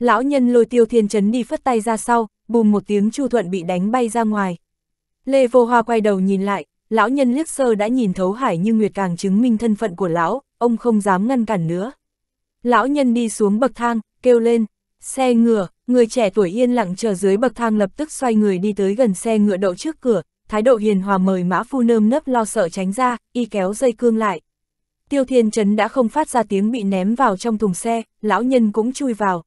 Lão nhân lôi tiêu thiên chấn đi phất tay ra sau, bùm một tiếng Chu Thuận bị đánh bay ra ngoài. Lê Vô Hoa quay đầu nhìn lại, lão nhân liếc sơ đã nhìn thấu hải như Nguyệt càng chứng minh thân phận của lão, ông không dám ngăn cản nữa. Lão nhân đi xuống bậc thang, kêu lên, xe ngựa, người trẻ tuổi yên lặng chờ dưới bậc thang lập tức xoay người đi tới gần xe ngựa đậu trước cửa, thái độ hiền hòa mời mã phu nơm nấp lo sợ tránh ra, y kéo dây cương lại. Tiêu Thiên chấn đã không phát ra tiếng bị ném vào trong thùng xe, lão nhân cũng chui vào,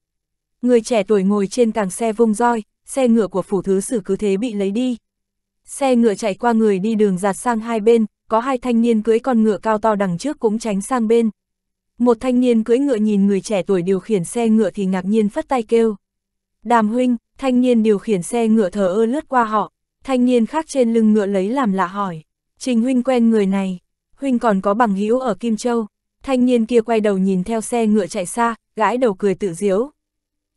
Người trẻ tuổi ngồi trên càng xe vung roi, xe ngựa của phủ thứ sử cứ thế bị lấy đi. Xe ngựa chạy qua người đi đường giặt sang hai bên, có hai thanh niên cưỡi con ngựa cao to đằng trước cũng tránh sang bên. Một thanh niên cưỡi ngựa nhìn người trẻ tuổi điều khiển xe ngựa thì ngạc nhiên phất tay kêu. Đàm huynh, thanh niên điều khiển xe ngựa thờ ơ lướt qua họ, thanh niên khác trên lưng ngựa lấy làm lạ hỏi. Trình huynh quen người này, huynh còn có bằng hữu ở Kim Châu. Thanh niên kia quay đầu nhìn theo xe ngựa chạy xa, gãi đầu cười tự diếu.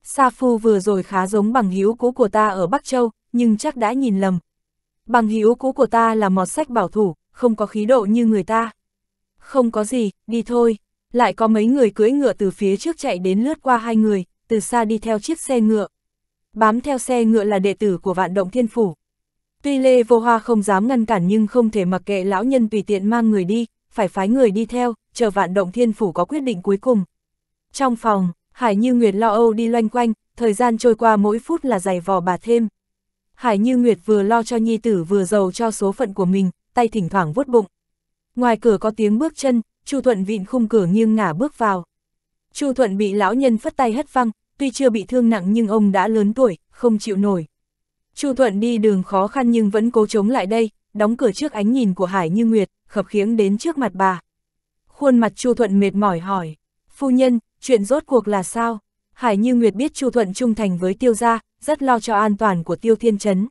Sa Phu vừa rồi khá giống bằng hữu cũ của ta ở Bắc Châu, nhưng chắc đã nhìn lầm. Bằng hữu cũ của ta là mọt sách bảo thủ, không có khí độ như người ta. Không có gì, đi thôi. Lại có mấy người cưỡi ngựa từ phía trước chạy đến lướt qua hai người, từ xa đi theo chiếc xe ngựa. Bám theo xe ngựa là đệ tử của vạn động thiên phủ. Tuy Lê Vô Hoa không dám ngăn cản nhưng không thể mặc kệ lão nhân tùy tiện mang người đi, phải phái người đi theo, chờ vạn động thiên phủ có quyết định cuối cùng. Trong phòng, Hải Như Nguyệt lo âu đi loanh quanh, thời gian trôi qua mỗi phút là dày vò bà thêm. Hải Như Nguyệt vừa lo cho nhi tử vừa giàu cho số phận của mình, tay thỉnh thoảng vuốt bụng. Ngoài cửa có tiếng bước chân, Chu Thuận vịn khung cửa nghiêng ngả bước vào. Chu Thuận bị lão nhân phất tay hất văng, tuy chưa bị thương nặng nhưng ông đã lớn tuổi, không chịu nổi. Chu Thuận đi đường khó khăn nhưng vẫn cố chống lại đây, đóng cửa trước ánh nhìn của Hải Như Nguyệt, khập khiễng đến trước mặt bà. Khuôn mặt Chu Thuận mệt mỏi hỏi, phu nhân, chuyện rốt cuộc là sao? Hải Như Nguyệt biết Chu Thuận trung thành với tiêu gia, rất lo cho an toàn của tiêu thiên chấn.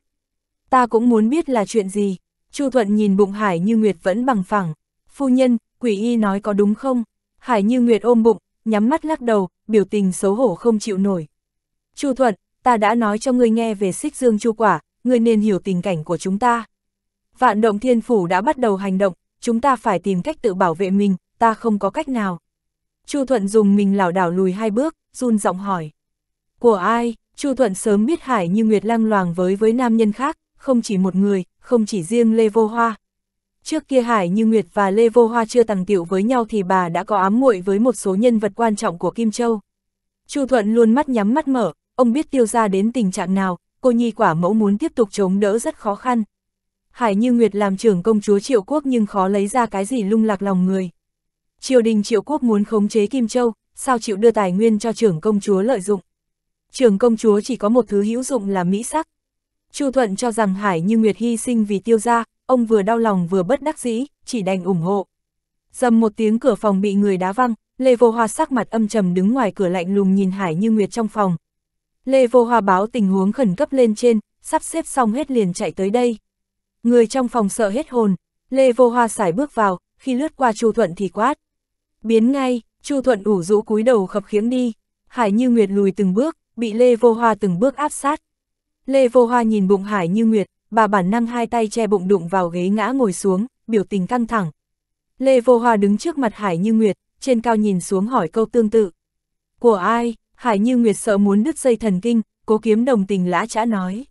Ta cũng muốn biết là chuyện gì. Chu Thuận nhìn bụng Hải Như Nguyệt vẫn bằng phẳng. Phu nhân, quỷ y nói có đúng không? Hải Như Nguyệt ôm bụng, nhắm mắt lắc đầu, biểu tình xấu hổ không chịu nổi. Chu Thuận, ta đã nói cho ngươi nghe về xích dương chu quả, ngươi nên hiểu tình cảnh của chúng ta. Vạn động thiên phủ đã bắt đầu hành động, chúng ta phải tìm cách tự bảo vệ mình, ta không có cách nào. Chu Thuận dùng mình lảo đảo lùi hai bước, run giọng hỏi. Của ai? Chu Thuận sớm biết Hải Như Nguyệt lang loàng với với nam nhân khác, không chỉ một người, không chỉ riêng Lê Vô Hoa. Trước kia Hải Như Nguyệt và Lê Vô Hoa chưa tằng tiệu với nhau thì bà đã có ám muội với một số nhân vật quan trọng của Kim Châu. Chu Thuận luôn mắt nhắm mắt mở, ông biết tiêu ra đến tình trạng nào, cô nhi quả mẫu muốn tiếp tục chống đỡ rất khó khăn. Hải Như Nguyệt làm trưởng công chúa triệu quốc nhưng khó lấy ra cái gì lung lạc lòng người triều đình triệu quốc muốn khống chế Kim Châu, sao chịu đưa tài nguyên cho trưởng công chúa lợi dụng. Trưởng công chúa chỉ có một thứ hữu dụng là mỹ sắc. Chu Thuận cho rằng Hải Như Nguyệt hy sinh vì tiêu gia, ông vừa đau lòng vừa bất đắc dĩ, chỉ đành ủng hộ. Dầm một tiếng cửa phòng bị người đá văng, Lê Vô Hoa sắc mặt âm trầm đứng ngoài cửa lạnh lùng nhìn Hải Như Nguyệt trong phòng. Lê Vô Hoa báo tình huống khẩn cấp lên trên, sắp xếp xong hết liền chạy tới đây. Người trong phòng sợ hết hồn, Lê Vô Hoa xài bước vào, khi lướt qua Chu Thuận thì quát, Biến ngay, Chu Thuận ủ rũ cúi đầu khập khiếng đi, Hải Như Nguyệt lùi từng bước, bị Lê Vô Hoa từng bước áp sát. Lê Vô Hoa nhìn bụng Hải Như Nguyệt, bà bản năng hai tay che bụng đụng vào ghế ngã ngồi xuống, biểu tình căng thẳng. Lê Vô Hoa đứng trước mặt Hải Như Nguyệt, trên cao nhìn xuống hỏi câu tương tự. Của ai? Hải Như Nguyệt sợ muốn đứt dây thần kinh, cố kiếm đồng tình lã chả nói.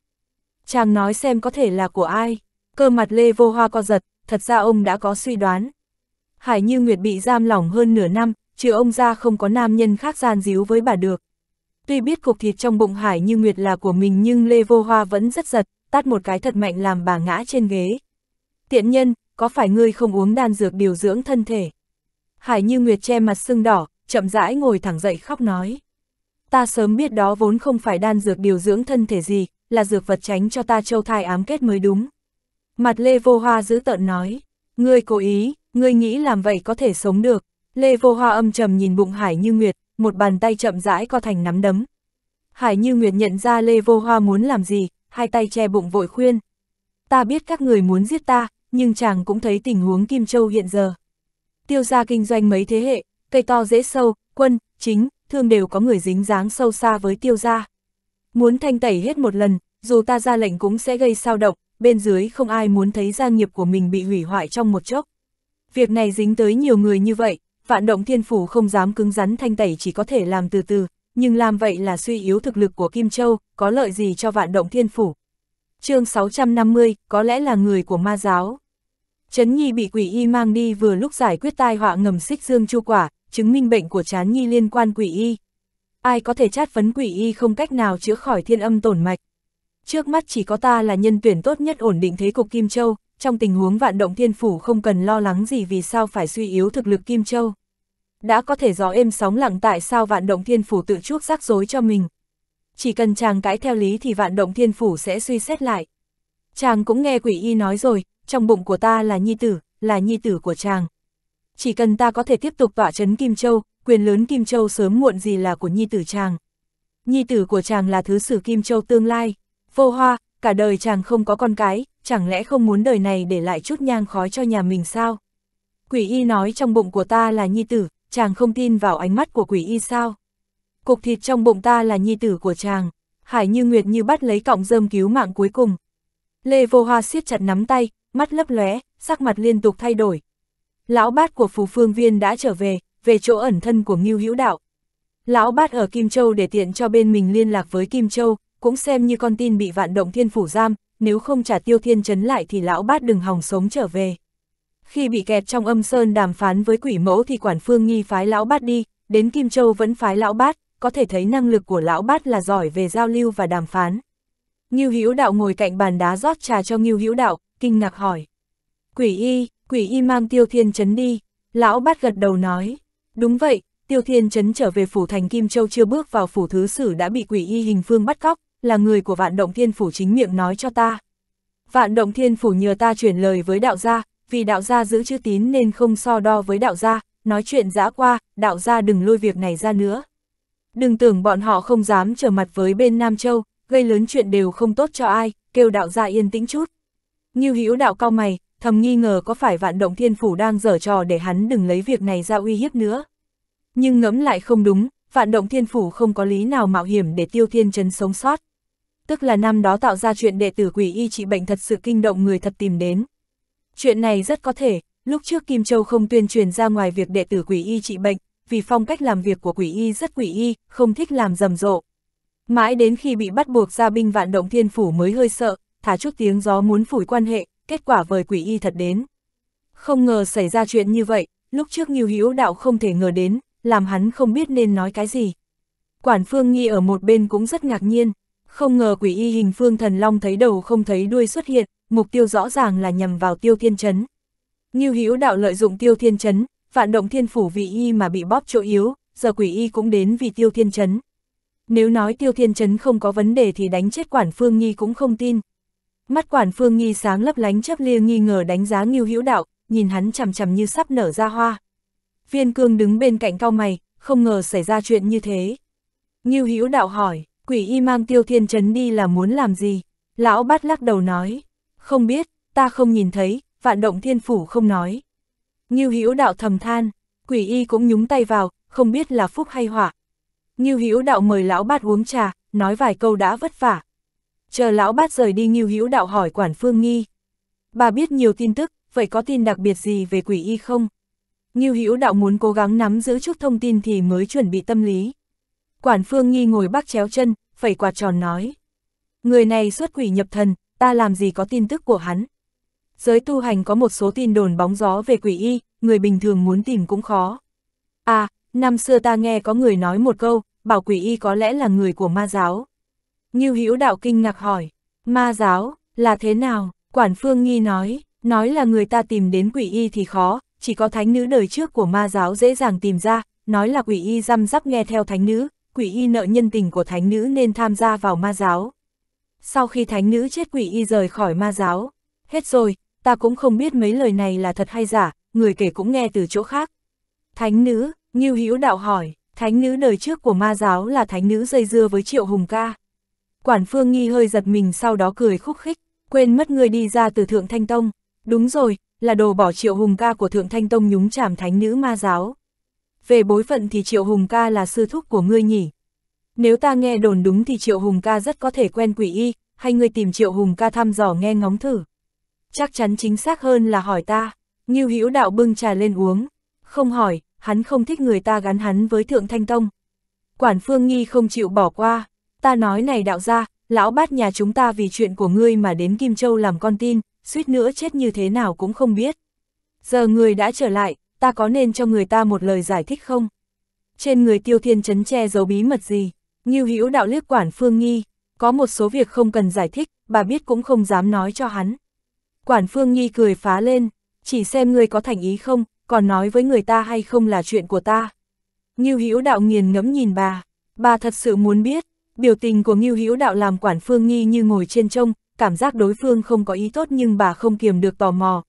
Chàng nói xem có thể là của ai. Cơ mặt Lê Vô Hoa co giật, thật ra ông đã có suy đoán, Hải Như Nguyệt bị giam lỏng hơn nửa năm, trừ ông ra không có nam nhân khác gian díu với bà được. Tuy biết cục thịt trong bụng Hải Như Nguyệt là của mình nhưng Lê Vô Hoa vẫn rất giật, tát một cái thật mạnh làm bà ngã trên ghế. Tiện nhân, có phải ngươi không uống đan dược điều dưỡng thân thể? Hải Như Nguyệt che mặt sưng đỏ, chậm rãi ngồi thẳng dậy khóc nói. Ta sớm biết đó vốn không phải đan dược điều dưỡng thân thể gì, là dược vật tránh cho ta châu thai ám kết mới đúng. Mặt Lê Vô Hoa giữ tợn nói, ngươi cố ý, Ngươi nghĩ làm vậy có thể sống được. Lê Vô Hoa âm trầm nhìn bụng Hải Như Nguyệt, một bàn tay chậm rãi co thành nắm đấm. Hải Như Nguyệt nhận ra Lê Vô Hoa muốn làm gì, hai tay che bụng vội khuyên. Ta biết các người muốn giết ta, nhưng chàng cũng thấy tình huống Kim Châu hiện giờ. Tiêu gia kinh doanh mấy thế hệ, cây to dễ sâu, quân, chính, thương đều có người dính dáng sâu xa với tiêu gia. Muốn thanh tẩy hết một lần, dù ta ra lệnh cũng sẽ gây sao động, bên dưới không ai muốn thấy gia nghiệp của mình bị hủy hoại trong một chốc việc này dính tới nhiều người như vậy, vạn động thiên phủ không dám cứng rắn thanh tẩy chỉ có thể làm từ từ, nhưng làm vậy là suy yếu thực lực của Kim Châu, có lợi gì cho vạn động thiên phủ. chương 650, có lẽ là người của ma giáo. Trấn Nhi bị quỷ y mang đi vừa lúc giải quyết tai họa ngầm xích dương chu quả, chứng minh bệnh của chán Nhi liên quan quỷ y. Ai có thể chát phấn quỷ y không cách nào chữa khỏi thiên âm tổn mạch. Trước mắt chỉ có ta là nhân tuyển tốt nhất ổn định thế cục Kim Châu, trong tình huống vạn động thiên phủ không cần lo lắng gì vì sao phải suy yếu thực lực Kim Châu. Đã có thể gió êm sóng lặng tại sao vạn động thiên phủ tự chuốc rắc rối cho mình. Chỉ cần chàng cãi theo lý thì vạn động thiên phủ sẽ suy xét lại. Chàng cũng nghe quỷ y nói rồi, trong bụng của ta là nhi tử, là nhi tử của chàng. Chỉ cần ta có thể tiếp tục tỏa chấn Kim Châu, quyền lớn Kim Châu sớm muộn gì là của nhi tử chàng. Nhi tử của chàng là thứ sử Kim Châu tương lai. Vô hoa, cả đời chàng không có con cái, chẳng lẽ không muốn đời này để lại chút nhang khói cho nhà mình sao? Quỷ y nói trong bụng của ta là nhi tử, chàng không tin vào ánh mắt của quỷ y sao? Cục thịt trong bụng ta là nhi tử của chàng, hải như nguyệt như bắt lấy cọng rơm cứu mạng cuối cùng. Lê vô hoa siết chặt nắm tay, mắt lấp lóe, sắc mặt liên tục thay đổi. Lão bát của phù phương viên đã trở về, về chỗ ẩn thân của Ngưu Hữu Đạo. Lão bát ở Kim Châu để tiện cho bên mình liên lạc với Kim Châu, cũng xem như con tin bị vạn động thiên phủ giam, nếu không trả tiêu thiên chấn lại thì lão bát đừng hòng sống trở về. Khi bị kẹt trong âm sơn đàm phán với quỷ mẫu thì quản phương nghi phái lão bát đi, đến Kim Châu vẫn phái lão bát, có thể thấy năng lực của lão bát là giỏi về giao lưu và đàm phán. Ngưu Hữu Đạo ngồi cạnh bàn đá rót trà cho Ngưu Hữu Đạo, kinh ngạc hỏi: "Quỷ y, quỷ y mang Tiêu Thiên Chấn đi?" Lão Bát gật đầu nói: "Đúng vậy, Tiêu Thiên Chấn trở về phủ thành Kim Châu chưa bước vào phủ thứ sử đã bị quỷ y hình phương bắt cóc, là người của vạn động thiên phủ chính miệng nói cho ta. Vạn động thiên phủ nhờ ta chuyển lời với đạo gia, vì đạo gia giữ chữ tín nên không so đo với đạo gia, nói chuyện giã qua, đạo gia đừng lôi việc này ra nữa. Đừng tưởng bọn họ không dám trở mặt với bên Nam Châu, gây lớn chuyện đều không tốt cho ai, kêu đạo gia yên tĩnh chút. Như hữu đạo cao mày, thầm nghi ngờ có phải vạn động thiên phủ đang dở trò để hắn đừng lấy việc này ra uy hiếp nữa. Nhưng ngẫm lại không đúng, vạn động thiên phủ không có lý nào mạo hiểm để tiêu thiên chấn sống sót tức là năm đó tạo ra chuyện đệ tử quỷ y trị bệnh thật sự kinh động người thật tìm đến. Chuyện này rất có thể, lúc trước Kim Châu không tuyên truyền ra ngoài việc đệ tử quỷ y trị bệnh, vì phong cách làm việc của quỷ y rất quỷ y, không thích làm rầm rộ. Mãi đến khi bị bắt buộc ra binh vạn động thiên phủ mới hơi sợ, thả chút tiếng gió muốn phủi quan hệ, kết quả vời quỷ y thật đến. Không ngờ xảy ra chuyện như vậy, lúc trước Nghiêu Hữu Đạo không thể ngờ đến, làm hắn không biết nên nói cái gì. Quản Phương Nghi ở một bên cũng rất ngạc nhiên, không ngờ quỷ y hình phương thần long thấy đầu không thấy đuôi xuất hiện, mục tiêu rõ ràng là nhằm vào tiêu thiên chấn. Như hữu đạo lợi dụng tiêu thiên chấn, vạn động thiên phủ vị y mà bị bóp chỗ yếu, giờ quỷ y cũng đến vì tiêu thiên chấn. Nếu nói tiêu thiên chấn không có vấn đề thì đánh chết quản phương nghi cũng không tin. Mắt quản phương nghi sáng lấp lánh chấp lia nghi ngờ đánh giá nghiêu hữu đạo, nhìn hắn chằm chằm như sắp nở ra hoa. Viên cương đứng bên cạnh cao mày, không ngờ xảy ra chuyện như thế. Nghiêu hữu đạo hỏi, quỷ y mang tiêu thiên Chấn đi là muốn làm gì? Lão Bát lắc đầu nói, không biết, ta không nhìn thấy, vạn động thiên phủ không nói. Ngưu Hữu đạo thầm than, quỷ y cũng nhúng tay vào, không biết là phúc hay họa. Ngưu Hữu đạo mời lão bát uống trà, nói vài câu đã vất vả. Chờ lão bát rời đi Ngưu Hữu đạo hỏi quản phương nghi. Bà biết nhiều tin tức, vậy có tin đặc biệt gì về quỷ y không? Ngưu Hữu đạo muốn cố gắng nắm giữ chút thông tin thì mới chuẩn bị tâm lý. Quản phương Nhi ngồi bắc chéo chân, phẩy quạt tròn nói. Người này xuất quỷ nhập thần, ta làm gì có tin tức của hắn. Giới tu hành có một số tin đồn bóng gió về quỷ y, người bình thường muốn tìm cũng khó. À, năm xưa ta nghe có người nói một câu, bảo quỷ y có lẽ là người của ma giáo. Như Hữu đạo kinh ngạc hỏi, ma giáo, là thế nào? Quản phương nghi nói, nói là người ta tìm đến quỷ y thì khó, chỉ có thánh nữ đời trước của ma giáo dễ dàng tìm ra, nói là quỷ y răm rắp nghe theo thánh nữ, quỷ y nợ nhân tình của thánh nữ nên tham gia vào ma giáo. Sau khi thánh nữ chết quỷ y rời khỏi ma giáo, hết rồi, ta cũng không biết mấy lời này là thật hay giả, người kể cũng nghe từ chỗ khác. Thánh nữ, Ngưu Hữu đạo hỏi, thánh nữ đời trước của ma giáo là thánh nữ dây dưa với Triệu Hùng ca. Quản Phương Nghi hơi giật mình sau đó cười khúc khích, quên mất người đi ra từ Thượng Thanh Tông. Đúng rồi, là đồ bỏ Triệu Hùng ca của Thượng Thanh Tông nhúng chảm thánh nữ ma giáo về bối phận thì Triệu Hùng ca là sư thúc của ngươi nhỉ. Nếu ta nghe đồn đúng thì Triệu Hùng ca rất có thể quen quỷ y, hay ngươi tìm Triệu Hùng ca thăm dò nghe ngóng thử. Chắc chắn chính xác hơn là hỏi ta, Ngưu Hữu Đạo bưng trà lên uống, không hỏi, hắn không thích người ta gắn hắn với Thượng Thanh Tông. Quản Phương Nghi không chịu bỏ qua, ta nói này đạo gia lão bát nhà chúng ta vì chuyện của ngươi mà đến Kim Châu làm con tin, suýt nữa chết như thế nào cũng không biết. Giờ người đã trở lại, ta có nên cho người ta một lời giải thích không? Trên người tiêu thiên chấn che giấu bí mật gì? Ngưu hữu đạo liếc quản phương nghi, có một số việc không cần giải thích, bà biết cũng không dám nói cho hắn. Quản phương nghi cười phá lên, chỉ xem người có thành ý không, còn nói với người ta hay không là chuyện của ta. Ngưu hữu đạo nghiền ngẫm nhìn bà, bà thật sự muốn biết, biểu tình của Ngưu hữu đạo làm quản phương nghi như ngồi trên trông, cảm giác đối phương không có ý tốt nhưng bà không kiềm được tò mò.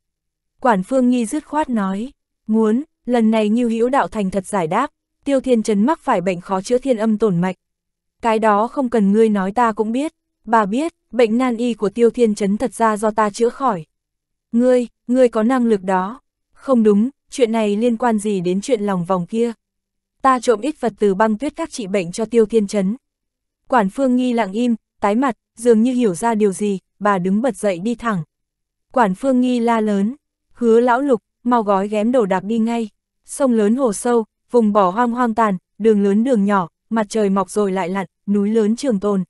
Quản phương nghi dứt khoát nói, Muốn, lần này Ngưu Hữu Đạo thành thật giải đáp, Tiêu Thiên Trấn mắc phải bệnh khó chữa thiên âm tổn mạch. Cái đó không cần ngươi nói ta cũng biết, bà biết, bệnh nan y của Tiêu Thiên Trấn thật ra do ta chữa khỏi. Ngươi, ngươi có năng lực đó. Không đúng, chuyện này liên quan gì đến chuyện lòng vòng kia. Ta trộm ít vật từ băng tuyết các trị bệnh cho Tiêu Thiên Trấn. Quản Phương nghi lặng im, tái mặt, dường như hiểu ra điều gì, bà đứng bật dậy đi thẳng. Quản Phương nghi la lớn, hứa lão lục, mau gói ghém đồ đạc đi ngay. Sông lớn hồ sâu, vùng bỏ hoang hoang tàn, đường lớn đường nhỏ, mặt trời mọc rồi lại lặn, núi lớn trường tồn.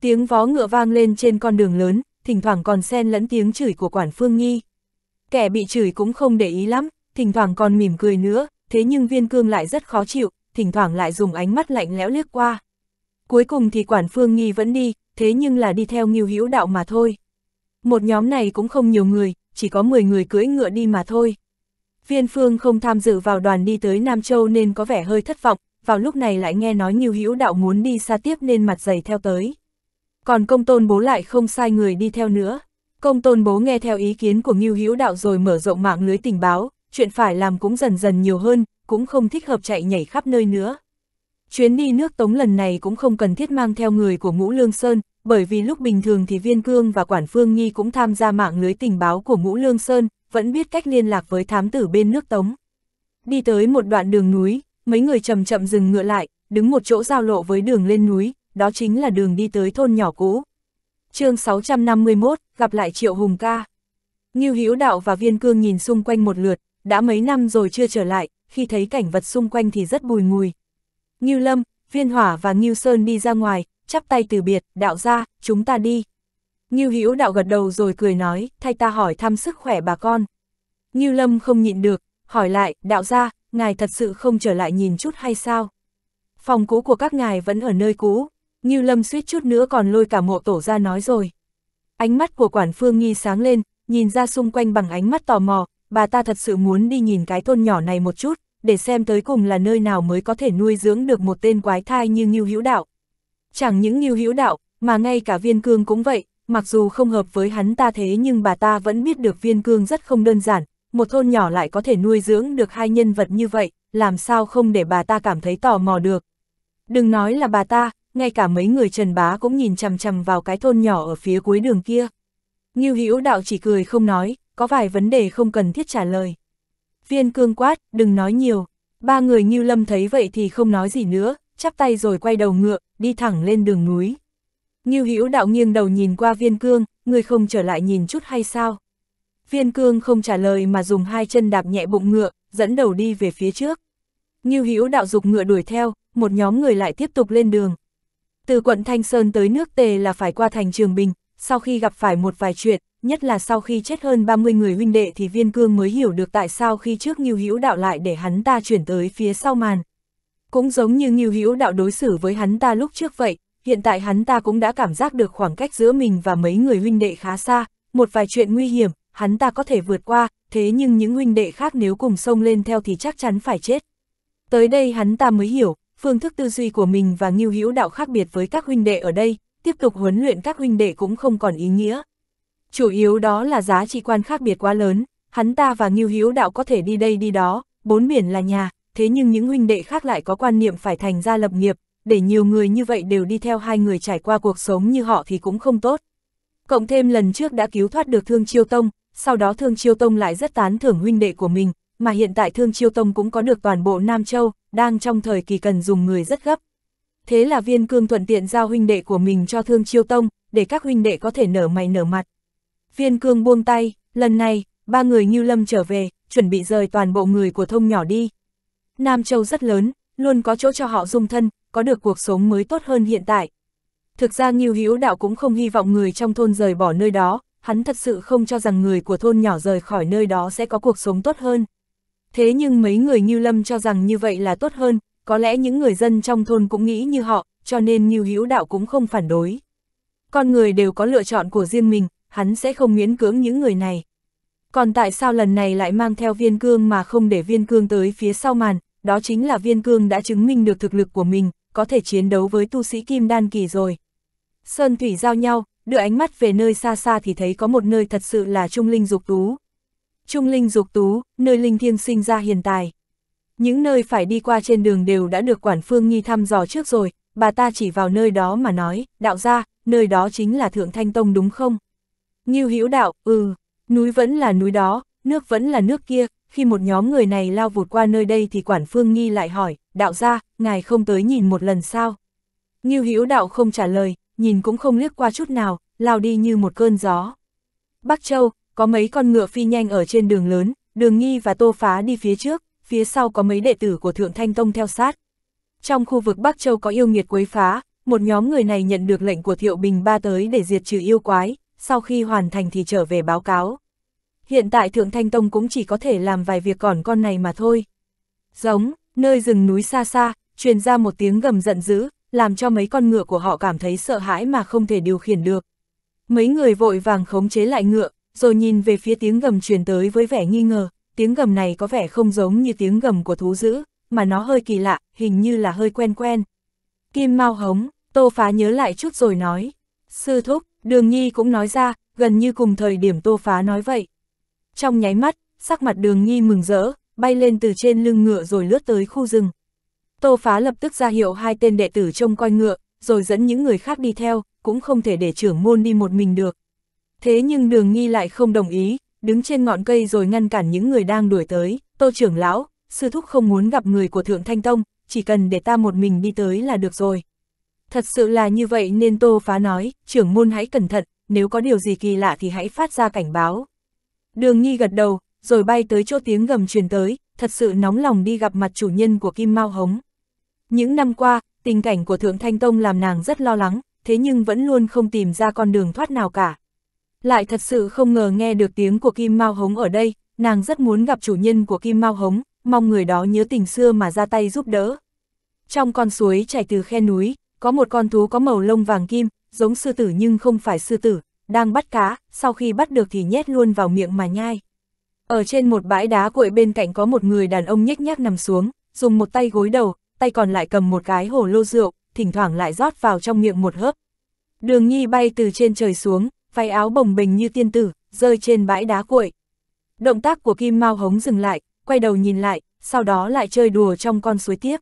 Tiếng vó ngựa vang lên trên con đường lớn, thỉnh thoảng còn xen lẫn tiếng chửi của quản phương nhi. Kẻ bị chửi cũng không để ý lắm, thỉnh thoảng còn mỉm cười nữa, thế nhưng viên cương lại rất khó chịu, thỉnh thoảng lại dùng ánh mắt lạnh lẽo liếc qua. Cuối cùng thì quản phương nghi vẫn đi, thế nhưng là đi theo nghiêu hữu đạo mà thôi. Một nhóm này cũng không nhiều người, chỉ có 10 người cưỡi ngựa đi mà thôi. Viên Phương không tham dự vào đoàn đi tới Nam Châu nên có vẻ hơi thất vọng, vào lúc này lại nghe nói nhiều hữu đạo muốn đi xa tiếp nên mặt dày theo tới. Còn công tôn bố lại không sai người đi theo nữa. Công tôn bố nghe theo ý kiến của Ngưu Hữu Đạo rồi mở rộng mạng lưới tình báo, chuyện phải làm cũng dần dần nhiều hơn, cũng không thích hợp chạy nhảy khắp nơi nữa. Chuyến đi nước Tống lần này cũng không cần thiết mang theo người của Ngũ Lương Sơn, bởi vì lúc bình thường thì Viên Cương và Quản Phương Nhi cũng tham gia mạng lưới tình báo của Ngũ Lương Sơn, vẫn biết cách liên lạc với thám tử bên nước Tống. Đi tới một đoạn đường núi, mấy người chậm chậm dừng ngựa lại, đứng một chỗ giao lộ với đường lên núi, đó chính là đường đi tới thôn nhỏ cũ. chương 651, gặp lại Triệu Hùng ca. Ngưu Hữu Đạo và Viên Cương nhìn xung quanh một lượt, đã mấy năm rồi chưa trở lại, khi thấy cảnh vật xung quanh thì rất bùi ngùi. Ngưu Lâm, Viên Hỏa và Ngưu Sơn đi ra ngoài, chắp tay từ biệt, đạo ra, chúng ta đi. Ngưu Hữu đạo gật đầu rồi cười nói, thay ta hỏi thăm sức khỏe bà con. Ngưu Lâm không nhịn được, hỏi lại, đạo ra, ngài thật sự không trở lại nhìn chút hay sao? Phòng cũ của các ngài vẫn ở nơi cũ, Ngưu Lâm suýt chút nữa còn lôi cả mộ tổ ra nói rồi. Ánh mắt của quản phương nghi sáng lên, nhìn ra xung quanh bằng ánh mắt tò mò, bà ta thật sự muốn đi nhìn cái thôn nhỏ này một chút, để xem tới cùng là nơi nào mới có thể nuôi dưỡng được một tên quái thai như Ngưu Hữu Đạo. Chẳng những Nghiêu Hữu Đạo, mà ngay cả Viên Cương cũng vậy, mặc dù không hợp với hắn ta thế nhưng bà ta vẫn biết được Viên Cương rất không đơn giản, một thôn nhỏ lại có thể nuôi dưỡng được hai nhân vật như vậy, làm sao không để bà ta cảm thấy tò mò được. Đừng nói là bà ta, ngay cả mấy người trần bá cũng nhìn chằm chằm vào cái thôn nhỏ ở phía cuối đường kia. Nghiêu Hữu Đạo chỉ cười không nói, có vài vấn đề không cần thiết trả lời. Viên Cương quát, đừng nói nhiều. Ba người Nghiêu Lâm thấy vậy thì không nói gì nữa, chắp tay rồi quay đầu ngựa, đi thẳng lên đường núi. Ngưu Hữu đạo nghiêng đầu nhìn qua viên cương, người không trở lại nhìn chút hay sao? Viên cương không trả lời mà dùng hai chân đạp nhẹ bụng ngựa, dẫn đầu đi về phía trước. Ngưu Hữu đạo dục ngựa đuổi theo, một nhóm người lại tiếp tục lên đường. Từ quận Thanh Sơn tới nước Tề là phải qua thành Trường Bình, sau khi gặp phải một vài chuyện, nhất là sau khi chết hơn 30 người huynh đệ thì Viên Cương mới hiểu được tại sao khi trước Ngưu Hữu đạo lại để hắn ta chuyển tới phía sau màn, cũng giống như Ngưu Hữu đạo đối xử với hắn ta lúc trước vậy, hiện tại hắn ta cũng đã cảm giác được khoảng cách giữa mình và mấy người huynh đệ khá xa, một vài chuyện nguy hiểm, hắn ta có thể vượt qua, thế nhưng những huynh đệ khác nếu cùng sông lên theo thì chắc chắn phải chết. Tới đây hắn ta mới hiểu, phương thức tư duy của mình và Ngưu Hữu đạo khác biệt với các huynh đệ ở đây, tiếp tục huấn luyện các huynh đệ cũng không còn ý nghĩa. Chủ yếu đó là giá trị quan khác biệt quá lớn, hắn ta và Ngưu Hữu đạo có thể đi đây đi đó, bốn biển là nhà, thế nhưng những huynh đệ khác lại có quan niệm phải thành ra lập nghiệp, để nhiều người như vậy đều đi theo hai người trải qua cuộc sống như họ thì cũng không tốt. Cộng thêm lần trước đã cứu thoát được Thương Chiêu Tông, sau đó Thương Chiêu Tông lại rất tán thưởng huynh đệ của mình, mà hiện tại Thương Chiêu Tông cũng có được toàn bộ Nam Châu, đang trong thời kỳ cần dùng người rất gấp. Thế là viên cương thuận tiện giao huynh đệ của mình cho Thương Chiêu Tông, để các huynh đệ có thể nở mày nở mặt. Viên cương buông tay, lần này, ba người Ngưu Lâm trở về, chuẩn bị rời toàn bộ người của thông nhỏ đi. Nam Châu rất lớn, luôn có chỗ cho họ dung thân, có được cuộc sống mới tốt hơn hiện tại. Thực ra Ngưu Hữu Đạo cũng không hy vọng người trong thôn rời bỏ nơi đó, hắn thật sự không cho rằng người của thôn nhỏ rời khỏi nơi đó sẽ có cuộc sống tốt hơn. Thế nhưng mấy người Ngưu Lâm cho rằng như vậy là tốt hơn, có lẽ những người dân trong thôn cũng nghĩ như họ, cho nên Ngưu Hữu Đạo cũng không phản đối. Con người đều có lựa chọn của riêng mình, hắn sẽ không miễn cưỡng những người này. Còn tại sao lần này lại mang theo viên cương mà không để viên cương tới phía sau màn, đó chính là viên cương đã chứng minh được thực lực của mình, có thể chiến đấu với tu sĩ kim đan kỳ rồi. Sơn thủy giao nhau, đưa ánh mắt về nơi xa xa thì thấy có một nơi thật sự là trung linh dục tú. Trung linh dục tú, nơi linh thiên sinh ra hiền tài. Những nơi phải đi qua trên đường đều đã được quản phương nghi thăm dò trước rồi, bà ta chỉ vào nơi đó mà nói, đạo ra, nơi đó chính là Thượng Thanh Tông đúng không? Nghiêu Hữu đạo, ừ, núi vẫn là núi đó, Nước vẫn là nước kia, khi một nhóm người này lao vụt qua nơi đây thì quản phương nghi lại hỏi, đạo gia ngài không tới nhìn một lần sao? Ngưu Hữu đạo không trả lời, nhìn cũng không liếc qua chút nào, lao đi như một cơn gió. Bắc Châu, có mấy con ngựa phi nhanh ở trên đường lớn, đường nghi và tô phá đi phía trước, phía sau có mấy đệ tử của Thượng Thanh Tông theo sát. Trong khu vực Bắc Châu có yêu nghiệt quấy phá, một nhóm người này nhận được lệnh của Thiệu Bình Ba tới để diệt trừ yêu quái, sau khi hoàn thành thì trở về báo cáo hiện tại Thượng Thanh Tông cũng chỉ có thể làm vài việc còn con này mà thôi. Giống, nơi rừng núi xa xa, truyền ra một tiếng gầm giận dữ, làm cho mấy con ngựa của họ cảm thấy sợ hãi mà không thể điều khiển được. Mấy người vội vàng khống chế lại ngựa, rồi nhìn về phía tiếng gầm truyền tới với vẻ nghi ngờ, tiếng gầm này có vẻ không giống như tiếng gầm của thú dữ, mà nó hơi kỳ lạ, hình như là hơi quen quen. Kim mau hống, Tô Phá nhớ lại chút rồi nói. Sư thúc, Đường Nhi cũng nói ra, gần như cùng thời điểm Tô Phá nói vậy. Trong nháy mắt, sắc mặt đường nghi mừng rỡ, bay lên từ trên lưng ngựa rồi lướt tới khu rừng. Tô phá lập tức ra hiệu hai tên đệ tử trông coi ngựa, rồi dẫn những người khác đi theo, cũng không thể để trưởng môn đi một mình được. Thế nhưng đường nghi lại không đồng ý, đứng trên ngọn cây rồi ngăn cản những người đang đuổi tới, tô trưởng lão, sư thúc không muốn gặp người của thượng thanh tông, chỉ cần để ta một mình đi tới là được rồi. Thật sự là như vậy nên tô phá nói, trưởng môn hãy cẩn thận, nếu có điều gì kỳ lạ thì hãy phát ra cảnh báo. Đường nhi gật đầu, rồi bay tới chỗ tiếng gầm truyền tới, thật sự nóng lòng đi gặp mặt chủ nhân của Kim Mao Hống. Những năm qua, tình cảnh của Thượng Thanh Tông làm nàng rất lo lắng, thế nhưng vẫn luôn không tìm ra con đường thoát nào cả. Lại thật sự không ngờ nghe được tiếng của Kim Mao Hống ở đây, nàng rất muốn gặp chủ nhân của Kim Mao Hống, mong người đó nhớ tình xưa mà ra tay giúp đỡ. Trong con suối chảy từ khe núi, có một con thú có màu lông vàng kim, giống sư tử nhưng không phải sư tử, đang bắt cá, sau khi bắt được thì nhét luôn vào miệng mà nhai. Ở trên một bãi đá cuội bên cạnh có một người đàn ông nhếch nhác nằm xuống, dùng một tay gối đầu, tay còn lại cầm một cái hồ lô rượu, thỉnh thoảng lại rót vào trong miệng một hớp. Đường Nhi bay từ trên trời xuống, váy áo bồng bềnh như tiên tử, rơi trên bãi đá cuội. Động tác của Kim Mao Hống dừng lại, quay đầu nhìn lại, sau đó lại chơi đùa trong con suối tiếp.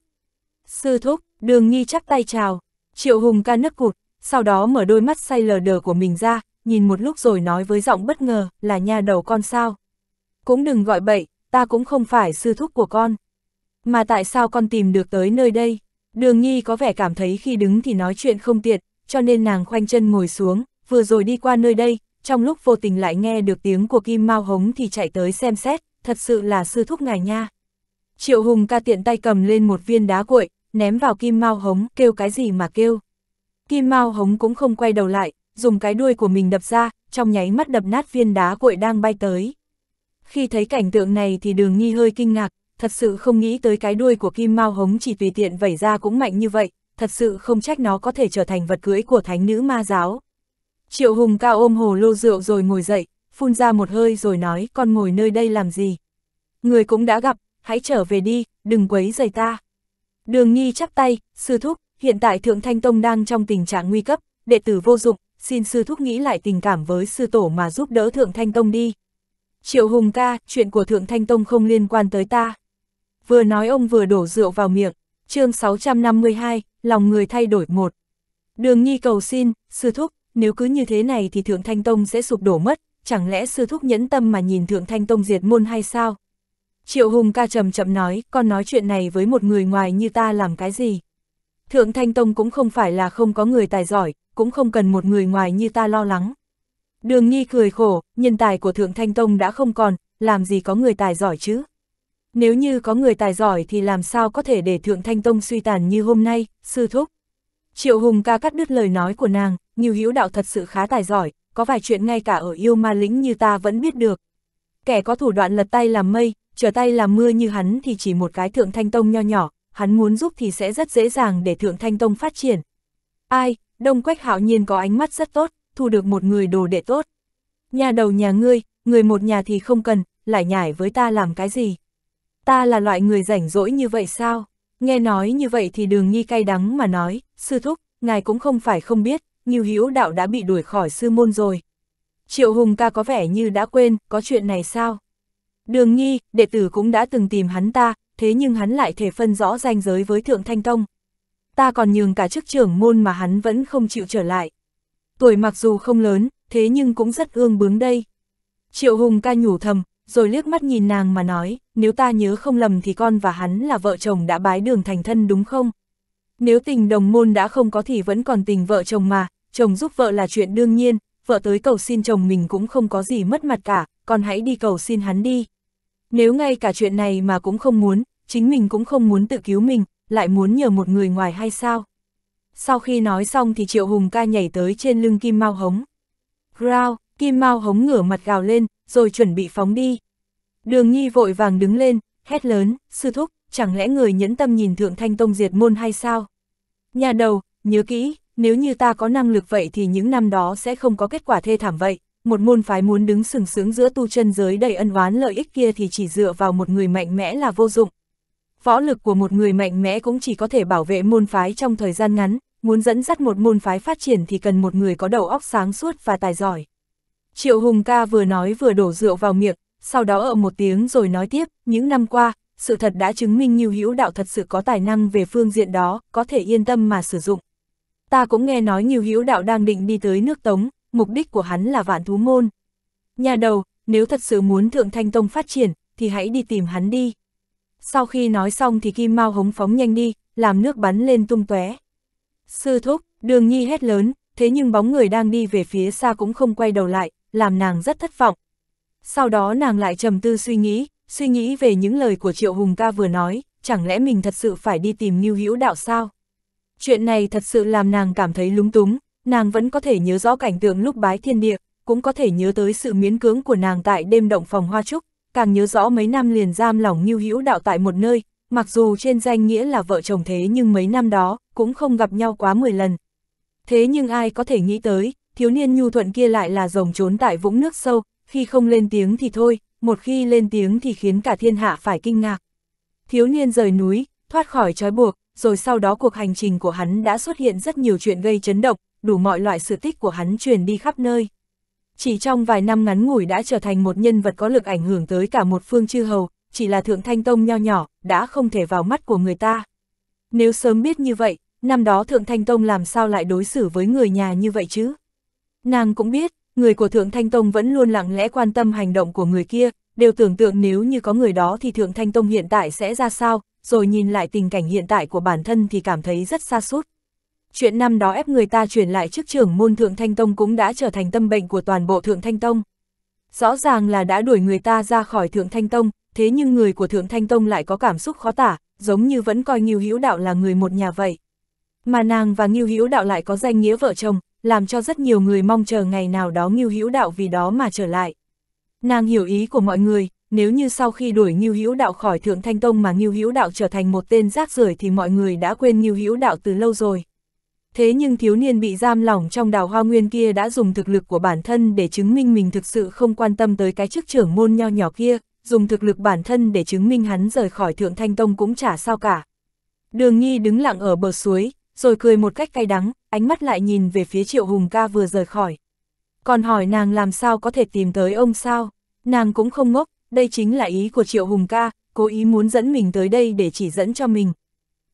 Sư thúc, Đường Nhi chắp tay chào, Triệu Hùng ca nước cụt, sau đó mở đôi mắt say lờ đờ của mình ra, nhìn một lúc rồi nói với giọng bất ngờ, là nha đầu con sao. Cũng đừng gọi bậy, ta cũng không phải sư thúc của con. Mà tại sao con tìm được tới nơi đây? Đường nhi có vẻ cảm thấy khi đứng thì nói chuyện không tiện, cho nên nàng khoanh chân ngồi xuống, vừa rồi đi qua nơi đây, trong lúc vô tình lại nghe được tiếng của Kim Mao Hống thì chạy tới xem xét, thật sự là sư thúc ngài nha. Triệu Hùng ca tiện tay cầm lên một viên đá cuội, ném vào Kim Mao Hống, kêu cái gì mà kêu. Kim Mao Hống cũng không quay đầu lại, dùng cái đuôi của mình đập ra, trong nháy mắt đập nát viên đá cội đang bay tới. Khi thấy cảnh tượng này thì đường nghi hơi kinh ngạc, thật sự không nghĩ tới cái đuôi của kim mao hống chỉ tùy tiện vẩy ra cũng mạnh như vậy, thật sự không trách nó có thể trở thành vật cưỡi của thánh nữ ma giáo. Triệu Hùng cao ôm hồ lô rượu rồi ngồi dậy, phun ra một hơi rồi nói con ngồi nơi đây làm gì. Người cũng đã gặp, hãy trở về đi, đừng quấy rầy ta. Đường nghi chắp tay, sư thúc, hiện tại Thượng Thanh Tông đang trong tình trạng nguy cấp, đệ tử vô dụng, xin sư thúc nghĩ lại tình cảm với sư tổ mà giúp đỡ Thượng Thanh Tông đi. Triệu Hùng ca, chuyện của Thượng Thanh Tông không liên quan tới ta. Vừa nói ông vừa đổ rượu vào miệng, chương 652, lòng người thay đổi một. Đường Nhi cầu xin, sư thúc, nếu cứ như thế này thì Thượng Thanh Tông sẽ sụp đổ mất, chẳng lẽ sư thúc nhẫn tâm mà nhìn Thượng Thanh Tông diệt môn hay sao? Triệu Hùng ca trầm chậm nói, con nói chuyện này với một người ngoài như ta làm cái gì? Thượng Thanh Tông cũng không phải là không có người tài giỏi, cũng không cần một người ngoài như ta lo lắng. Đường Nghi cười khổ, nhân tài của Thượng Thanh Tông đã không còn, làm gì có người tài giỏi chứ? Nếu như có người tài giỏi thì làm sao có thể để Thượng Thanh Tông suy tàn như hôm nay, sư thúc? Triệu Hùng ca cắt đứt lời nói của nàng, nhiều hữu đạo thật sự khá tài giỏi, có vài chuyện ngay cả ở yêu ma lĩnh như ta vẫn biết được. Kẻ có thủ đoạn lật tay làm mây, trở tay làm mưa như hắn thì chỉ một cái Thượng Thanh Tông nho nhỏ, hắn muốn giúp thì sẽ rất dễ dàng để Thượng Thanh Tông phát triển. Ai, Đông Quách Hạo Nhiên có ánh mắt rất tốt, thu được một người đồ đệ tốt. Nhà đầu nhà ngươi, người một nhà thì không cần, lại nhải với ta làm cái gì? Ta là loại người rảnh rỗi như vậy sao? Nghe nói như vậy thì đường nghi cay đắng mà nói, sư thúc, ngài cũng không phải không biết, như Hữu Đạo đã bị đuổi khỏi sư môn rồi. Triệu Hùng ca có vẻ như đã quên, có chuyện này sao? Đường nghi, đệ tử cũng đã từng tìm hắn ta, thế nhưng hắn lại thể phân rõ ranh giới với Thượng Thanh Tông. Ta còn nhường cả chức trưởng môn mà hắn vẫn không chịu trở lại. Tuổi mặc dù không lớn, thế nhưng cũng rất ương bướng đây. Triệu Hùng ca nhủ thầm, rồi liếc mắt nhìn nàng mà nói, nếu ta nhớ không lầm thì con và hắn là vợ chồng đã bái đường thành thân đúng không? Nếu tình đồng môn đã không có thì vẫn còn tình vợ chồng mà, chồng giúp vợ là chuyện đương nhiên, vợ tới cầu xin chồng mình cũng không có gì mất mặt cả, còn hãy đi cầu xin hắn đi. Nếu ngay cả chuyện này mà cũng không muốn, chính mình cũng không muốn tự cứu mình, lại muốn nhờ một người ngoài hay sao? Sau khi nói xong thì Triệu Hùng ca nhảy tới trên lưng Kim Mao Hống. Rao, Kim Mao Hống ngửa mặt gào lên, rồi chuẩn bị phóng đi. Đường Nhi vội vàng đứng lên, hét lớn, sư thúc, chẳng lẽ người nhẫn tâm nhìn Thượng Thanh Tông diệt môn hay sao? Nhà đầu, nhớ kỹ, nếu như ta có năng lực vậy thì những năm đó sẽ không có kết quả thê thảm vậy một môn phái muốn đứng sừng sướng giữa tu chân giới đầy ân oán lợi ích kia thì chỉ dựa vào một người mạnh mẽ là vô dụng. Võ lực của một người mạnh mẽ cũng chỉ có thể bảo vệ môn phái trong thời gian ngắn, muốn dẫn dắt một môn phái phát triển thì cần một người có đầu óc sáng suốt và tài giỏi. Triệu Hùng ca vừa nói vừa đổ rượu vào miệng, sau đó ở một tiếng rồi nói tiếp, những năm qua, sự thật đã chứng minh Nhiêu Hữu Đạo thật sự có tài năng về phương diện đó, có thể yên tâm mà sử dụng. Ta cũng nghe nói Nhiêu Hữu Đạo đang định đi tới nước Tống, mục đích của hắn là vạn thú môn. Nhà đầu, nếu thật sự muốn Thượng Thanh Tông phát triển, thì hãy đi tìm hắn đi. Sau khi nói xong thì Kim Mao hống phóng nhanh đi, làm nước bắn lên tung tóe. Sư thúc, đường nhi hét lớn, thế nhưng bóng người đang đi về phía xa cũng không quay đầu lại, làm nàng rất thất vọng. Sau đó nàng lại trầm tư suy nghĩ, suy nghĩ về những lời của Triệu Hùng ca vừa nói, chẳng lẽ mình thật sự phải đi tìm Ngưu Hữu Đạo sao? Chuyện này thật sự làm nàng cảm thấy lúng túng, nàng vẫn có thể nhớ rõ cảnh tượng lúc bái thiên địa, cũng có thể nhớ tới sự miến cưỡng của nàng tại đêm động phòng hoa trúc, càng nhớ rõ mấy năm liền giam lỏng như hữu đạo tại một nơi, mặc dù trên danh nghĩa là vợ chồng thế nhưng mấy năm đó cũng không gặp nhau quá 10 lần. Thế nhưng ai có thể nghĩ tới, thiếu niên nhu thuận kia lại là rồng trốn tại vũng nước sâu, khi không lên tiếng thì thôi, một khi lên tiếng thì khiến cả thiên hạ phải kinh ngạc. Thiếu niên rời núi, thoát khỏi trói buộc, rồi sau đó cuộc hành trình của hắn đã xuất hiện rất nhiều chuyện gây chấn động, đủ mọi loại sự tích của hắn truyền đi khắp nơi. Chỉ trong vài năm ngắn ngủi đã trở thành một nhân vật có lực ảnh hưởng tới cả một phương chư hầu, chỉ là thượng thanh tông nho nhỏ, đã không thể vào mắt của người ta. Nếu sớm biết như vậy, năm đó thượng thanh tông làm sao lại đối xử với người nhà như vậy chứ? Nàng cũng biết, người của thượng thanh tông vẫn luôn lặng lẽ quan tâm hành động của người kia, đều tưởng tượng nếu như có người đó thì thượng thanh tông hiện tại sẽ ra sao, rồi nhìn lại tình cảnh hiện tại của bản thân thì cảm thấy rất xa sút chuyện năm đó ép người ta truyền lại chức trưởng môn Thượng Thanh Tông cũng đã trở thành tâm bệnh của toàn bộ Thượng Thanh Tông. Rõ ràng là đã đuổi người ta ra khỏi Thượng Thanh Tông, thế nhưng người của Thượng Thanh Tông lại có cảm xúc khó tả, giống như vẫn coi Ngưu Hữu Đạo là người một nhà vậy. Mà nàng và Ngưu Hữu Đạo lại có danh nghĩa vợ chồng, làm cho rất nhiều người mong chờ ngày nào đó Ngưu Hữu Đạo vì đó mà trở lại. Nàng hiểu ý của mọi người, nếu như sau khi đuổi Ngưu Hữu Đạo khỏi Thượng Thanh Tông mà Ngưu Hữu Đạo trở thành một tên rác rưởi thì mọi người đã quên Ngưu Hữu Đạo từ lâu rồi. Thế nhưng thiếu niên bị giam lỏng trong đào hoa nguyên kia đã dùng thực lực của bản thân để chứng minh mình thực sự không quan tâm tới cái chức trưởng môn nho nhỏ kia, dùng thực lực bản thân để chứng minh hắn rời khỏi thượng thanh tông cũng chả sao cả. Đường nghi đứng lặng ở bờ suối, rồi cười một cách cay đắng, ánh mắt lại nhìn về phía triệu hùng ca vừa rời khỏi. Còn hỏi nàng làm sao có thể tìm tới ông sao, nàng cũng không ngốc, đây chính là ý của triệu hùng ca, cố ý muốn dẫn mình tới đây để chỉ dẫn cho mình.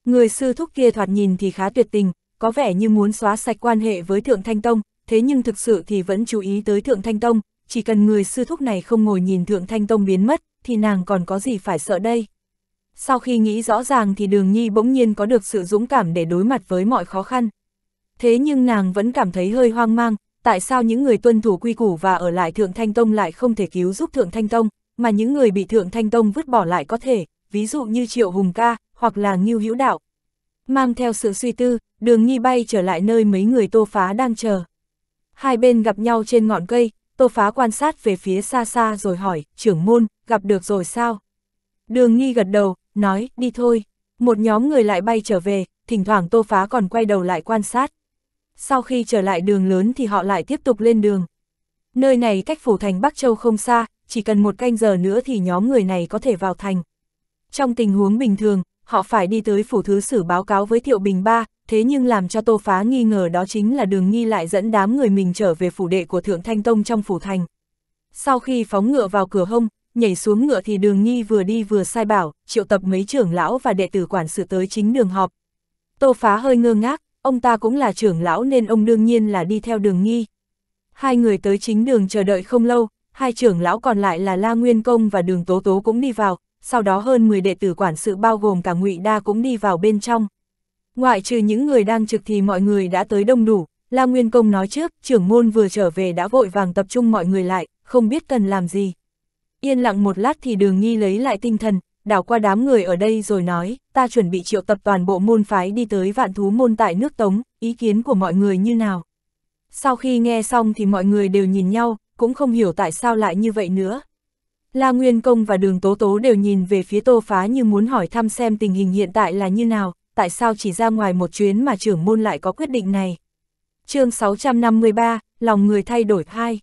Người sư thúc kia thoạt nhìn thì khá tuyệt tình, có vẻ như muốn xóa sạch quan hệ với Thượng Thanh Tông, thế nhưng thực sự thì vẫn chú ý tới Thượng Thanh Tông, chỉ cần người sư thúc này không ngồi nhìn Thượng Thanh Tông biến mất, thì nàng còn có gì phải sợ đây. Sau khi nghĩ rõ ràng thì Đường Nhi bỗng nhiên có được sự dũng cảm để đối mặt với mọi khó khăn. Thế nhưng nàng vẫn cảm thấy hơi hoang mang, tại sao những người tuân thủ quy củ và ở lại Thượng Thanh Tông lại không thể cứu giúp Thượng Thanh Tông, mà những người bị Thượng Thanh Tông vứt bỏ lại có thể, ví dụ như Triệu Hùng Ca, hoặc là Ngưu Hữu Đạo, Mang theo sự suy tư, đường nhi bay trở lại nơi mấy người tô phá đang chờ. Hai bên gặp nhau trên ngọn cây, tô phá quan sát về phía xa xa rồi hỏi, trưởng môn, gặp được rồi sao? Đường nhi gật đầu, nói, đi thôi. Một nhóm người lại bay trở về, thỉnh thoảng tô phá còn quay đầu lại quan sát. Sau khi trở lại đường lớn thì họ lại tiếp tục lên đường. Nơi này cách phủ thành Bắc Châu không xa, chỉ cần một canh giờ nữa thì nhóm người này có thể vào thành. Trong tình huống bình thường, họ phải đi tới phủ thứ sử báo cáo với Thiệu Bình Ba, thế nhưng làm cho Tô Phá nghi ngờ đó chính là đường nghi lại dẫn đám người mình trở về phủ đệ của Thượng Thanh Tông trong phủ thành. Sau khi phóng ngựa vào cửa hông, nhảy xuống ngựa thì đường nghi vừa đi vừa sai bảo, triệu tập mấy trưởng lão và đệ tử quản sự tới chính đường họp. Tô Phá hơi ngơ ngác, ông ta cũng là trưởng lão nên ông đương nhiên là đi theo đường nghi. Hai người tới chính đường chờ đợi không lâu, hai trưởng lão còn lại là La Nguyên Công và đường Tố Tố cũng đi vào, sau đó hơn 10 đệ tử quản sự bao gồm cả ngụy đa cũng đi vào bên trong. Ngoại trừ những người đang trực thì mọi người đã tới đông đủ, La Nguyên Công nói trước, trưởng môn vừa trở về đã vội vàng tập trung mọi người lại, không biết cần làm gì. Yên lặng một lát thì đường nghi lấy lại tinh thần, đảo qua đám người ở đây rồi nói, ta chuẩn bị triệu tập toàn bộ môn phái đi tới vạn thú môn tại nước Tống, ý kiến của mọi người như nào. Sau khi nghe xong thì mọi người đều nhìn nhau, cũng không hiểu tại sao lại như vậy nữa, La Nguyên Công và Đường Tố Tố đều nhìn về phía Tô Phá như muốn hỏi thăm xem tình hình hiện tại là như nào, tại sao chỉ ra ngoài một chuyến mà trưởng môn lại có quyết định này. chương 653, lòng người thay đổi hai.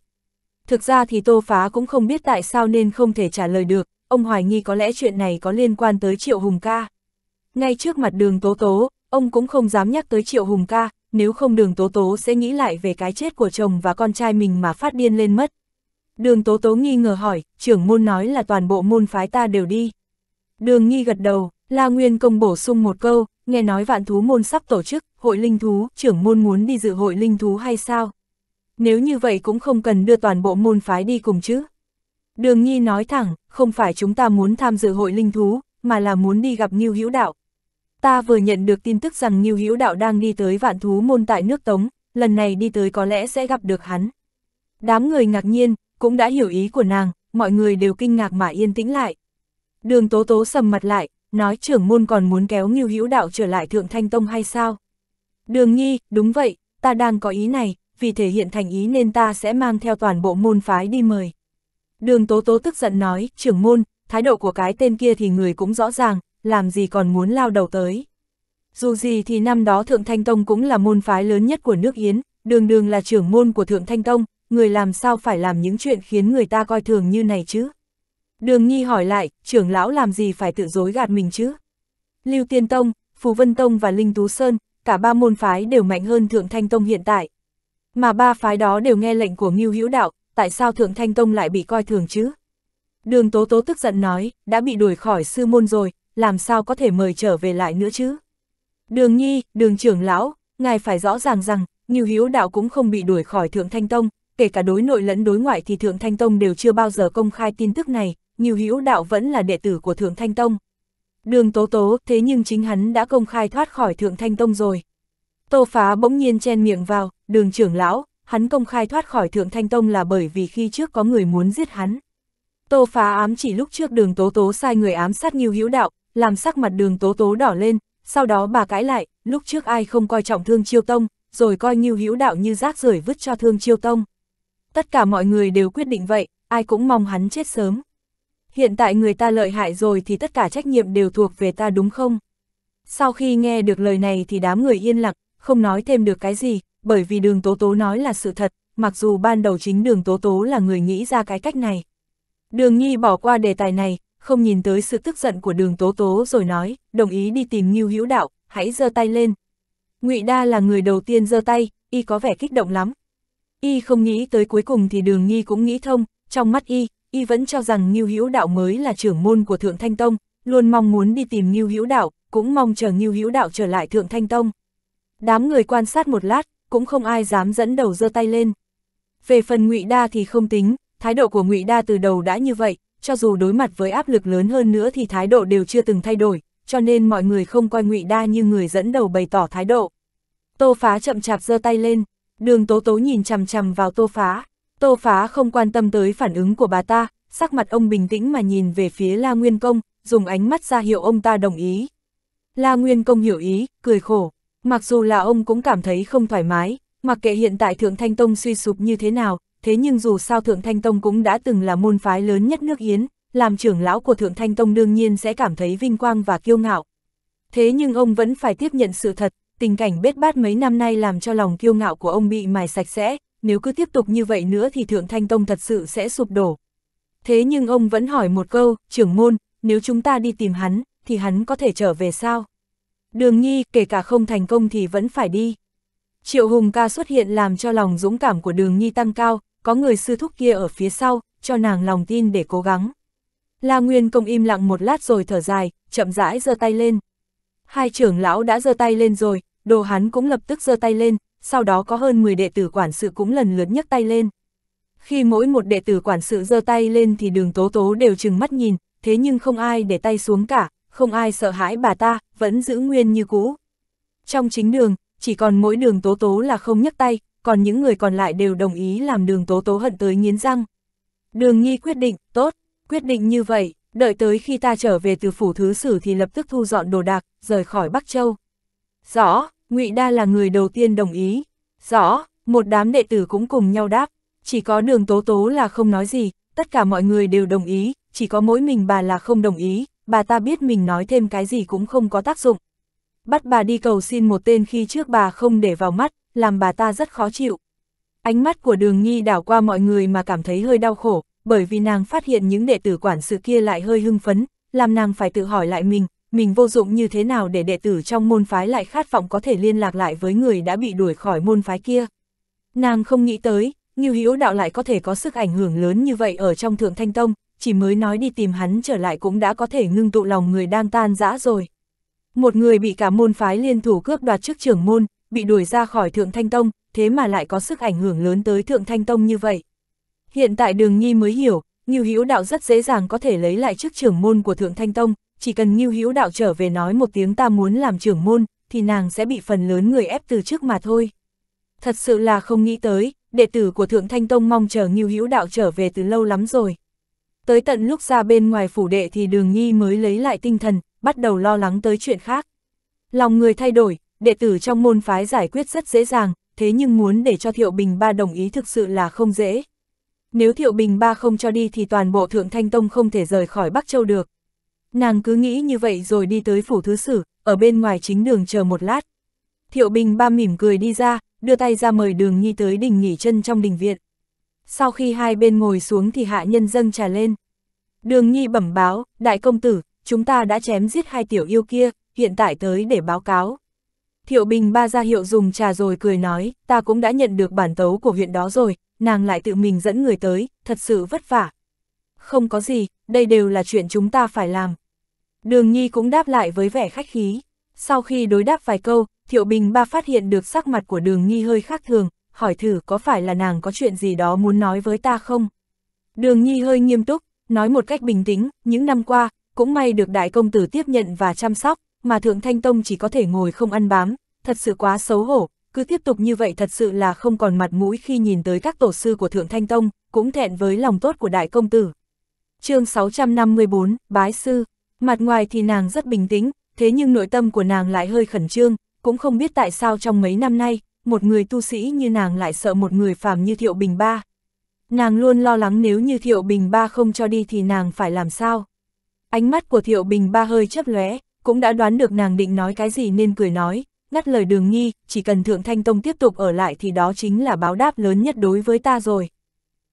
Thực ra thì Tô Phá cũng không biết tại sao nên không thể trả lời được, ông hoài nghi có lẽ chuyện này có liên quan tới Triệu Hùng ca. Ngay trước mặt đường Tố Tố, ông cũng không dám nhắc tới Triệu Hùng ca, nếu không đường Tố Tố sẽ nghĩ lại về cái chết của chồng và con trai mình mà phát điên lên mất. Đường Tố Tố nghi ngờ hỏi, trưởng môn nói là toàn bộ môn phái ta đều đi. Đường nghi gật đầu, La Nguyên công bổ sung một câu, nghe nói vạn thú môn sắp tổ chức, hội linh thú, trưởng môn muốn đi dự hội linh thú hay sao? Nếu như vậy cũng không cần đưa toàn bộ môn phái đi cùng chứ. Đường Nhi nói thẳng, không phải chúng ta muốn tham dự hội linh thú, mà là muốn đi gặp Ngưu Hữu Đạo. Ta vừa nhận được tin tức rằng Ngưu Hữu Đạo đang đi tới vạn thú môn tại nước Tống, lần này đi tới có lẽ sẽ gặp được hắn. Đám người ngạc nhiên, cũng đã hiểu ý của nàng, mọi người đều kinh ngạc mà yên tĩnh lại. Đường tố tố sầm mặt lại, nói trưởng môn còn muốn kéo nghiêu hữu đạo trở lại thượng thanh tông hay sao? Đường nhi đúng vậy, ta đang có ý này, vì thể hiện thành ý nên ta sẽ mang theo toàn bộ môn phái đi mời. Đường tố tố tức giận nói, trưởng môn, thái độ của cái tên kia thì người cũng rõ ràng, làm gì còn muốn lao đầu tới. Dù gì thì năm đó Thượng Thanh Tông cũng là môn phái lớn nhất của nước Yến, đường đường là trưởng môn của Thượng Thanh Tông, người làm sao phải làm những chuyện khiến người ta coi thường như này chứ? Đường Nhi hỏi lại, trưởng lão làm gì phải tự dối gạt mình chứ? Lưu Tiên Tông, Phú Vân Tông và Linh Tú Sơn, cả ba môn phái đều mạnh hơn Thượng Thanh Tông hiện tại. Mà ba phái đó đều nghe lệnh của Ngưu Hữu Đạo, tại sao Thượng Thanh Tông lại bị coi thường chứ? Đường Tố Tố tức giận nói, đã bị đuổi khỏi sư môn rồi, làm sao có thể mời trở về lại nữa chứ? Đường Nhi, đường trưởng lão, ngài phải rõ ràng rằng, Ngưu Hữu Đạo cũng không bị đuổi khỏi Thượng Thanh Tông, kể cả đối nội lẫn đối ngoại thì Thượng Thanh Tông đều chưa bao giờ công khai tin tức này, nhiều hữu đạo vẫn là đệ tử của Thượng Thanh Tông. Đường tố tố, thế nhưng chính hắn đã công khai thoát khỏi Thượng Thanh Tông rồi. Tô phá bỗng nhiên chen miệng vào, đường trưởng lão, hắn công khai thoát khỏi Thượng Thanh Tông là bởi vì khi trước có người muốn giết hắn. Tô phá ám chỉ lúc trước đường tố tố sai người ám sát nhiều hữu đạo, làm sắc mặt đường tố tố đỏ lên, sau đó bà cãi lại, lúc trước ai không coi trọng thương chiêu tông, rồi coi nhiều hữu đạo như rác rưởi vứt cho thương chiêu tông tất cả mọi người đều quyết định vậy, ai cũng mong hắn chết sớm. Hiện tại người ta lợi hại rồi thì tất cả trách nhiệm đều thuộc về ta đúng không? Sau khi nghe được lời này thì đám người yên lặng, không nói thêm được cái gì, bởi vì đường tố tố nói là sự thật, mặc dù ban đầu chính đường tố tố là người nghĩ ra cái cách này. Đường Nhi bỏ qua đề tài này, không nhìn tới sự tức giận của đường tố tố rồi nói, đồng ý đi tìm Ngưu Hữu Đạo, hãy giơ tay lên. ngụy Đa là người đầu tiên giơ tay, y có vẻ kích động lắm, Y không nghĩ tới cuối cùng thì đường nghi cũng nghĩ thông, trong mắt Y, Y vẫn cho rằng Ngưu Hữu Đạo mới là trưởng môn của Thượng Thanh Tông, luôn mong muốn đi tìm Ngưu Hữu Đạo, cũng mong chờ Ngưu Hữu Đạo trở lại Thượng Thanh Tông. Đám người quan sát một lát, cũng không ai dám dẫn đầu giơ tay lên. Về phần Ngụy Đa thì không tính, thái độ của Ngụy Đa từ đầu đã như vậy, cho dù đối mặt với áp lực lớn hơn nữa thì thái độ đều chưa từng thay đổi, cho nên mọi người không coi Ngụy Đa như người dẫn đầu bày tỏ thái độ. Tô Phá chậm chạp giơ tay lên, đường tố tố nhìn chằm chằm vào tô phá, tô phá không quan tâm tới phản ứng của bà ta, sắc mặt ông bình tĩnh mà nhìn về phía La Nguyên Công, dùng ánh mắt ra hiệu ông ta đồng ý. La Nguyên Công hiểu ý, cười khổ, mặc dù là ông cũng cảm thấy không thoải mái, mặc kệ hiện tại Thượng Thanh Tông suy sụp như thế nào, thế nhưng dù sao Thượng Thanh Tông cũng đã từng là môn phái lớn nhất nước Yến, làm trưởng lão của Thượng Thanh Tông đương nhiên sẽ cảm thấy vinh quang và kiêu ngạo. Thế nhưng ông vẫn phải tiếp nhận sự thật, tình cảnh bết bát mấy năm nay làm cho lòng kiêu ngạo của ông bị mài sạch sẽ, nếu cứ tiếp tục như vậy nữa thì Thượng Thanh Tông thật sự sẽ sụp đổ. Thế nhưng ông vẫn hỏi một câu, trưởng môn, nếu chúng ta đi tìm hắn, thì hắn có thể trở về sao? Đường nghi, kể cả không thành công thì vẫn phải đi. Triệu Hùng ca xuất hiện làm cho lòng dũng cảm của đường nghi tăng cao, có người sư thúc kia ở phía sau, cho nàng lòng tin để cố gắng. La Nguyên Công im lặng một lát rồi thở dài, chậm rãi giơ tay lên. Hai trưởng lão đã giơ tay lên rồi, đồ hắn cũng lập tức giơ tay lên, sau đó có hơn 10 đệ tử quản sự cũng lần lượt nhấc tay lên. Khi mỗi một đệ tử quản sự giơ tay lên thì đường tố tố đều chừng mắt nhìn, thế nhưng không ai để tay xuống cả, không ai sợ hãi bà ta, vẫn giữ nguyên như cũ. Trong chính đường, chỉ còn mỗi đường tố tố là không nhấc tay, còn những người còn lại đều đồng ý làm đường tố tố hận tới nghiến răng. Đường nghi quyết định, tốt, quyết định như vậy, đợi tới khi ta trở về từ phủ thứ sử thì lập tức thu dọn đồ đạc, rời khỏi Bắc Châu. Rõ, Ngụy Đa là người đầu tiên đồng ý. Rõ, một đám đệ tử cũng cùng nhau đáp, chỉ có đường tố tố là không nói gì, tất cả mọi người đều đồng ý, chỉ có mỗi mình bà là không đồng ý, bà ta biết mình nói thêm cái gì cũng không có tác dụng. Bắt bà đi cầu xin một tên khi trước bà không để vào mắt, làm bà ta rất khó chịu. Ánh mắt của đường Nhi đảo qua mọi người mà cảm thấy hơi đau khổ, bởi vì nàng phát hiện những đệ tử quản sự kia lại hơi hưng phấn, làm nàng phải tự hỏi lại mình, mình vô dụng như thế nào để đệ tử trong môn phái lại khát vọng có thể liên lạc lại với người đã bị đuổi khỏi môn phái kia. Nàng không nghĩ tới, Ngưu hiếu Đạo lại có thể có sức ảnh hưởng lớn như vậy ở trong Thượng Thanh Tông, chỉ mới nói đi tìm hắn trở lại cũng đã có thể ngưng tụ lòng người đang tan rã rồi. Một người bị cả môn phái liên thủ cướp đoạt chức trưởng môn, bị đuổi ra khỏi Thượng Thanh Tông, thế mà lại có sức ảnh hưởng lớn tới Thượng Thanh Tông như vậy. Hiện tại Đường Nhi mới hiểu, Ngưu hiếu Đạo rất dễ dàng có thể lấy lại chức trưởng môn của Thượng Thanh Tông, chỉ cần Ngưu Hữu Đạo trở về nói một tiếng ta muốn làm trưởng môn, thì nàng sẽ bị phần lớn người ép từ trước mà thôi. Thật sự là không nghĩ tới, đệ tử của Thượng Thanh Tông mong chờ Ngưu Hữu Đạo trở về từ lâu lắm rồi. Tới tận lúc ra bên ngoài phủ đệ thì Đường Nhi mới lấy lại tinh thần, bắt đầu lo lắng tới chuyện khác. Lòng người thay đổi, đệ tử trong môn phái giải quyết rất dễ dàng, thế nhưng muốn để cho Thiệu Bình Ba đồng ý thực sự là không dễ. Nếu Thiệu Bình Ba không cho đi thì toàn bộ Thượng Thanh Tông không thể rời khỏi Bắc Châu được. Nàng cứ nghĩ như vậy rồi đi tới phủ thứ sử, ở bên ngoài chính đường chờ một lát. Thiệu Bình ba mỉm cười đi ra, đưa tay ra mời đường nhi tới đình nghỉ chân trong đình viện. Sau khi hai bên ngồi xuống thì hạ nhân dâng trà lên. Đường nhi bẩm báo, đại công tử, chúng ta đã chém giết hai tiểu yêu kia, hiện tại tới để báo cáo. Thiệu Bình ba ra hiệu dùng trà rồi cười nói, ta cũng đã nhận được bản tấu của huyện đó rồi, nàng lại tự mình dẫn người tới, thật sự vất vả, không có gì, đây đều là chuyện chúng ta phải làm. Đường Nhi cũng đáp lại với vẻ khách khí. Sau khi đối đáp vài câu, Thiệu Bình Ba phát hiện được sắc mặt của Đường Nhi hơi khác thường, hỏi thử có phải là nàng có chuyện gì đó muốn nói với ta không? Đường Nhi hơi nghiêm túc, nói một cách bình tĩnh, những năm qua, cũng may được đại công tử tiếp nhận và chăm sóc, mà Thượng Thanh Tông chỉ có thể ngồi không ăn bám, thật sự quá xấu hổ, cứ tiếp tục như vậy thật sự là không còn mặt mũi khi nhìn tới các tổ sư của Thượng Thanh Tông, cũng thẹn với lòng tốt của đại công tử chương 654, Bái Sư, mặt ngoài thì nàng rất bình tĩnh, thế nhưng nội tâm của nàng lại hơi khẩn trương, cũng không biết tại sao trong mấy năm nay, một người tu sĩ như nàng lại sợ một người phàm như Thiệu Bình Ba. Nàng luôn lo lắng nếu như Thiệu Bình Ba không cho đi thì nàng phải làm sao. Ánh mắt của Thiệu Bình Ba hơi chấp lóe, cũng đã đoán được nàng định nói cái gì nên cười nói, ngắt lời đường nghi, chỉ cần Thượng Thanh Tông tiếp tục ở lại thì đó chính là báo đáp lớn nhất đối với ta rồi.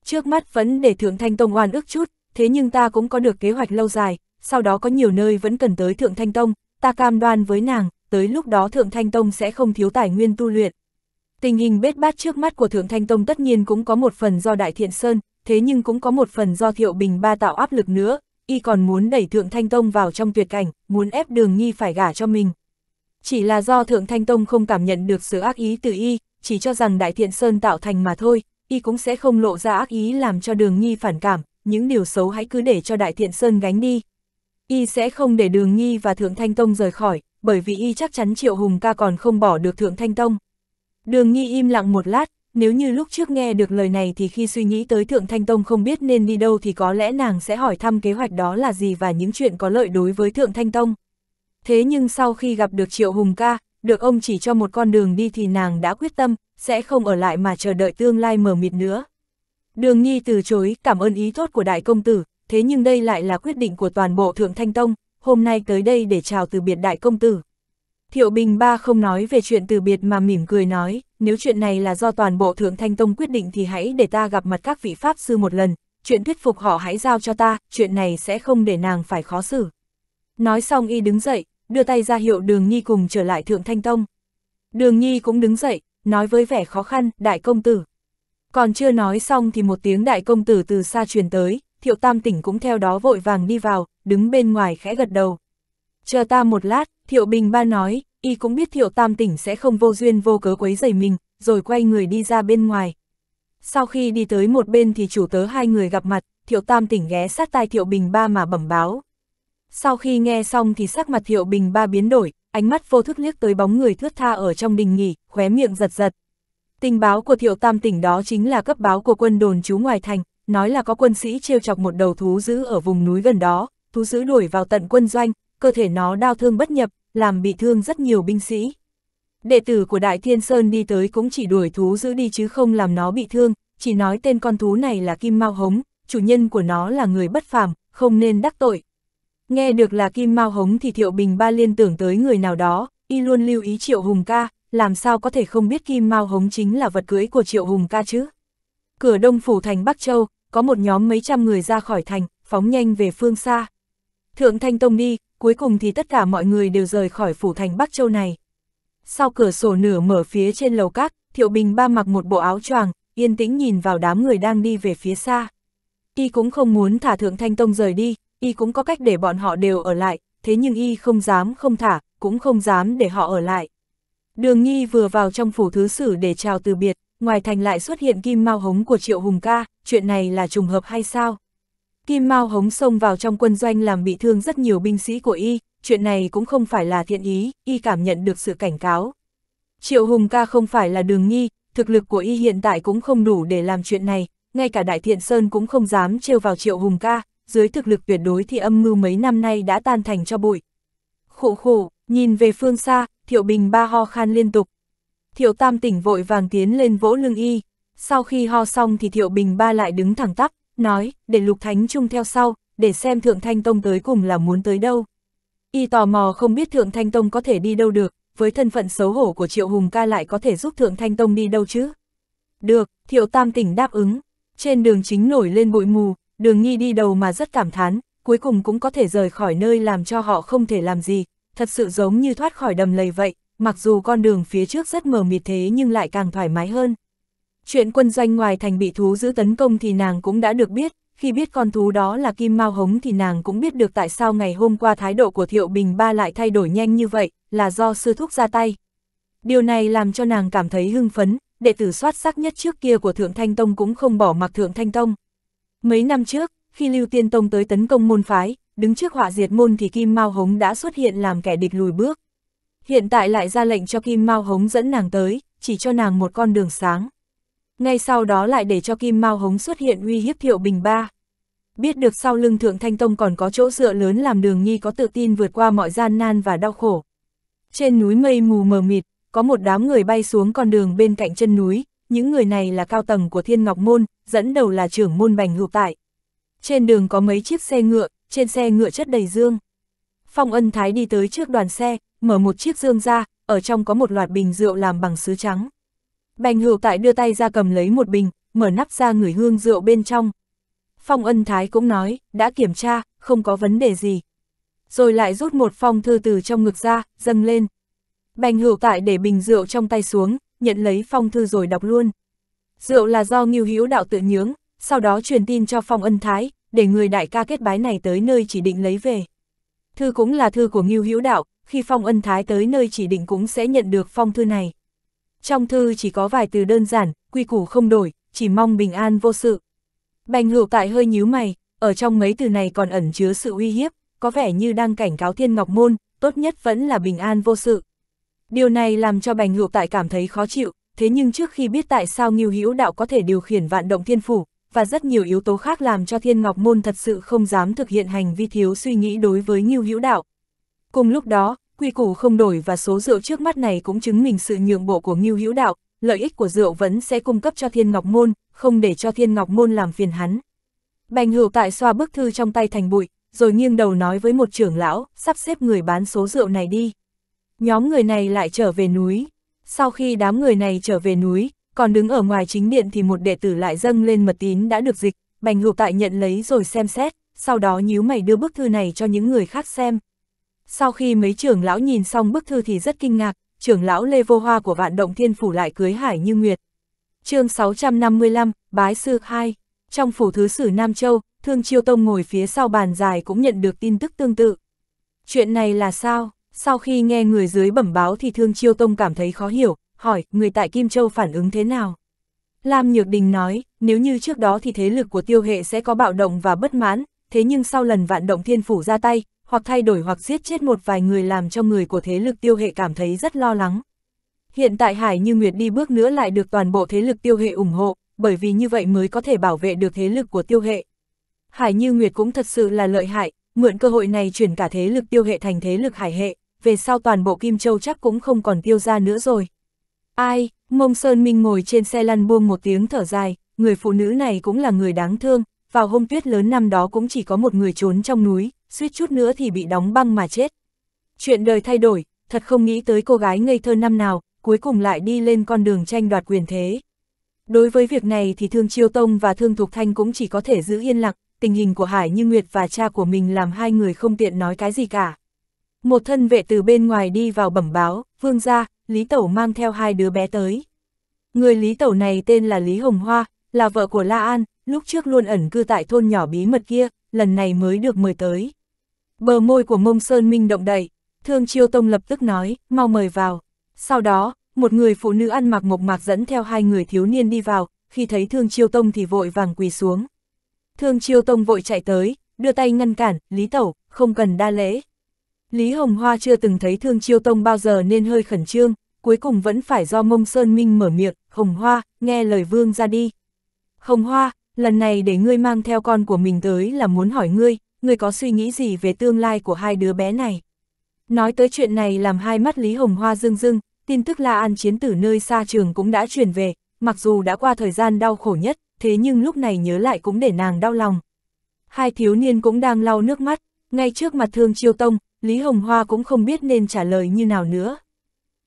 Trước mắt vẫn để Thượng Thanh Tông oan ức chút, thế nhưng ta cũng có được kế hoạch lâu dài, sau đó có nhiều nơi vẫn cần tới Thượng Thanh Tông, ta cam đoan với nàng, tới lúc đó Thượng Thanh Tông sẽ không thiếu tài nguyên tu luyện. Tình hình bết bát trước mắt của Thượng Thanh Tông tất nhiên cũng có một phần do Đại Thiện Sơn, thế nhưng cũng có một phần do Thiệu Bình Ba tạo áp lực nữa, y còn muốn đẩy Thượng Thanh Tông vào trong tuyệt cảnh, muốn ép Đường Nhi phải gả cho mình. Chỉ là do Thượng Thanh Tông không cảm nhận được sự ác ý từ y, chỉ cho rằng Đại Thiện Sơn tạo thành mà thôi, y cũng sẽ không lộ ra ác ý làm cho Đường Nhi phản cảm, những điều xấu hãy cứ để cho Đại Thiện Sơn gánh đi. Y sẽ không để Đường Nghi và Thượng Thanh Tông rời khỏi, bởi vì Y chắc chắn Triệu Hùng ca còn không bỏ được Thượng Thanh Tông. Đường Nghi im lặng một lát, nếu như lúc trước nghe được lời này thì khi suy nghĩ tới Thượng Thanh Tông không biết nên đi đâu thì có lẽ nàng sẽ hỏi thăm kế hoạch đó là gì và những chuyện có lợi đối với Thượng Thanh Tông. Thế nhưng sau khi gặp được Triệu Hùng ca, được ông chỉ cho một con đường đi thì nàng đã quyết tâm, sẽ không ở lại mà chờ đợi tương lai mờ mịt nữa. Đường Nhi từ chối, cảm ơn ý tốt của đại công tử, thế nhưng đây lại là quyết định của toàn bộ Thượng Thanh Tông, hôm nay tới đây để chào từ biệt đại công tử. Thiệu Bình Ba không nói về chuyện từ biệt mà mỉm cười nói, nếu chuyện này là do toàn bộ Thượng Thanh Tông quyết định thì hãy để ta gặp mặt các vị Pháp sư một lần, chuyện thuyết phục họ hãy giao cho ta, chuyện này sẽ không để nàng phải khó xử. Nói xong y đứng dậy, đưa tay ra hiệu Đường Nhi cùng trở lại Thượng Thanh Tông. Đường Nhi cũng đứng dậy, nói với vẻ khó khăn, đại công tử, còn chưa nói xong thì một tiếng đại công tử từ xa truyền tới, thiệu tam tỉnh cũng theo đó vội vàng đi vào, đứng bên ngoài khẽ gật đầu. Chờ ta một lát, thiệu bình ba nói, y cũng biết thiệu tam tỉnh sẽ không vô duyên vô cớ quấy rầy mình, rồi quay người đi ra bên ngoài. Sau khi đi tới một bên thì chủ tớ hai người gặp mặt, thiệu tam tỉnh ghé sát tai thiệu bình ba mà bẩm báo. Sau khi nghe xong thì sắc mặt thiệu bình ba biến đổi, ánh mắt vô thức liếc tới bóng người thước tha ở trong đình nghỉ, khóe miệng giật giật, Tình báo của thiệu tam tỉnh đó chính là cấp báo của quân đồn trú ngoài thành, nói là có quân sĩ trêu chọc một đầu thú dữ ở vùng núi gần đó, thú dữ đuổi vào tận quân doanh, cơ thể nó đau thương bất nhập, làm bị thương rất nhiều binh sĩ. Đệ tử của Đại Thiên Sơn đi tới cũng chỉ đuổi thú dữ đi chứ không làm nó bị thương, chỉ nói tên con thú này là Kim Mao Hống, chủ nhân của nó là người bất phàm, không nên đắc tội. Nghe được là Kim Mao Hống thì Thiệu Bình Ba liên tưởng tới người nào đó, y luôn lưu ý Triệu Hùng ca, làm sao có thể không biết kim mao hống chính là vật cưới của Triệu Hùng ca chứ? Cửa đông phủ thành Bắc Châu, có một nhóm mấy trăm người ra khỏi thành, phóng nhanh về phương xa. Thượng Thanh Tông đi, cuối cùng thì tất cả mọi người đều rời khỏi phủ thành Bắc Châu này. Sau cửa sổ nửa mở phía trên lầu các, Thiệu Bình ba mặc một bộ áo choàng, yên tĩnh nhìn vào đám người đang đi về phía xa. Y cũng không muốn thả Thượng Thanh Tông rời đi, Y cũng có cách để bọn họ đều ở lại, thế nhưng Y không dám không thả, cũng không dám để họ ở lại. Đường Nhi vừa vào trong phủ thứ sử để chào từ biệt, ngoài thành lại xuất hiện kim mao hống của Triệu Hùng ca, chuyện này là trùng hợp hay sao? Kim mao hống xông vào trong quân doanh làm bị thương rất nhiều binh sĩ của y, chuyện này cũng không phải là thiện ý, y cảm nhận được sự cảnh cáo. Triệu Hùng ca không phải là đường Nhi. thực lực của y hiện tại cũng không đủ để làm chuyện này, ngay cả Đại Thiện Sơn cũng không dám trêu vào Triệu Hùng ca, dưới thực lực tuyệt đối thì âm mưu mấy năm nay đã tan thành cho bụi. Khổ khổ, nhìn về phương xa, Thiệu Bình ba ho khan liên tục. Thiệu Tam tỉnh vội vàng tiến lên vỗ lưng y. Sau khi ho xong thì Thiệu Bình ba lại đứng thẳng tắp, nói, để Lục Thánh Trung theo sau, để xem Thượng Thanh Tông tới cùng là muốn tới đâu. Y tò mò không biết Thượng Thanh Tông có thể đi đâu được, với thân phận xấu hổ của Triệu Hùng ca lại có thể giúp Thượng Thanh Tông đi đâu chứ. Được, Thiệu Tam tỉnh đáp ứng. Trên đường chính nổi lên bụi mù, đường nghi đi đầu mà rất cảm thán, cuối cùng cũng có thể rời khỏi nơi làm cho họ không thể làm gì, thật sự giống như thoát khỏi đầm lầy vậy, mặc dù con đường phía trước rất mờ mịt thế nhưng lại càng thoải mái hơn. Chuyện quân doanh ngoài thành bị thú giữ tấn công thì nàng cũng đã được biết, khi biết con thú đó là kim mao hống thì nàng cũng biết được tại sao ngày hôm qua thái độ của Thiệu Bình Ba lại thay đổi nhanh như vậy, là do sư thúc ra tay. Điều này làm cho nàng cảm thấy hưng phấn, đệ tử soát sắc nhất trước kia của Thượng Thanh Tông cũng không bỏ mặc Thượng Thanh Tông. Mấy năm trước, khi Lưu Tiên Tông tới tấn công môn phái, đứng trước họa diệt môn thì Kim Mao Hống đã xuất hiện làm kẻ địch lùi bước. Hiện tại lại ra lệnh cho Kim Mao Hống dẫn nàng tới, chỉ cho nàng một con đường sáng. Ngay sau đó lại để cho Kim Mao Hống xuất hiện uy hiếp Thiệu Bình Ba. Biết được sau lưng Thượng Thanh Tông còn có chỗ dựa lớn làm đường nhi có tự tin vượt qua mọi gian nan và đau khổ. Trên núi mây mù mờ mịt, có một đám người bay xuống con đường bên cạnh chân núi, những người này là cao tầng của Thiên Ngọc Môn, dẫn đầu là trưởng môn Bành Hữu Tại. Trên đường có mấy chiếc xe ngựa, trên xe ngựa chất đầy dương. Phong ân thái đi tới trước đoàn xe, mở một chiếc dương ra, ở trong có một loạt bình rượu làm bằng sứ trắng. Bành hữu tại đưa tay ra cầm lấy một bình, mở nắp ra ngửi hương rượu bên trong. Phong ân thái cũng nói, đã kiểm tra, không có vấn đề gì. Rồi lại rút một phong thư từ trong ngực ra, dâng lên. Bành hữu tại để bình rượu trong tay xuống, nhận lấy phong thư rồi đọc luôn. Rượu là do ngưu hữu đạo tự nhướng, sau đó truyền tin cho phong ân thái, để người đại ca kết bái này tới nơi chỉ định lấy về. Thư cũng là thư của Ngưu Hữu Đạo, khi phong ân thái tới nơi chỉ định cũng sẽ nhận được phong thư này. Trong thư chỉ có vài từ đơn giản, quy củ không đổi, chỉ mong bình an vô sự. Bành hữu tại hơi nhíu mày, ở trong mấy từ này còn ẩn chứa sự uy hiếp, có vẻ như đang cảnh cáo Thiên Ngọc Môn, tốt nhất vẫn là bình an vô sự. Điều này làm cho Bành Hữu Tại cảm thấy khó chịu, thế nhưng trước khi biết tại sao Ngưu Hữu Đạo có thể điều khiển vạn động thiên phủ, và rất nhiều yếu tố khác làm cho Thiên Ngọc Môn thật sự không dám thực hiện hành vi thiếu suy nghĩ đối với Ngưu Hữu Đạo. Cùng lúc đó, quy củ không đổi và số rượu trước mắt này cũng chứng minh sự nhượng bộ của Ngưu Hữu Đạo, lợi ích của rượu vẫn sẽ cung cấp cho Thiên Ngọc Môn, không để cho Thiên Ngọc Môn làm phiền hắn. Bành Hữu Tại xoa bức thư trong tay thành bụi, rồi nghiêng đầu nói với một trưởng lão, sắp xếp người bán số rượu này đi. Nhóm người này lại trở về núi. Sau khi đám người này trở về núi, còn đứng ở ngoài chính điện thì một đệ tử lại dâng lên mật tín đã được dịch, Bành Hữu Tại nhận lấy rồi xem xét, sau đó nhíu mày đưa bức thư này cho những người khác xem. Sau khi mấy trưởng lão nhìn xong bức thư thì rất kinh ngạc, trưởng lão Lê Vô Hoa của Vạn Động Thiên Phủ lại cưới Hải Như Nguyệt. chương 655, Bái Sư 2 Trong phủ thứ sử Nam Châu, Thương Chiêu Tông ngồi phía sau bàn dài cũng nhận được tin tức tương tự. Chuyện này là sao? Sau khi nghe người dưới bẩm báo thì Thương Chiêu Tông cảm thấy khó hiểu, hỏi, người tại Kim Châu phản ứng thế nào? Lam Nhược Đình nói, nếu như trước đó thì thế lực của tiêu hệ sẽ có bạo động và bất mãn, thế nhưng sau lần vạn động thiên phủ ra tay, hoặc thay đổi hoặc giết chết một vài người làm cho người của thế lực tiêu hệ cảm thấy rất lo lắng. Hiện tại Hải Như Nguyệt đi bước nữa lại được toàn bộ thế lực tiêu hệ ủng hộ, bởi vì như vậy mới có thể bảo vệ được thế lực của tiêu hệ. Hải Như Nguyệt cũng thật sự là lợi hại, mượn cơ hội này chuyển cả thế lực tiêu hệ thành thế lực hải hệ, về sau toàn bộ Kim Châu chắc cũng không còn tiêu ra nữa rồi. Ai, mông Sơn Minh ngồi trên xe lăn buông một tiếng thở dài, người phụ nữ này cũng là người đáng thương, vào hôm tuyết lớn năm đó cũng chỉ có một người trốn trong núi, suýt chút nữa thì bị đóng băng mà chết. Chuyện đời thay đổi, thật không nghĩ tới cô gái ngây thơ năm nào, cuối cùng lại đi lên con đường tranh đoạt quyền thế. Đối với việc này thì Thương Chiêu Tông và Thương Thục Thanh cũng chỉ có thể giữ yên lặng, tình hình của Hải Như Nguyệt và cha của mình làm hai người không tiện nói cái gì cả. Một thân vệ từ bên ngoài đi vào bẩm báo, vương gia, Lý Tẩu mang theo hai đứa bé tới. Người Lý Tẩu này tên là Lý Hồng Hoa, là vợ của La An, lúc trước luôn ẩn cư tại thôn nhỏ bí mật kia, lần này mới được mời tới. Bờ môi của mông Sơn Minh động đậy, Thương Chiêu Tông lập tức nói, mau mời vào. Sau đó, một người phụ nữ ăn mặc mộc mạc dẫn theo hai người thiếu niên đi vào, khi thấy Thương Chiêu Tông thì vội vàng quỳ xuống. Thương Chiêu Tông vội chạy tới, đưa tay ngăn cản, Lý Tẩu, không cần đa lễ, Lý Hồng Hoa chưa từng thấy Thương Chiêu Tông bao giờ nên hơi khẩn trương, cuối cùng vẫn phải do Mông Sơn Minh mở miệng, Hồng Hoa, nghe lời vương ra đi. Hồng Hoa, lần này để ngươi mang theo con của mình tới là muốn hỏi ngươi, ngươi có suy nghĩ gì về tương lai của hai đứa bé này? Nói tới chuyện này làm hai mắt Lý Hồng Hoa rưng rưng, tin tức La An chiến tử nơi xa trường cũng đã truyền về, mặc dù đã qua thời gian đau khổ nhất, thế nhưng lúc này nhớ lại cũng để nàng đau lòng. Hai thiếu niên cũng đang lau nước mắt, ngay trước mặt Thương Chiêu Tông, Lý Hồng Hoa cũng không biết nên trả lời như nào nữa.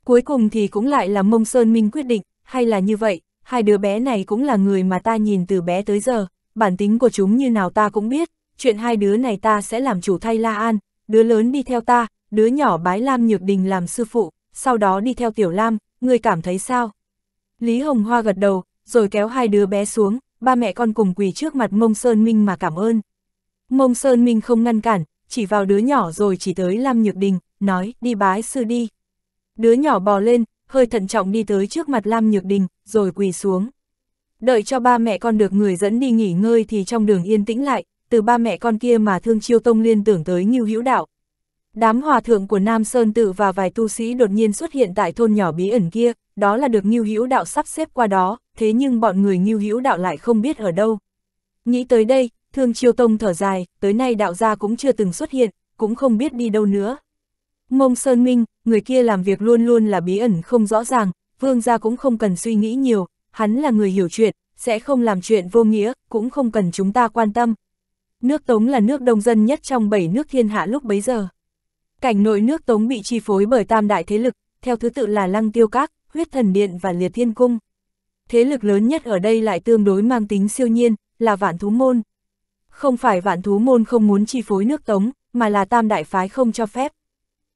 Cuối cùng thì cũng lại là Mông Sơn Minh quyết định, hay là như vậy, hai đứa bé này cũng là người mà ta nhìn từ bé tới giờ, bản tính của chúng như nào ta cũng biết, chuyện hai đứa này ta sẽ làm chủ thay La An, đứa lớn đi theo ta, đứa nhỏ bái Lam Nhược Đình làm sư phụ, sau đó đi theo Tiểu Lam, người cảm thấy sao? Lý Hồng Hoa gật đầu, rồi kéo hai đứa bé xuống, ba mẹ con cùng quỳ trước mặt Mông Sơn Minh mà cảm ơn. Mông Sơn Minh không ngăn cản, chỉ vào đứa nhỏ rồi chỉ tới Lam Nhược Đình, nói, đi bái sư đi. Đứa nhỏ bò lên, hơi thận trọng đi tới trước mặt Lam Nhược Đình, rồi quỳ xuống. Đợi cho ba mẹ con được người dẫn đi nghỉ ngơi thì trong đường yên tĩnh lại, từ ba mẹ con kia mà Thương Chiêu Tông liên tưởng tới Ngưu Hữu Đạo. Đám hòa thượng của Nam Sơn Tự và vài tu sĩ đột nhiên xuất hiện tại thôn nhỏ bí ẩn kia, đó là được Ngưu Hữu Đạo sắp xếp qua đó, thế nhưng bọn người Ngưu Hữu Đạo lại không biết ở đâu. Nghĩ tới đây, Thương Chiêu Tông thở dài, tới nay đạo gia cũng chưa từng xuất hiện, cũng không biết đi đâu nữa. Mông Sơn Minh, người kia làm việc luôn luôn là bí ẩn không rõ ràng, vương gia cũng không cần suy nghĩ nhiều, hắn là người hiểu chuyện, sẽ không làm chuyện vô nghĩa, cũng không cần chúng ta quan tâm. Nước Tống là nước đông dân nhất trong bảy nước thiên hạ lúc bấy giờ. Cảnh nội nước Tống bị chi phối bởi tam đại thế lực, theo thứ tự là Lăng Tiêu Các, Huyết Thần Điện và Liệt Thiên Cung. Thế lực lớn nhất ở đây lại tương đối mang tính siêu nhiên, là Vạn Thú Môn. Không phải vạn thú môn không muốn chi phối nước Tống, mà là tam đại phái không cho phép.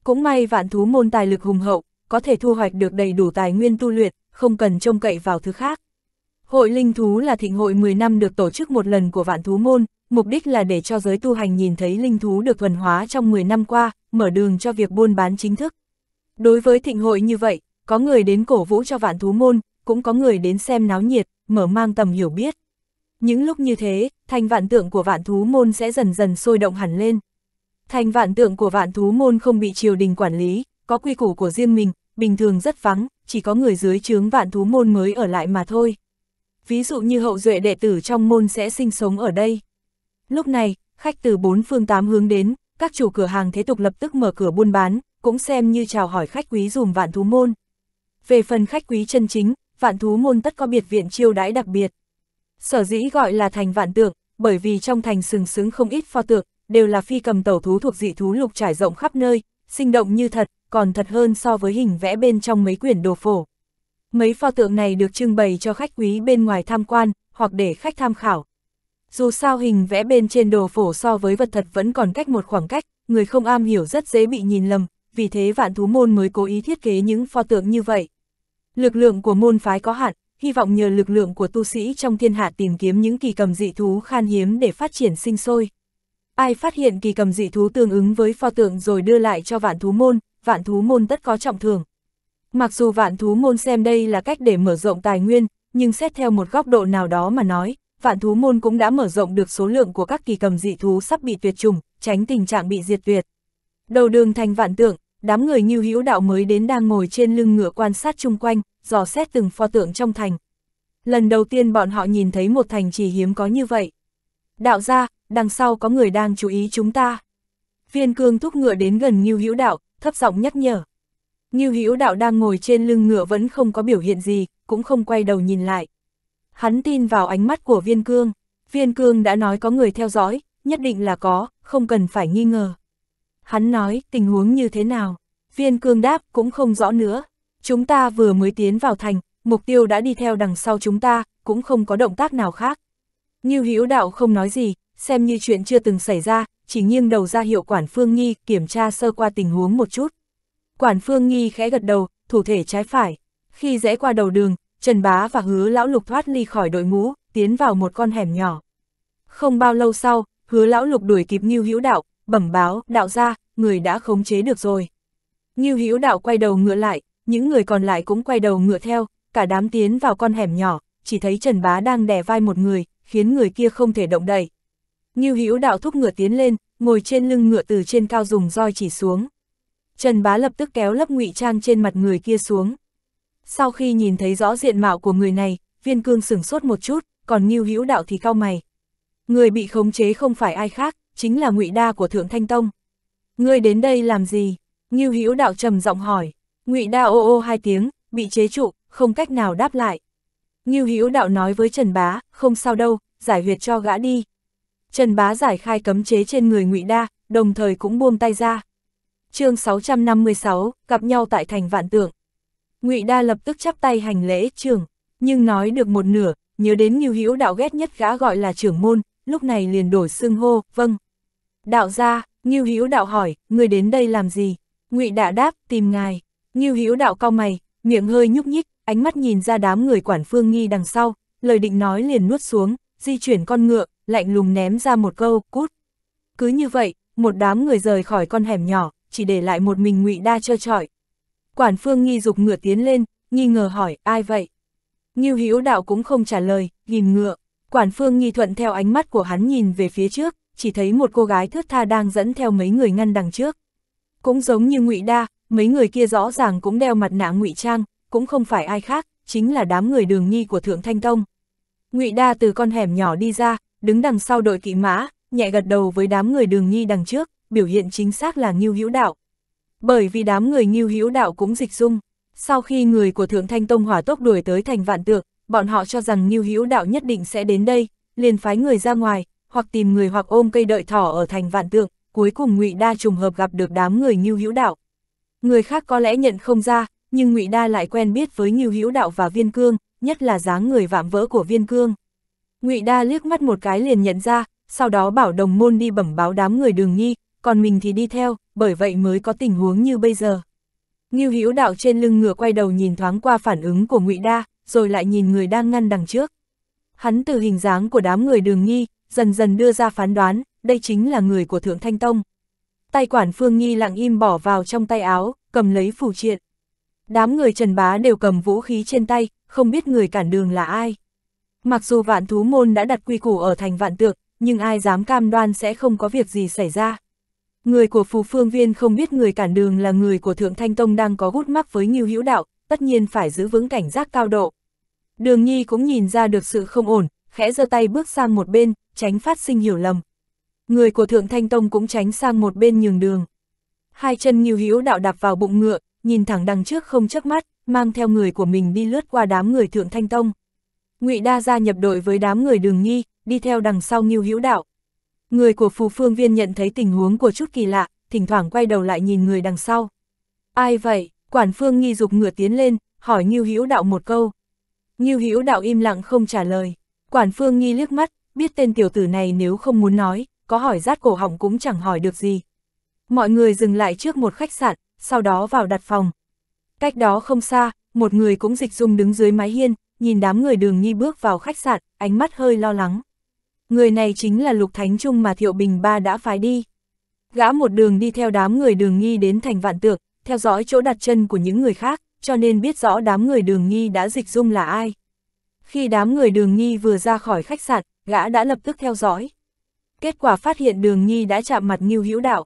Cũng may vạn thú môn tài lực hùng hậu, có thể thu hoạch được đầy đủ tài nguyên tu luyện, không cần trông cậy vào thứ khác. Hội linh thú là thịnh hội 10 năm được tổ chức một lần của vạn thú môn, mục đích là để cho giới tu hành nhìn thấy linh thú được thuần hóa trong 10 năm qua, mở đường cho việc buôn bán chính thức. Đối với thịnh hội như vậy, có người đến cổ vũ cho vạn thú môn, cũng có người đến xem náo nhiệt, mở mang tầm hiểu biết. Những lúc như thế, thành vạn tượng của vạn thú môn sẽ dần dần sôi động hẳn lên. Thành vạn tượng của vạn thú môn không bị triều đình quản lý, có quy củ của riêng mình, bình thường rất vắng, chỉ có người dưới chướng vạn thú môn mới ở lại mà thôi. Ví dụ như hậu duệ đệ tử trong môn sẽ sinh sống ở đây. Lúc này, khách từ bốn phương tám hướng đến, các chủ cửa hàng thế tục lập tức mở cửa buôn bán, cũng xem như chào hỏi khách quý dùm vạn thú môn. Về phần khách quý chân chính, vạn thú môn tất có biệt viện chiêu đãi đặc biệt. Sở dĩ gọi là thành vạn tượng, bởi vì trong thành sừng sững không ít pho tượng, đều là phi cầm tẩu thú thuộc dị thú lục trải rộng khắp nơi, sinh động như thật, còn thật hơn so với hình vẽ bên trong mấy quyển đồ phổ. Mấy pho tượng này được trưng bày cho khách quý bên ngoài tham quan, hoặc để khách tham khảo. Dù sao hình vẽ bên trên đồ phổ so với vật thật vẫn còn cách một khoảng cách, người không am hiểu rất dễ bị nhìn lầm, vì thế vạn thú môn mới cố ý thiết kế những pho tượng như vậy. Lực lượng của môn phái có hạn, hy vọng nhờ lực lượng của tu sĩ trong thiên hạ tìm kiếm những kỳ cầm dị thú khan hiếm để phát triển sinh sôi. Ai phát hiện kỳ cầm dị thú tương ứng với pho tượng rồi đưa lại cho vạn thú môn, vạn thú môn tất có trọng thưởng. Mặc dù vạn thú môn xem đây là cách để mở rộng tài nguyên, nhưng xét theo một góc độ nào đó mà nói, vạn thú môn cũng đã mở rộng được số lượng của các kỳ cầm dị thú sắp bị tuyệt chủng, tránh tình trạng bị diệt tuyệt. Đầu đường thành vạn tượng, đám người như hữu đạo mới đến đang ngồi trên lưng ngựa quan sát chung quanh dò xét từng pho tượng trong thành. Lần đầu tiên bọn họ nhìn thấy một thành trì hiếm có như vậy. Đạo ra, đằng sau có người đang chú ý chúng ta. Viên cương thúc ngựa đến gần Ngưu Hữu Đạo, thấp giọng nhắc nhở. Ngưu Hữu Đạo đang ngồi trên lưng ngựa vẫn không có biểu hiện gì, cũng không quay đầu nhìn lại. Hắn tin vào ánh mắt của Viên Cương. Viên Cương đã nói có người theo dõi, nhất định là có, không cần phải nghi ngờ. Hắn nói, tình huống như thế nào? Viên Cương đáp, cũng không rõ nữa. Chúng ta vừa mới tiến vào thành, mục tiêu đã đi theo đằng sau chúng ta, cũng không có động tác nào khác. Như Hữu đạo không nói gì, xem như chuyện chưa từng xảy ra, chỉ nghiêng đầu ra hiệu quản Phương Nhi kiểm tra sơ qua tình huống một chút. Quản Phương Nhi khẽ gật đầu, thủ thể trái phải. Khi rẽ qua đầu đường, Trần Bá và Hứa Lão Lục thoát ly khỏi đội ngũ, tiến vào một con hẻm nhỏ. Không bao lâu sau, Hứa Lão Lục đuổi kịp Như Hữu Đạo, bẩm báo, đạo ra, người đã khống chế được rồi. Như Hữu Đạo quay đầu ngựa lại, những người còn lại cũng quay đầu ngựa theo, cả đám tiến vào con hẻm nhỏ, chỉ thấy Trần Bá đang đè vai một người, khiến người kia không thể động đậy. Ngưu Hữu Đạo thúc ngựa tiến lên, ngồi trên lưng ngựa từ trên cao dùng roi chỉ xuống. Trần Bá lập tức kéo lớp ngụy trang trên mặt người kia xuống. Sau khi nhìn thấy rõ diện mạo của người này, Viên Cương sửng sốt một chút, còn Ngưu Hữu Đạo thì cau mày. Người bị khống chế không phải ai khác, chính là Ngụy Đa của Thượng Thanh Tông. Ngươi đến đây làm gì? Ngưu Hữu Đạo trầm giọng hỏi. Ngụy Đa ô ô hai tiếng, bị chế trụ, không cách nào đáp lại. Ngưu Hữu Đạo nói với Trần Bá, không sao đâu, giải huyệt cho gã đi. Trần Bá giải khai cấm chế trên người Ngụy Đa, đồng thời cũng buông tay ra. Chương 656, gặp nhau tại thành Vạn Tượng. Ngụy Đa lập tức chắp tay hành lễ, trưởng, nhưng nói được một nửa, nhớ đến Ngưu Hữu Đạo ghét nhất gã gọi là trưởng môn, lúc này liền đổi xưng hô, vâng. Đạo gia, Ngưu Hữu Đạo hỏi, người đến đây làm gì? Ngụy Đạ đáp, tìm ngài. Ngưu Hữu đạo cao mày, miệng hơi nhúc nhích, ánh mắt nhìn ra đám người quản phương nghi đằng sau, lời định nói liền nuốt xuống, di chuyển con ngựa, lạnh lùng ném ra một câu, cút. Cứ như vậy, một đám người rời khỏi con hẻm nhỏ, chỉ để lại một mình ngụy đa trơ trọi. Quản phương nghi dục ngựa tiến lên, nghi ngờ hỏi, ai vậy? Ngưu Hữu đạo cũng không trả lời, ghim ngựa. Quản phương nghi thuận theo ánh mắt của hắn nhìn về phía trước, chỉ thấy một cô gái thướt tha đang dẫn theo mấy người ngăn đằng trước. Cũng giống như ngụy Đa, mấy người kia rõ ràng cũng đeo mặt nạ ngụy trang, cũng không phải ai khác, chính là đám người đường nghi của Thượng Thanh Tông. Ngụy Đa từ con hẻm nhỏ đi ra, đứng đằng sau đội kỵ mã, nhẹ gật đầu với đám người đường nghi đằng trước, biểu hiện chính xác là Ngưu Hữu Đạo. Bởi vì đám người Ngưu Hữu Đạo cũng dịch dung, sau khi người của Thượng Thanh Tông hỏa tốc đuổi tới thành Vạn Tượng, bọn họ cho rằng Ngưu Hữu Đạo nhất định sẽ đến đây, liền phái người ra ngoài, hoặc tìm người hoặc ôm cây đợi thỏ ở thành Vạn Tượng, cuối cùng Ngụy Đa trùng hợp gặp được đám người Ngưu Hữu Đạo. Người khác có lẽ nhận không ra, nhưng ngụy Đa lại quen biết với Ngưu Hữu Đạo và Viên Cương, nhất là dáng người vạm vỡ của Viên Cương. ngụy Đa liếc mắt một cái liền nhận ra, sau đó bảo đồng môn đi bẩm báo đám người đường Nhi, còn mình thì đi theo, bởi vậy mới có tình huống như bây giờ. Ngưu Hữu Đạo trên lưng ngựa quay đầu nhìn thoáng qua phản ứng của Ngụy Đa, rồi lại nhìn người đang ngăn đằng trước. Hắn từ hình dáng của đám người đường Nhi dần dần đưa ra phán đoán, đây chính là người của Thượng Thanh Tông tay quản Phương nghi lặng im bỏ vào trong tay áo, cầm lấy phù triện. Đám người Trần Bá đều cầm vũ khí trên tay, không biết người cản đường là ai. Mặc dù vạn thú môn đã đặt quy củ ở thành vạn tượng, nhưng ai dám cam đoan sẽ không có việc gì xảy ra. Người của phù phương viên không biết người cản đường là người của Thượng Thanh Tông đang có gút mắc với Nghiêu Hữu Đạo, tất nhiên phải giữ vững cảnh giác cao độ. Đường Nhi cũng nhìn ra được sự không ổn, khẽ giơ tay bước sang một bên, tránh phát sinh hiểu lầm người của Thượng Thanh Tông cũng tránh sang một bên nhường đường. Hai chân nghiêu hữu đạo đạp vào bụng ngựa, nhìn thẳng đằng trước không chớp mắt, mang theo người của mình đi lướt qua đám người Thượng Thanh Tông. Ngụy Đa gia nhập đội với đám người Đường Nghi, đi theo đằng sau nghiêu hữu đạo. Người của Phù Phương Viên nhận thấy tình huống của chút kỳ lạ, thỉnh thoảng quay đầu lại nhìn người đằng sau. Ai vậy? Quản Phương Nghi dục ngựa tiến lên, hỏi nghiêu hữu đạo một câu. Nghiêu hữu đạo im lặng không trả lời. Quản Phương Nghi liếc mắt, biết tên tiểu tử này nếu không muốn nói, có hỏi rát cổ họng cũng chẳng hỏi được gì. Mọi người dừng lại trước một khách sạn, sau đó vào đặt phòng. Cách đó không xa, một người cũng dịch dung đứng dưới mái hiên, nhìn đám người đường nghi bước vào khách sạn, ánh mắt hơi lo lắng. Người này chính là Lục Thánh Trung mà Thiệu Bình Ba đã phái đi. Gã một đường đi theo đám người đường nghi đến thành vạn tượng, theo dõi chỗ đặt chân của những người khác, cho nên biết rõ đám người đường nghi đã dịch dung là ai. Khi đám người đường nghi vừa ra khỏi khách sạn, gã đã lập tức theo dõi kết quả phát hiện đường Nhi đã chạm mặt Ngưu Hữu Đạo.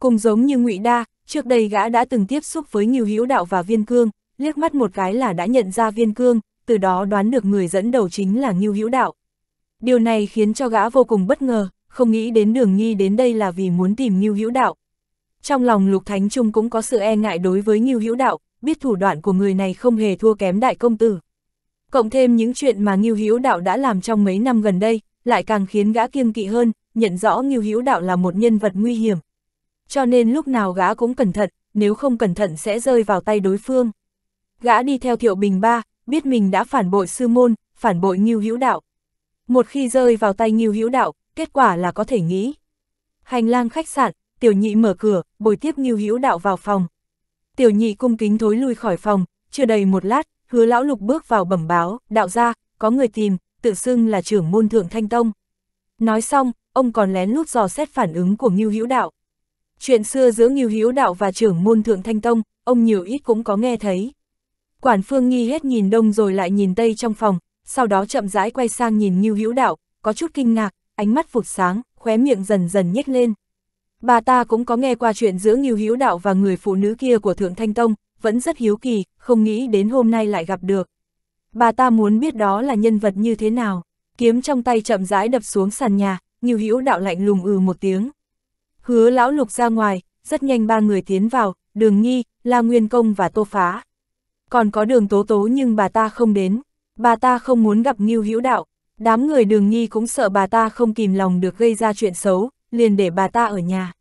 Cùng giống như ngụy Đa, trước đây gã đã từng tiếp xúc với Ngưu Hữu Đạo và Viên Cương, liếc mắt một cái là đã nhận ra Viên Cương, từ đó đoán được người dẫn đầu chính là Ngưu Hữu Đạo. Điều này khiến cho gã vô cùng bất ngờ, không nghĩ đến đường Nhi đến đây là vì muốn tìm Ngưu Hữu Đạo. Trong lòng Lục Thánh Trung cũng có sự e ngại đối với Ngưu Hữu Đạo, biết thủ đoạn của người này không hề thua kém đại công tử. Cộng thêm những chuyện mà Ngưu Hữu Đạo đã làm trong mấy năm gần đây, lại càng khiến gã kiêng kỵ hơn, nhận rõ Ngưu Hữu Đạo là một nhân vật nguy hiểm. Cho nên lúc nào gã cũng cẩn thận, nếu không cẩn thận sẽ rơi vào tay đối phương. Gã đi theo Thiệu Bình Ba, biết mình đã phản bội sư môn, phản bội Ngưu Hữu Đạo. Một khi rơi vào tay Ngưu Hữu Đạo, kết quả là có thể nghĩ. Hành lang khách sạn, Tiểu Nhị mở cửa, bồi tiếp Ngưu Hữu Đạo vào phòng. Tiểu Nhị cung kính thối lui khỏi phòng, chưa đầy một lát, Hứa lão lục bước vào bẩm báo, đạo gia có người tìm, tự xưng là trưởng môn thượng Thanh Tông. Nói xong, ông còn lén lút dò xét phản ứng của Ngưu Hữu Đạo. Chuyện xưa giữa Ngưu Hữu Đạo và trưởng môn Thượng Thanh Tông, ông nhiều ít cũng có nghe thấy. Quản Phương Nghi hết nhìn đông rồi lại nhìn tây trong phòng, sau đó chậm rãi quay sang nhìn Ngưu Hữu Đạo, có chút kinh ngạc, ánh mắt phục sáng, khóe miệng dần dần nhếch lên. Bà ta cũng có nghe qua chuyện giữa Ngưu Hữu Đạo và người phụ nữ kia của Thượng Thanh Tông, vẫn rất hiếu kỳ, không nghĩ đến hôm nay lại gặp được. Bà ta muốn biết đó là nhân vật như thế nào. Kiếm trong tay chậm rãi đập xuống sàn nhà, Ngưu Hữu đạo lạnh lùng ừ một tiếng. Hứa lão lục ra ngoài, rất nhanh ba người tiến vào, đường nghi, La Nguyên Công và Tô Phá. Còn có đường tố tố nhưng bà ta không đến, bà ta không muốn gặp Ngưu Hữu đạo. Đám người đường nghi cũng sợ bà ta không kìm lòng được gây ra chuyện xấu, liền để bà ta ở nhà.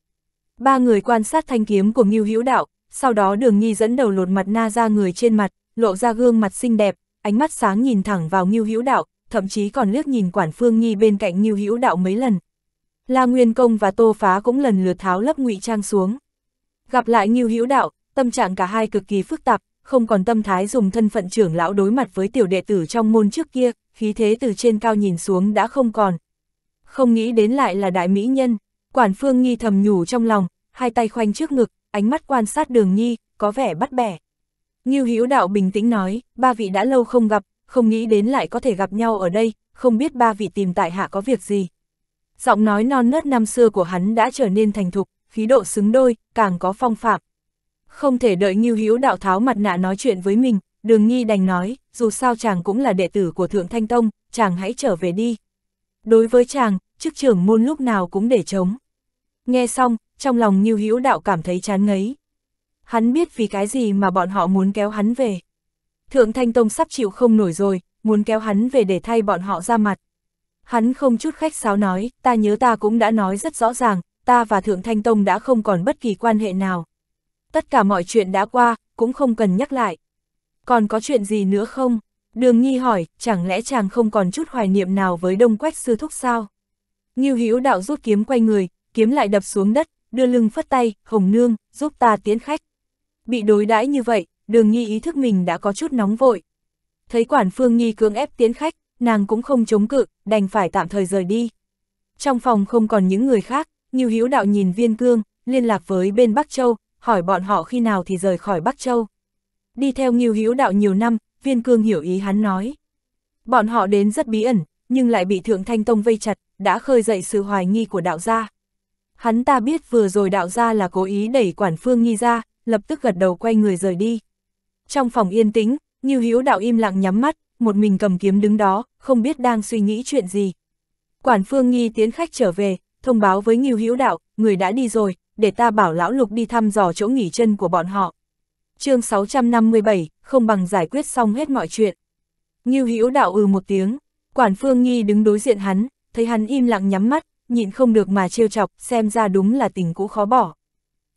Ba người quan sát thanh kiếm của Ngưu Hữu đạo, sau đó đường nghi dẫn đầu lột mặt na ra người trên mặt, lộ ra gương mặt xinh đẹp, ánh mắt sáng nhìn thẳng vào Ngưu Hữu đạo, thậm chí còn liếc nhìn quản phương nhi bên cạnh Ngưu Hữu Đạo mấy lần. La Nguyên Công và Tô Phá cũng lần lượt tháo lớp ngụy trang xuống. Gặp lại Ngưu Hữu Đạo, tâm trạng cả hai cực kỳ phức tạp, không còn tâm thái dùng thân phận trưởng lão đối mặt với tiểu đệ tử trong môn trước kia, khí thế từ trên cao nhìn xuống đã không còn. Không nghĩ đến lại là đại mỹ nhân, quản phương nhi thầm nhủ trong lòng, hai tay khoanh trước ngực, ánh mắt quan sát đường nhi, có vẻ bắt bẻ. Ngưu Hữu Đạo bình tĩnh nói, ba vị đã lâu không gặp, không nghĩ đến lại có thể gặp nhau ở đây, không biết ba vị tìm tại hạ có việc gì. Giọng nói non nớt năm xưa của hắn đã trở nên thành thục, khí độ xứng đôi, càng có phong phạm. Không thể đợi Ngưu Hữu đạo tháo mặt nạ nói chuyện với mình, Đường Nghi đành nói, dù sao chàng cũng là đệ tử của Thượng Thanh Tông, chàng hãy trở về đi. Đối với chàng, chức trưởng môn lúc nào cũng để chống. Nghe xong, trong lòng Ngưu Hữu đạo cảm thấy chán ngấy. Hắn biết vì cái gì mà bọn họ muốn kéo hắn về. Thượng Thanh Tông sắp chịu không nổi rồi, muốn kéo hắn về để thay bọn họ ra mặt. Hắn không chút khách sáo nói, ta nhớ ta cũng đã nói rất rõ ràng, ta và Thượng Thanh Tông đã không còn bất kỳ quan hệ nào. Tất cả mọi chuyện đã qua, cũng không cần nhắc lại. Còn có chuyện gì nữa không? Đường Nhi hỏi, chẳng lẽ chàng không còn chút hoài niệm nào với đông quách sư thúc sao? Ngưu Hữu đạo rút kiếm quay người, kiếm lại đập xuống đất, đưa lưng phất tay, hồng nương, giúp ta tiến khách. Bị đối đãi như vậy, đường nghi ý thức mình đã có chút nóng vội. Thấy quản phương nghi cưỡng ép tiến khách, nàng cũng không chống cự, đành phải tạm thời rời đi. Trong phòng không còn những người khác, Nhiêu Hiếu Đạo nhìn Viên Cương, liên lạc với bên Bắc Châu, hỏi bọn họ khi nào thì rời khỏi Bắc Châu. Đi theo Nhiêu Hiếu Đạo nhiều năm, Viên Cương hiểu ý hắn nói. Bọn họ đến rất bí ẩn, nhưng lại bị Thượng Thanh Tông vây chặt, đã khơi dậy sự hoài nghi của đạo gia. Hắn ta biết vừa rồi đạo gia là cố ý đẩy quản phương nghi ra, lập tức gật đầu quay người rời đi. Trong phòng yên tĩnh, Như Hữu Đạo im lặng nhắm mắt, một mình cầm kiếm đứng đó, không biết đang suy nghĩ chuyện gì. Quản Phương Nghi tiến khách trở về, thông báo với Ngưu Hữu Đạo, người đã đi rồi, để ta bảo lão Lục đi thăm dò chỗ nghỉ chân của bọn họ. Chương 657, không bằng giải quyết xong hết mọi chuyện. Ngưu Hữu Đạo ừ một tiếng, Quản Phương Nghi đứng đối diện hắn, thấy hắn im lặng nhắm mắt, nhịn không được mà trêu chọc, xem ra đúng là tình cũ khó bỏ.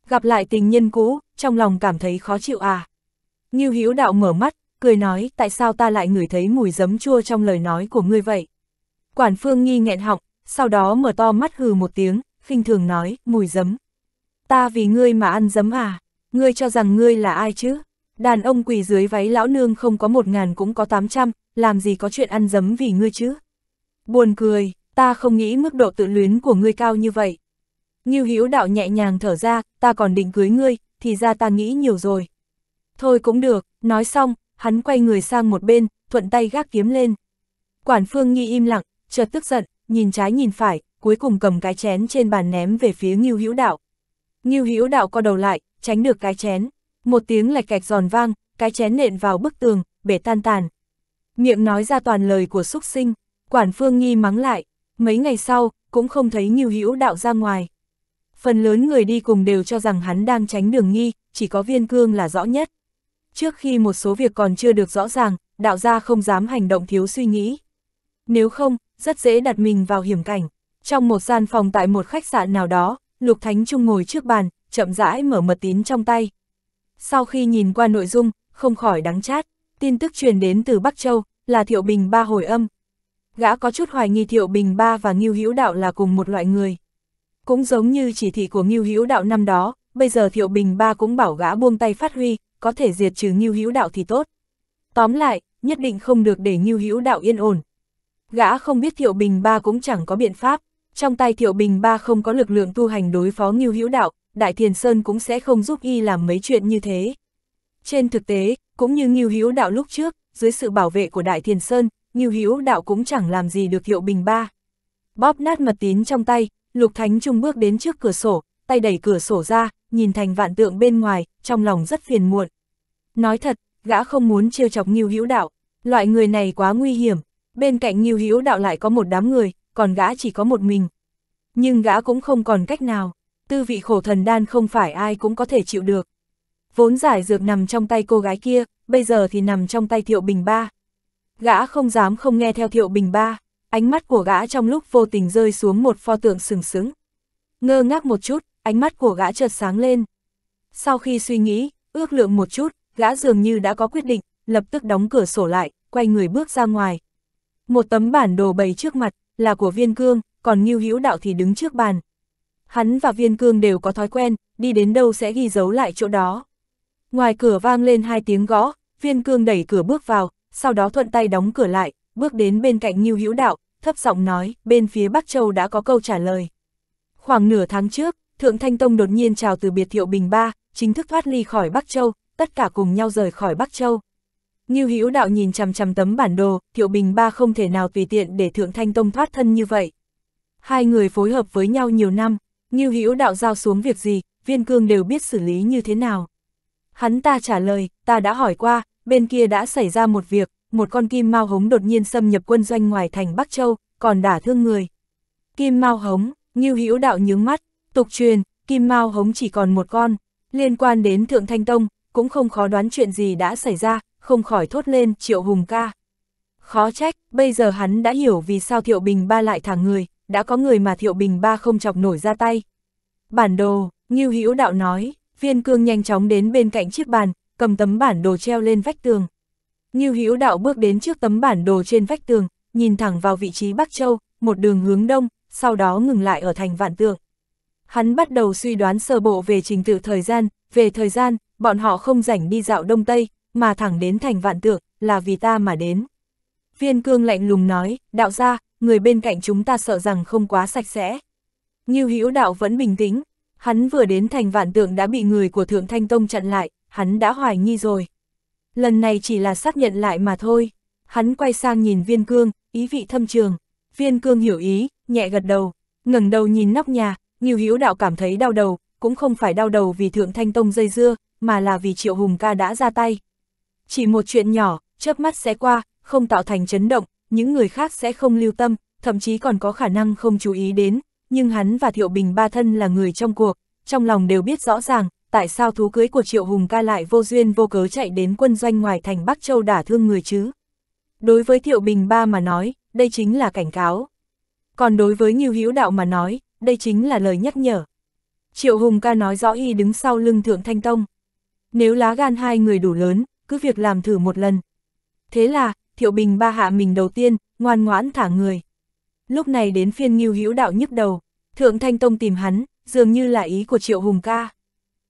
Gặp lại tình nhân cũ, trong lòng cảm thấy khó chịu à. Ngưu Hữu Đạo mở mắt, cười nói, tại sao ta lại ngửi thấy mùi giấm chua trong lời nói của ngươi vậy? Quản Phương nghi nghẹn họng, sau đó mở to mắt hừ một tiếng, khinh thường nói, mùi giấm. Ta vì ngươi mà ăn giấm à? Ngươi cho rằng ngươi là ai chứ? Đàn ông quỳ dưới váy lão nương không có một ngàn cũng có tám trăm, làm gì có chuyện ăn giấm vì ngươi chứ? Buồn cười, ta không nghĩ mức độ tự luyến của ngươi cao như vậy. Ngưu Hữu Đạo nhẹ nhàng thở ra, ta còn định cưới ngươi, thì ra ta nghĩ nhiều rồi. Thôi cũng được, nói xong, hắn quay người sang một bên, thuận tay gác kiếm lên. Quản Phương Nghi im lặng, chợt tức giận, nhìn trái nhìn phải, cuối cùng cầm cái chén trên bàn ném về phía Ngưu Hữu Đạo. Ngưu Hữu Đạo co đầu lại, tránh được cái chén. Một tiếng lạch cạch giòn vang, cái chén nện vào bức tường, bể tan tàn. Miệng nói ra toàn lời của súc sinh, Quản Phương Nghi mắng lại, mấy ngày sau, cũng không thấy Ngưu Hữu Đạo ra ngoài. Phần lớn người đi cùng đều cho rằng hắn đang tránh đường nghi, chỉ có viên cương là rõ nhất trước khi một số việc còn chưa được rõ ràng, đạo gia không dám hành động thiếu suy nghĩ. Nếu không, rất dễ đặt mình vào hiểm cảnh. Trong một gian phòng tại một khách sạn nào đó, Lục Thánh Trung ngồi trước bàn, chậm rãi mở mật tín trong tay. Sau khi nhìn qua nội dung, không khỏi đắng chát, tin tức truyền đến từ Bắc Châu, là Thiệu Bình Ba hồi âm. Gã có chút hoài nghi Thiệu Bình Ba và Ngưu Hữu Đạo là cùng một loại người. Cũng giống như chỉ thị của Ngưu Hữu Đạo năm đó, bây giờ Thiệu Bình Ba cũng bảo gã buông tay phát huy, có thể diệt trừ Ngưu Hữu Đạo thì tốt. Tóm lại, nhất định không được để Ngưu Hữu Đạo yên ổn. Gã không biết Thiệu Bình Ba cũng chẳng có biện pháp, trong tay Thiệu Bình Ba không có lực lượng tu hành đối phó Ngưu Hữu Đạo, Đại Thiền Sơn cũng sẽ không giúp y làm mấy chuyện như thế. Trên thực tế, cũng như Ngưu Hữu Đạo lúc trước, dưới sự bảo vệ của Đại Thiền Sơn, Ngưu Hữu Đạo cũng chẳng làm gì được Thiệu Bình Ba. Bóp nát mật tín trong tay, Lục Thánh Trung bước đến trước cửa sổ, tay đẩy cửa sổ ra, nhìn thành vạn tượng bên ngoài, trong lòng rất phiền muộn. Nói thật, gã không muốn trêu chọc Ngưu Hữu Đạo, loại người này quá nguy hiểm, bên cạnh Ngưu Hữu Đạo lại có một đám người, còn gã chỉ có một mình. Nhưng gã cũng không còn cách nào, tư vị khổ thần đan không phải ai cũng có thể chịu được. Vốn giải dược nằm trong tay cô gái kia, bây giờ thì nằm trong tay Thiệu Bình Ba. Gã không dám không nghe theo Thiệu Bình Ba, ánh mắt của gã trong lúc vô tình rơi xuống một pho tượng sừng sững. Ngơ ngác một chút, ánh mắt của gã chợt sáng lên. Sau khi suy nghĩ, ước lượng một chút, gã dường như đã có quyết định, lập tức đóng cửa sổ lại, quay người bước ra ngoài. Một tấm bản đồ bày trước mặt, là của viên cương, còn Ngưu Hữu Đạo thì đứng trước bàn. Hắn và viên cương đều có thói quen, đi đến đâu sẽ ghi dấu lại chỗ đó. Ngoài cửa vang lên hai tiếng gõ, viên cương đẩy cửa bước vào, sau đó thuận tay đóng cửa lại, bước đến bên cạnh Ngưu Hữu Đạo, thấp giọng nói, bên phía Bắc Châu đã có câu trả lời. Khoảng nửa tháng trước, Thượng Thanh Tông đột nhiên chào từ biệt Thiệu Bình Ba, chính thức thoát ly khỏi Bắc Châu, tất cả cùng nhau rời khỏi Bắc Châu. Ngưu Hữu Đạo nhìn chằm chằm tấm bản đồ, Thiệu Bình Ba không thể nào tùy tiện để Thượng Thanh Tông thoát thân như vậy. Hai người phối hợp với nhau nhiều năm, Ngưu Hữu Đạo giao xuống việc gì, Viên Cương đều biết xử lý như thế nào. Hắn ta trả lời, ta đã hỏi qua, bên kia đã xảy ra một việc, một con kim mao hống đột nhiên xâm nhập quân doanh ngoài thành Bắc Châu, còn đả thương người. Kim mao hống, Ngưu Hữu Đạo nhướng mắt, Tục truyền, Kim Mao hống chỉ còn một con, liên quan đến Thượng Thanh Tông, cũng không khó đoán chuyện gì đã xảy ra, không khỏi thốt lên Triệu Hùng ca. Khó trách, bây giờ hắn đã hiểu vì sao Thiệu Bình Ba lại thả người, đã có người mà Thiệu Bình Ba không chọc nổi ra tay. Bản đồ, Ngưu Hữu Đạo nói, viên cương nhanh chóng đến bên cạnh chiếc bàn, cầm tấm bản đồ treo lên vách tường. Ngưu Hữu Đạo bước đến trước tấm bản đồ trên vách tường, nhìn thẳng vào vị trí Bắc Châu, một đường hướng đông, sau đó ngừng lại ở thành Vạn Tượng. Hắn bắt đầu suy đoán sơ bộ về trình tự thời gian, về thời gian, bọn họ không rảnh đi dạo Đông Tây, mà thẳng đến thành vạn tượng, là vì ta mà đến. Viên cương lạnh lùng nói, đạo gia người bên cạnh chúng ta sợ rằng không quá sạch sẽ. Như hữu đạo vẫn bình tĩnh, hắn vừa đến thành vạn tượng đã bị người của Thượng Thanh Tông chặn lại, hắn đã hoài nghi rồi. Lần này chỉ là xác nhận lại mà thôi. Hắn quay sang nhìn viên cương, ý vị thâm trường. Viên cương hiểu ý, nhẹ gật đầu, ngẩng đầu nhìn nóc nhà, nhiều Hữu Đạo cảm thấy đau đầu, cũng không phải đau đầu vì Thượng Thanh Tông dây dưa, mà là vì Triệu Hùng ca đã ra tay. Chỉ một chuyện nhỏ, chớp mắt sẽ qua, không tạo thành chấn động, những người khác sẽ không lưu tâm, thậm chí còn có khả năng không chú ý đến, nhưng hắn và Thiệu Bình ba thân là người trong cuộc, trong lòng đều biết rõ ràng, tại sao thú cưới của Triệu Hùng ca lại vô duyên vô cớ chạy đến quân doanh ngoài thành Bắc Châu đả thương người chứ. Đối với Thiệu Bình ba mà nói, đây chính là cảnh cáo. Còn đối với Nghiêu Hữu Đạo mà nói, đây chính là lời nhắc nhở. Triệu Hùng ca nói rõ y đứng sau lưng Thượng Thanh Tông. Nếu lá gan hai người đủ lớn, cứ việc làm thử một lần. Thế là, Thiệu Bình ba hạ mình đầu tiên, ngoan ngoãn thả người. Lúc này đến phiên nghiêu hữu đạo nhức đầu, Thượng Thanh Tông tìm hắn, dường như là ý của Triệu Hùng ca.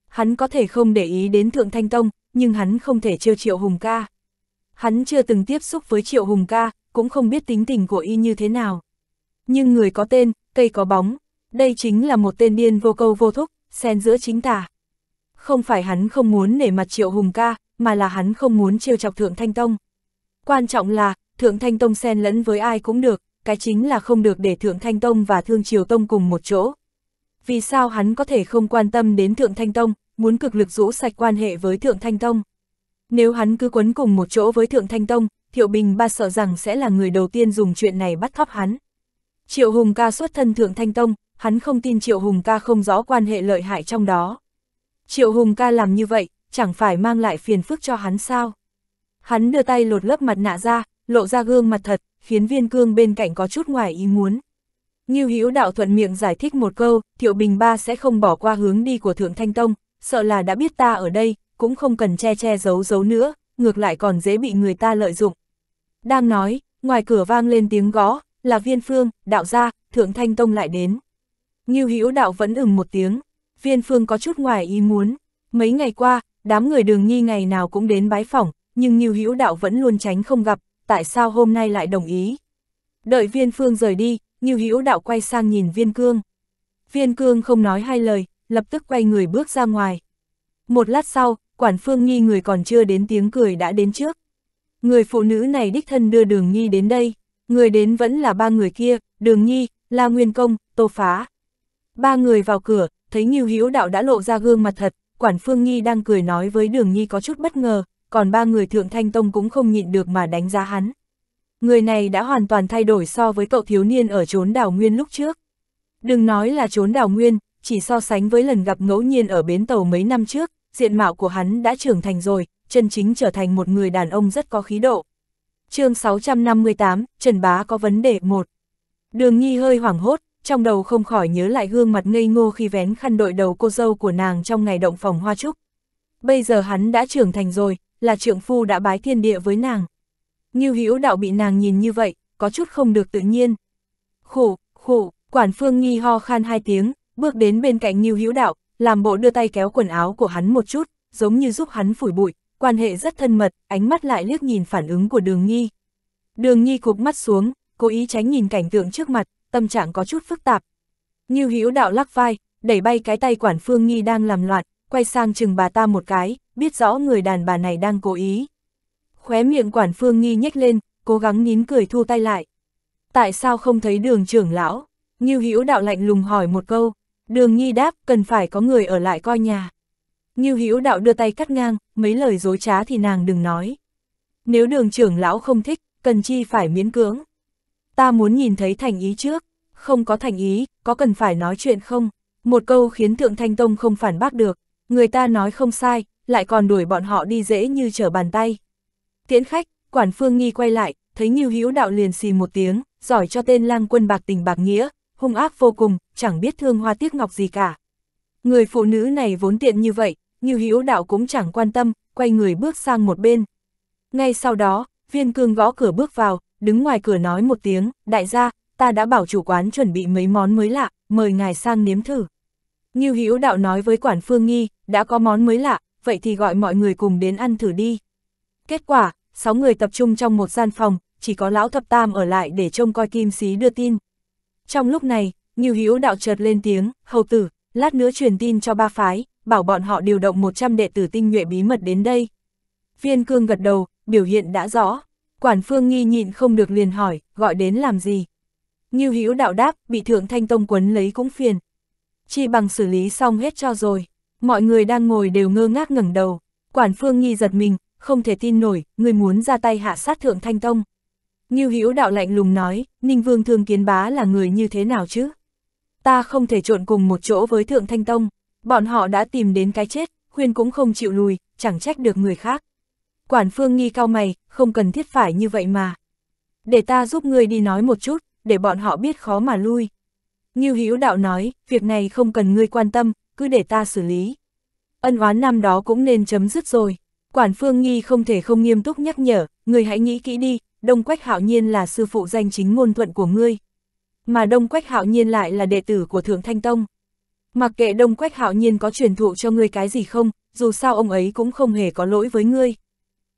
Hắn có thể không để ý đến Thượng Thanh Tông, nhưng hắn không thể trêu Triệu Hùng ca. Hắn chưa từng tiếp xúc với Triệu Hùng ca, cũng không biết tính tình của y như thế nào. Nhưng người có tên, cây có bóng, đây chính là một tên điên vô câu vô thúc, xen giữa chính tả. Không phải hắn không muốn nể mặt triệu hùng ca, mà là hắn không muốn trêu chọc Thượng Thanh Tông. Quan trọng là, Thượng Thanh Tông xen lẫn với ai cũng được, cái chính là không được để Thượng Thanh Tông và Thương Triều Tông cùng một chỗ. Vì sao hắn có thể không quan tâm đến Thượng Thanh Tông, muốn cực lực rũ sạch quan hệ với Thượng Thanh Tông? Nếu hắn cứ quấn cùng một chỗ với Thượng Thanh Tông, Thiệu Bình ba sợ rằng sẽ là người đầu tiên dùng chuyện này bắt thóp hắn. Triệu Hùng ca xuất thân Thượng Thanh Tông, hắn không tin Triệu Hùng ca không rõ quan hệ lợi hại trong đó. Triệu Hùng ca làm như vậy, chẳng phải mang lại phiền phức cho hắn sao? Hắn đưa tay lột lớp mặt nạ ra, lộ ra gương mặt thật, khiến viên cương bên cạnh có chút ngoài ý muốn. Nghiêu Hữu đạo thuận miệng giải thích một câu, Thiệu Bình Ba sẽ không bỏ qua hướng đi của Thượng Thanh Tông, sợ là đã biết ta ở đây, cũng không cần che che giấu giấu nữa, ngược lại còn dễ bị người ta lợi dụng. Đang nói, ngoài cửa vang lên tiếng gõ, là viên phương, đạo gia, Thượng Thanh Tông lại đến. Ngưu Hữu Đạo vẫn ừm một tiếng, Viên Phương có chút ngoài ý muốn, mấy ngày qua, đám người Đường Nghi ngày nào cũng đến bái phỏng, nhưng Ngưu Hữu Đạo vẫn luôn tránh không gặp, tại sao hôm nay lại đồng ý? Đợi Viên Phương rời đi, Ngưu Hữu Đạo quay sang nhìn Viên Cương. Viên Cương không nói hai lời, lập tức quay người bước ra ngoài. Một lát sau, quản phương nghi người còn chưa đến tiếng cười đã đến trước. Người phụ nữ này đích thân đưa đường nghi đến đây, người đến vẫn là ba người kia, đường Nhi, La Nguyên Công, Tô Phá. Ba người vào cửa, thấy Nghiêu Hiếu Đạo đã lộ ra gương mặt thật, Quản Phương Nhi đang cười nói với Đường Nhi có chút bất ngờ, còn ba người Thượng Thanh Tông cũng không nhịn được mà đánh giá hắn. Người này đã hoàn toàn thay đổi so với cậu thiếu niên ở trốn đảo nguyên lúc trước. Đừng nói là trốn đảo nguyên, chỉ so sánh với lần gặp ngẫu nhiên ở bến tàu mấy năm trước, diện mạo của hắn đã trưởng thành rồi, chân chính trở thành một người đàn ông rất có khí độ. chương 658, Trần Bá có vấn đề một Đường Nhi hơi hoảng hốt, trong đầu không khỏi nhớ lại gương mặt ngây ngô khi vén khăn đội đầu cô dâu của nàng trong ngày động phòng hoa trúc. Bây giờ hắn đã trưởng thành rồi, là trượng phu đã bái thiên địa với nàng. Như hữu đạo bị nàng nhìn như vậy, có chút không được tự nhiên. Khủ, khủ, quản phương nghi ho khan hai tiếng, bước đến bên cạnh Nhiêu Hữu Đạo, làm bộ đưa tay kéo quần áo của hắn một chút, giống như giúp hắn phủi bụi, quan hệ rất thân mật, ánh mắt lại liếc nhìn phản ứng của Đường Nghi. Đường Nghi cụp mắt xuống, cố ý tránh nhìn cảnh tượng trước mặt, tâm trạng có chút phức tạp. Ngưu Hữu đạo lắc vai, đẩy bay cái tay quản Phương Nghi đang làm loạn, quay sang chừng bà ta một cái, biết rõ người đàn bà này đang cố ý. Khóe miệng quản Phương Nghi nhếch lên, cố gắng nín cười thu tay lại. Tại sao không thấy đường trưởng lão? Ngưu Hữu đạo lạnh lùng hỏi một câu, đường nghi đáp cần phải có người ở lại coi nhà. Ngưu Hữu đạo đưa tay cắt ngang, mấy lời dối trá thì nàng đừng nói. Nếu đường trưởng lão không thích, cần chi phải miễn cưỡng ta muốn nhìn thấy thành ý trước, không có thành ý, có cần phải nói chuyện không? Một câu khiến Thượng Thanh Tông không phản bác được, người ta nói không sai, lại còn đuổi bọn họ đi dễ như trở bàn tay. Tiễn khách, quản phương nghi quay lại, thấy Nghiêu Hữu Đạo liền xì một tiếng, giỏi cho tên lang quân bạc tình bạc nghĩa, hung ác vô cùng, chẳng biết thương hoa tiếc ngọc gì cả. Người phụ nữ này vốn tiện như vậy, Nghiêu Hữu Đạo cũng chẳng quan tâm, quay người bước sang một bên. Ngay sau đó, viên cương gõ cửa bước vào, đứng ngoài cửa nói một tiếng, đại gia, ta đã bảo chủ quán chuẩn bị mấy món mới lạ, mời ngài sang nếm thử. Ngưu Hữu Đạo nói với quản phương nghi, đã có món mới lạ, vậy thì gọi mọi người cùng đến ăn thử đi. Kết quả, 6 người tập trung trong một gian phòng, chỉ có lão thập tam ở lại để trông coi kim xí đưa tin. Trong lúc này, Ngưu Hữu Đạo chợt lên tiếng, hầu tử, lát nữa truyền tin cho ba phái, bảo bọn họ điều động 100 đệ tử tinh nhuệ bí mật đến đây. Viên cương gật đầu, biểu hiện đã rõ. Quản Phương Nghi nhịn không được liền hỏi, gọi đến làm gì? Ngưu Hữu đạo đáp, bị Thượng Thanh Tông quấn lấy cũng phiền. chi bằng xử lý xong hết cho rồi. Mọi người đang ngồi đều ngơ ngác ngẩng đầu. Quản Phương Nghi giật mình, không thể tin nổi, người muốn ra tay hạ sát Thượng Thanh Tông. Ngưu Hữu đạo lạnh lùng nói, Ninh Vương Thương Kiến Bá là người như thế nào chứ? Ta không thể trộn cùng một chỗ với Thượng Thanh Tông. Bọn họ đã tìm đến cái chết, khuyên cũng không chịu lùi, chẳng trách được người khác. Quản phương nghi cao mày, không cần thiết phải như vậy mà. Để ta giúp ngươi đi nói một chút, để bọn họ biết khó mà lui. Như Hữu Đạo nói, việc này không cần ngươi quan tâm, cứ để ta xử lý. Ân oán năm đó cũng nên chấm dứt rồi. Quản Phương Nghi không thể không nghiêm túc nhắc nhở, ngươi hãy nghĩ kỹ đi, Đông Quách Hạo Nhiên là sư phụ danh chính ngôn thuận của ngươi. Mà Đông Quách Hạo Nhiên lại là đệ tử của Thượng Thanh Tông. Mặc kệ Đông Quách Hạo Nhiên có truyền thụ cho ngươi cái gì không, dù sao ông ấy cũng không hề có lỗi với ngươi.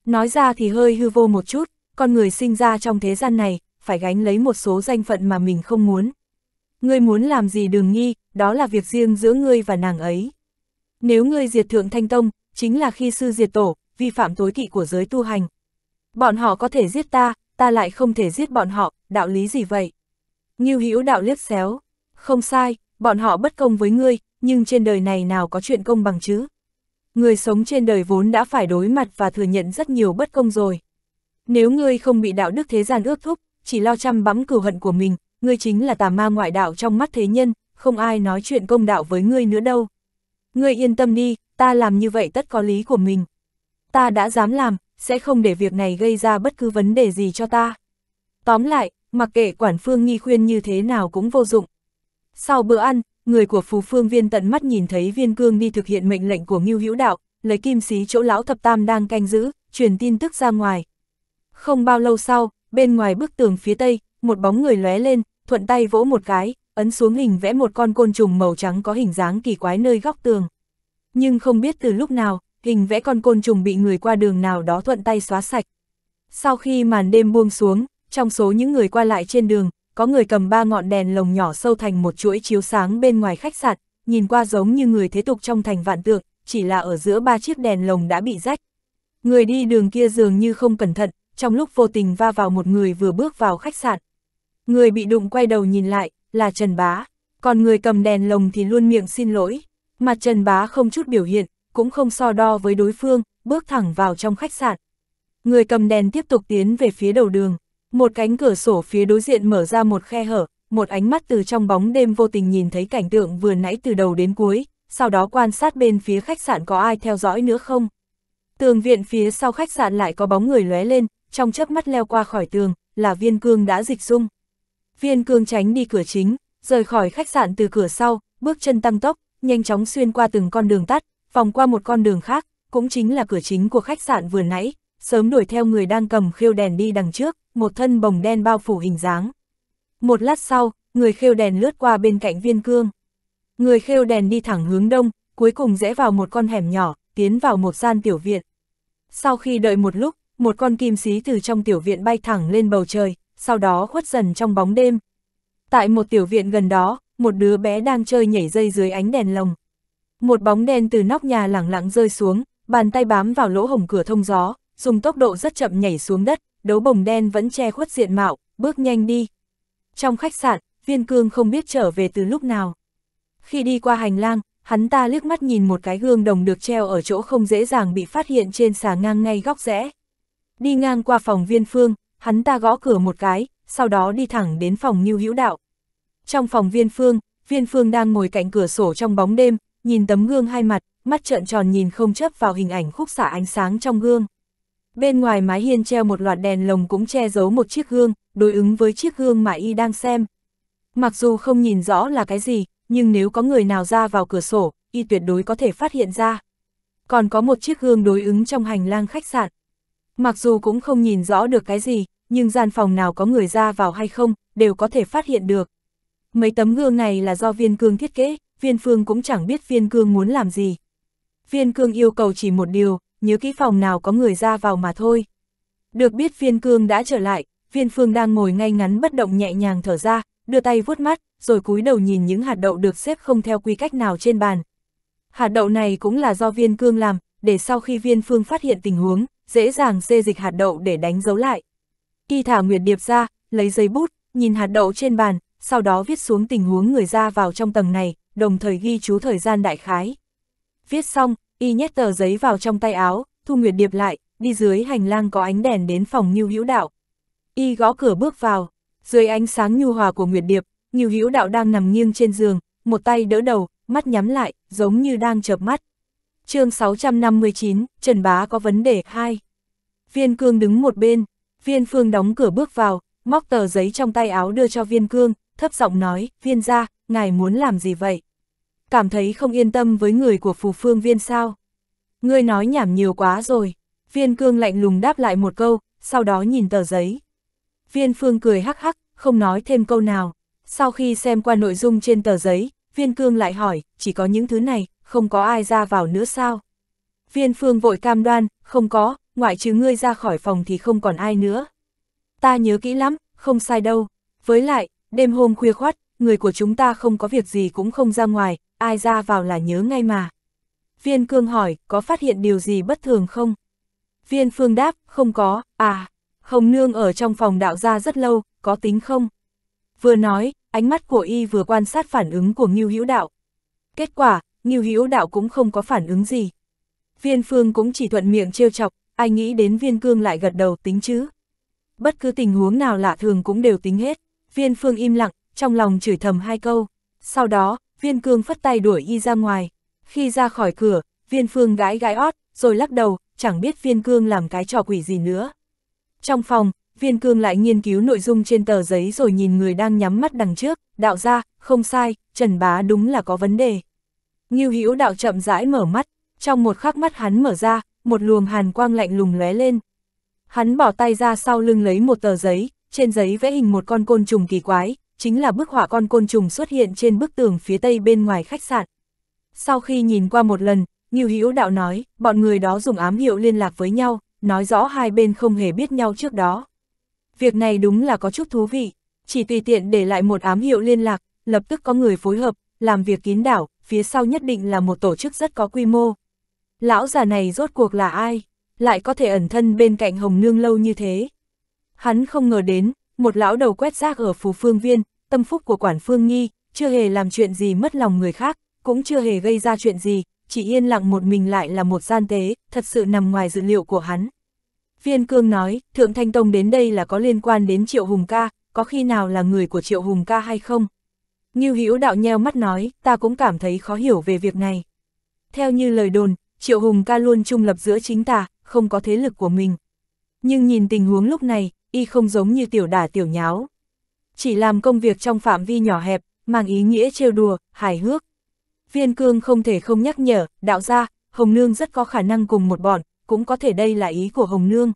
Nói ra thì hơi hư vô một chút, con người sinh ra trong thế gian này, phải gánh lấy một số danh phận mà mình không muốn. Ngươi muốn làm gì đừng nghi, đó là việc riêng giữa ngươi và nàng ấy. Nếu ngươi diệt thượng thanh tông, chính là khi sư diệt tổ, vi phạm tối kỵ của giới tu hành. Bọn họ có thể giết ta, ta lại không thể giết bọn họ, đạo lý gì vậy? Ngưu Hữu đạo liếc xéo, không sai, bọn họ bất công với ngươi, nhưng trên đời này nào có chuyện công bằng chứ? Người sống trên đời vốn đã phải đối mặt và thừa nhận rất nhiều bất công rồi. Nếu ngươi không bị đạo đức thế gian ước thúc, chỉ lo chăm bắm cửu hận của mình, ngươi chính là tà ma ngoại đạo trong mắt thế nhân, không ai nói chuyện công đạo với ngươi nữa đâu. Ngươi yên tâm đi, ta làm như vậy tất có lý của mình. Ta đã dám làm, sẽ không để việc này gây ra bất cứ vấn đề gì cho ta. Tóm lại, mặc kệ quản phương nghi khuyên như thế nào cũng vô dụng. Sau bữa ăn, người của phù Phương Viên tận mắt nhìn thấy Viên Cương đi thực hiện mệnh lệnh của Ngưu Hữu Đạo, lấy kim xí chỗ lão thập tam đang canh giữ, truyền tin tức ra ngoài. Không bao lâu sau, bên ngoài bức tường phía tây, một bóng người lóe lên, thuận tay vỗ một cái, ấn xuống hình vẽ một con côn trùng màu trắng có hình dáng kỳ quái nơi góc tường. Nhưng không biết từ lúc nào, hình vẽ con côn trùng bị người qua đường nào đó thuận tay xóa sạch. Sau khi màn đêm buông xuống, trong số những người qua lại trên đường, có người cầm ba ngọn đèn lồng nhỏ sâu thành một chuỗi chiếu sáng bên ngoài khách sạn, nhìn qua giống như người thế tục trong thành vạn tượng, chỉ là ở giữa ba chiếc đèn lồng đã bị rách. Người đi đường kia dường như không cẩn thận, trong lúc vô tình va vào một người vừa bước vào khách sạn. Người bị đụng quay đầu nhìn lại, là Trần Bá, còn người cầm đèn lồng thì luôn miệng xin lỗi. Mặt Trần Bá không chút biểu hiện, cũng không so đo với đối phương, bước thẳng vào trong khách sạn. Người cầm đèn tiếp tục tiến về phía đầu đường. Một cánh cửa sổ phía đối diện mở ra một khe hở, một ánh mắt từ trong bóng đêm vô tình nhìn thấy cảnh tượng vừa nãy từ đầu đến cuối, sau đó quan sát bên phía khách sạn có ai theo dõi nữa không. Tường viện phía sau khách sạn lại có bóng người lóe lên, trong chớp mắt leo qua khỏi tường, là viên cương đã dịch dung. Viên cương tránh đi cửa chính, rời khỏi khách sạn từ cửa sau, bước chân tăng tốc, nhanh chóng xuyên qua từng con đường tắt, vòng qua một con đường khác, cũng chính là cửa chính của khách sạn vừa nãy, sớm đuổi theo người đang cầm khêu đèn đi đằng trước, một thân bồng đen bao phủ hình dáng. Một lát sau, người khêu đèn lướt qua bên cạnh viên cương. Người khêu đèn đi thẳng hướng đông, cuối cùng rẽ vào một con hẻm nhỏ, tiến vào một gian tiểu viện. Sau khi đợi một lúc, một con kim xí từ trong tiểu viện bay thẳng lên bầu trời, sau đó khuất dần trong bóng đêm. Tại một tiểu viện gần đó, một đứa bé đang chơi nhảy dây dưới ánh đèn lồng. Một bóng đen từ nóc nhà lẳng lặng rơi xuống, bàn tay bám vào lỗ hổng cửa thông gió, dùng tốc độ rất chậm nhảy xuống đất, đấu bồng đen vẫn che khuất diện mạo, bước nhanh đi. Trong khách sạn, viên cương không biết trở về từ lúc nào. Khi đi qua hành lang, hắn ta liếc mắt nhìn một cái gương đồng được treo ở chỗ không dễ dàng bị phát hiện trên xà ngang ngay góc rẽ. Đi ngang qua phòng viên phương, hắn ta gõ cửa một cái, sau đó đi thẳng đến phòng Ngưu Hữu Đạo. Trong phòng viên phương, viên phương đang ngồi cạnh cửa sổ trong bóng đêm, nhìn tấm gương hai mặt, mắt trợn tròn nhìn không chấp vào hình ảnh khúc xạ ánh sáng trong gương. Bên ngoài mái hiên treo một loạt đèn lồng cũng che giấu một chiếc gương, đối ứng với chiếc gương mà y đang xem. Mặc dù không nhìn rõ là cái gì, nhưng nếu có người nào ra vào cửa sổ, y tuyệt đối có thể phát hiện ra. Còn có một chiếc gương đối ứng trong hành lang khách sạn. Mặc dù cũng không nhìn rõ được cái gì, nhưng gian phòng nào có người ra vào hay không, đều có thể phát hiện được. Mấy tấm gương này là do viên cương thiết kế, viên phương cũng chẳng biết viên cương muốn làm gì. Viên cương yêu cầu chỉ một điều, nhớ kỹ phòng nào có người ra vào mà thôi. Được biết viên cương đã trở lại, viên phương đang ngồi ngay ngắn bất động nhẹ nhàng thở ra, đưa tay vuốt mắt, rồi cúi đầu nhìn những hạt đậu được xếp không theo quy cách nào trên bàn. Hạt đậu này cũng là do viên cương làm, để sau khi viên phương phát hiện tình huống, dễ dàng xê dịch hạt đậu để đánh dấu lại. Y thả nguyệt điệp ra, lấy giấy bút, nhìn hạt đậu trên bàn, sau đó viết xuống tình huống người ra vào trong tầng này, đồng thời ghi chú thời gian đại khái. Viết xong, y nhét tờ giấy vào trong tay áo, Thu Nguyệt điệp lại, đi dưới hành lang có ánh đèn đến phòng Ngưu Hữu Đạo. Y gõ cửa bước vào, dưới ánh sáng nhu hòa của Nguyệt điệp, Ngưu Hữu Đạo đang nằm nghiêng trên giường, một tay đỡ đầu, mắt nhắm lại, giống như đang chợp mắt. Chương 659, Trần Bá có vấn đề 2. Viên Cương đứng một bên, Viên Phương đóng cửa bước vào, móc tờ giấy trong tay áo đưa cho Viên Cương, thấp giọng nói, "Viên gia, ngài muốn làm gì vậy?" cảm thấy không yên tâm với người của phù phương viên sao. Ngươi nói nhảm nhiều quá rồi, viên cương lạnh lùng đáp lại một câu, sau đó nhìn tờ giấy. Viên phương cười hắc hắc, không nói thêm câu nào. Sau khi xem qua nội dung trên tờ giấy, viên cương lại hỏi, chỉ có những thứ này, không có ai ra vào nữa sao? Viên phương vội cam đoan, không có, ngoại trừ ngươi ra khỏi phòng thì không còn ai nữa. Ta nhớ kỹ lắm, không sai đâu. Với lại, đêm hôm khuya khoát, người của chúng ta không có việc gì cũng không ra ngoài, ai ra vào là nhớ ngay mà. Viên cương hỏi, có phát hiện điều gì bất thường không? Viên phương đáp, không có, à, Hồng Nương ở trong phòng đạo gia rất lâu, có tính không? Vừa nói, ánh mắt của y vừa quan sát phản ứng của Ngưu Hữu Đạo. Kết quả, Ngưu Hữu Đạo cũng không có phản ứng gì. Viên Phương cũng chỉ thuận miệng trêu chọc, ai nghĩ đến Viên Cương lại gật đầu tính chứ. Bất cứ tình huống nào lạ thường cũng đều tính hết. Viên Phương im lặng, trong lòng chửi thầm hai câu. Sau đó, viên cương phất tay đuổi y ra ngoài. Khi ra khỏi cửa, viên phương gãi gãi ót, rồi lắc đầu, chẳng biết viên cương làm cái trò quỷ gì nữa. Trong phòng, viên cương lại nghiên cứu nội dung trên tờ giấy rồi nhìn người đang nhắm mắt đằng trước, đạo ra, không sai, Trần Bá đúng là có vấn đề. Ngưu hữu đạo chậm rãi mở mắt, trong một khắc mắt hắn mở ra, một luồng hàn quang lạnh lùng lóe lên. Hắn bỏ tay ra sau lưng lấy một tờ giấy, trên giấy vẽ hình một con côn trùng kỳ quái, chính là bức họa con côn trùng xuất hiện trên bức tường phía tây bên ngoài khách sạn. Sau khi nhìn qua một lần, Ngưu Hữu Đạo nói, bọn người đó dùng ám hiệu liên lạc với nhau, nói rõ hai bên không hề biết nhau trước đó. Việc này đúng là có chút thú vị, chỉ tùy tiện để lại một ám hiệu liên lạc, lập tức có người phối hợp, làm việc kín đảo, phía sau nhất định là một tổ chức rất có quy mô. Lão già này rốt cuộc là ai, lại có thể ẩn thân bên cạnh Hồng Nương lâu như thế. Hắn không ngờ đến, một lão đầu quét rác ở phù phương viên, tâm phúc của quản phương nghi, chưa hề làm chuyện gì mất lòng người khác, cũng chưa hề gây ra chuyện gì, chỉ yên lặng một mình lại là một gian tế, thật sự nằm ngoài dự liệu của hắn. Viên Cương nói, Thượng Thanh Tông đến đây là có liên quan đến Triệu Hùng Ca, có khi nào là người của Triệu Hùng Ca hay không? như Hữu Đạo nheo mắt nói, ta cũng cảm thấy khó hiểu về việc này. Theo như lời đồn, Triệu Hùng Ca luôn trung lập giữa chính ta không có thế lực của mình. Nhưng nhìn tình huống lúc này, y không giống như tiểu đả tiểu nháo. Chỉ làm công việc trong phạm vi nhỏ hẹp, mang ý nghĩa trêu đùa, hài hước. Viên cương không thể không nhắc nhở, đạo ra, Hồng Nương rất có khả năng cùng một bọn, cũng có thể đây là ý của Hồng Nương.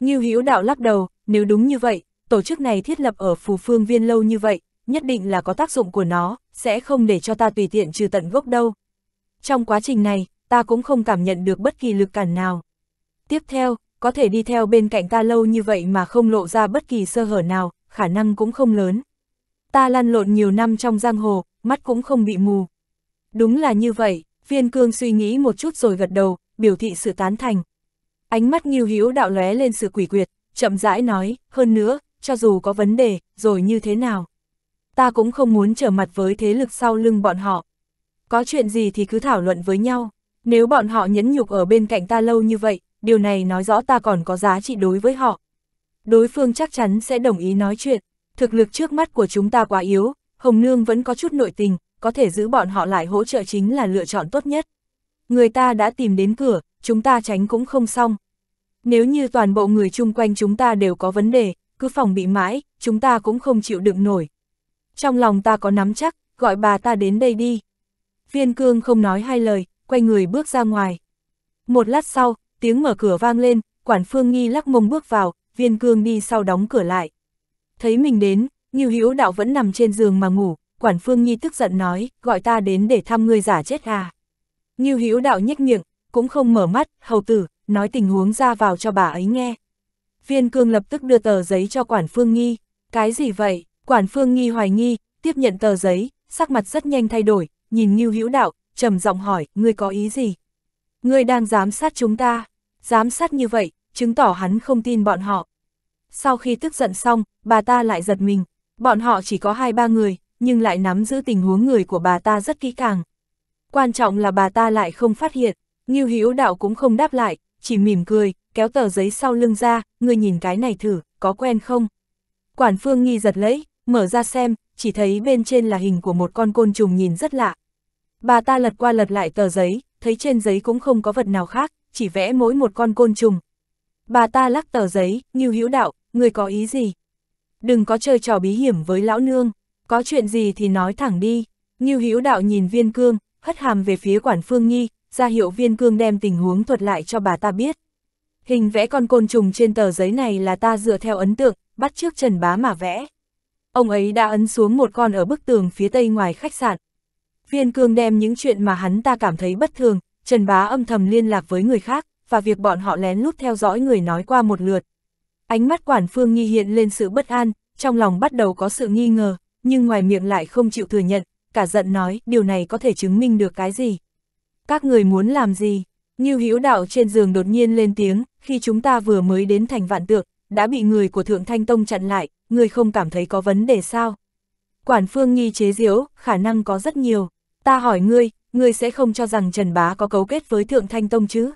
Nghiêu Hữu đạo lắc đầu, nếu đúng như vậy, tổ chức này thiết lập ở phù phương viên lâu như vậy, nhất định là có tác dụng của nó, sẽ không để cho ta tùy tiện trừ tận gốc đâu. Trong quá trình này, ta cũng không cảm nhận được bất kỳ lực cản nào. Tiếp theo, có thể đi theo bên cạnh ta lâu như vậy mà không lộ ra bất kỳ sơ hở nào, khả năng cũng không lớn. Ta lăn lộn nhiều năm trong giang hồ, mắt cũng không bị mù. Đúng là như vậy, viên cương suy nghĩ một chút rồi gật đầu, biểu thị sự tán thành. Ánh mắt nghiêu hiếu đạo lóe lên sự quỷ quyệt, chậm rãi nói, hơn nữa, cho dù có vấn đề, rồi như thế nào. Ta cũng không muốn trở mặt với thế lực sau lưng bọn họ. Có chuyện gì thì cứ thảo luận với nhau, nếu bọn họ nhẫn nhục ở bên cạnh ta lâu như vậy, điều này nói rõ ta còn có giá trị đối với họ. Đối phương chắc chắn sẽ đồng ý nói chuyện, thực lực trước mắt của chúng ta quá yếu, Hồng Nương vẫn có chút nội tình, có thể giữ bọn họ lại hỗ trợ chính là lựa chọn tốt nhất. Người ta đã tìm đến cửa, chúng ta tránh cũng không xong. Nếu như toàn bộ người chung quanh chúng ta đều có vấn đề, cứ phòng bị mãi, chúng ta cũng không chịu đựng nổi. Trong lòng ta có nắm chắc, gọi bà ta đến đây đi. Viên cương không nói hai lời, quay người bước ra ngoài. Một lát sau, tiếng mở cửa vang lên, quản phương nghi lắc mông bước vào, viên cương đi sau đóng cửa lại. Thấy mình đến, Nghiêu Hữu Đạo vẫn nằm trên giường mà ngủ, quản phương nghi tức giận nói, gọi ta đến để thăm ngươi giả chết à. Nghiêu Hữu Đạo nhếch miệng, cũng không mở mắt, hầu tử, nói tình huống ra vào cho bà ấy nghe. Viên cương lập tức đưa tờ giấy cho quản phương nghi, cái gì vậy, quản phương nghi hoài nghi, tiếp nhận tờ giấy, sắc mặt rất nhanh thay đổi, nhìn Nghiêu Hữu Đạo, trầm giọng hỏi, ngươi có ý gì? Ngươi đang giám sát chúng ta giám sát như vậy, chứng tỏ hắn không tin bọn họ. Sau khi tức giận xong, bà ta lại giật mình, bọn họ chỉ có hai ba người, nhưng lại nắm giữ tình huống người của bà ta rất kỹ càng. Quan trọng là bà ta lại không phát hiện, Ngưu Hữu Đạo cũng không đáp lại, chỉ mỉm cười, kéo tờ giấy sau lưng ra, người nhìn cái này thử, có quen không? Quản Phương nghi giật lấy, mở ra xem, chỉ thấy bên trên là hình của một con côn trùng nhìn rất lạ. Bà ta lật qua lật lại tờ giấy, thấy trên giấy cũng không có vật nào khác, chỉ vẽ mỗi một con côn trùng. Bà ta lắc tờ giấy, như hữu đạo, người có ý gì? Đừng có chơi trò bí hiểm với lão nương, có chuyện gì thì nói thẳng đi. Như hữu đạo nhìn viên cương, hất hàm về phía quản phương nhi, ra hiệu viên cương đem tình huống thuật lại cho bà ta biết. Hình vẽ con côn trùng trên tờ giấy này là ta dựa theo ấn tượng, bắt trước Trần Bá mà vẽ. Ông ấy đã ấn xuống một con ở bức tường phía tây ngoài khách sạn. Viên cương đem những chuyện mà hắn ta cảm thấy bất thường, Trần Bá âm thầm liên lạc với người khác, và việc bọn họ lén lút theo dõi người nói qua một lượt. Ánh mắt quản phương nghi hiện lên sự bất an, trong lòng bắt đầu có sự nghi ngờ, nhưng ngoài miệng lại không chịu thừa nhận, cả giận nói điều này có thể chứng minh được cái gì. Các người muốn làm gì? Như hữu đạo trên giường đột nhiên lên tiếng, khi chúng ta vừa mới đến thành vạn tượng, đã bị người của Thượng Thanh Tông chặn lại, người không cảm thấy có vấn đề sao? Quản phương nghi chế diễu, khả năng có rất nhiều. Ta hỏi ngươi, ngươi sẽ không cho rằng Trần Bá có cấu kết với Thượng Thanh Tông chứ?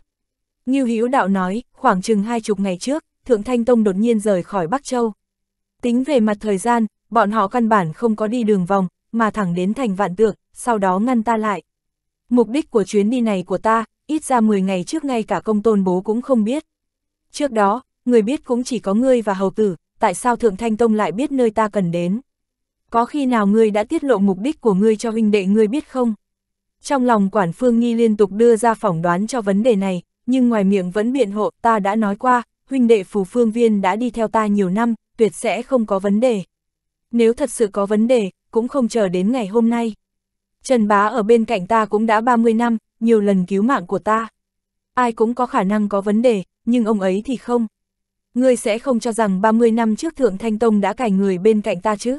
Như Hữu Đạo nói, khoảng chừng hai chục ngày trước, Thượng Thanh Tông đột nhiên rời khỏi Bắc Châu. Tính về mặt thời gian, bọn họ căn bản không có đi đường vòng, mà thẳng đến thành vạn tượng, sau đó ngăn ta lại. Mục đích của chuyến đi này của ta, ít ra 10 ngày trước ngay cả công tôn bố cũng không biết. Trước đó, người biết cũng chỉ có ngươi và hầu tử, tại sao Thượng Thanh Tông lại biết nơi ta cần đến? Có khi nào ngươi đã tiết lộ mục đích của ngươi cho huynh đệ ngươi biết không? Trong lòng quản phương nghi liên tục đưa ra phỏng đoán cho vấn đề này, nhưng ngoài miệng vẫn biện hộ, ta đã nói qua, huynh đệ phù phương viên đã đi theo ta nhiều năm, tuyệt sẽ không có vấn đề. Nếu thật sự có vấn đề, cũng không chờ đến ngày hôm nay. Trần Bá ở bên cạnh ta cũng đã 30 năm, nhiều lần cứu mạng của ta. Ai cũng có khả năng có vấn đề, nhưng ông ấy thì không. Ngươi sẽ không cho rằng 30 năm trước Thượng Thanh Tông đã cài người bên cạnh ta chứ?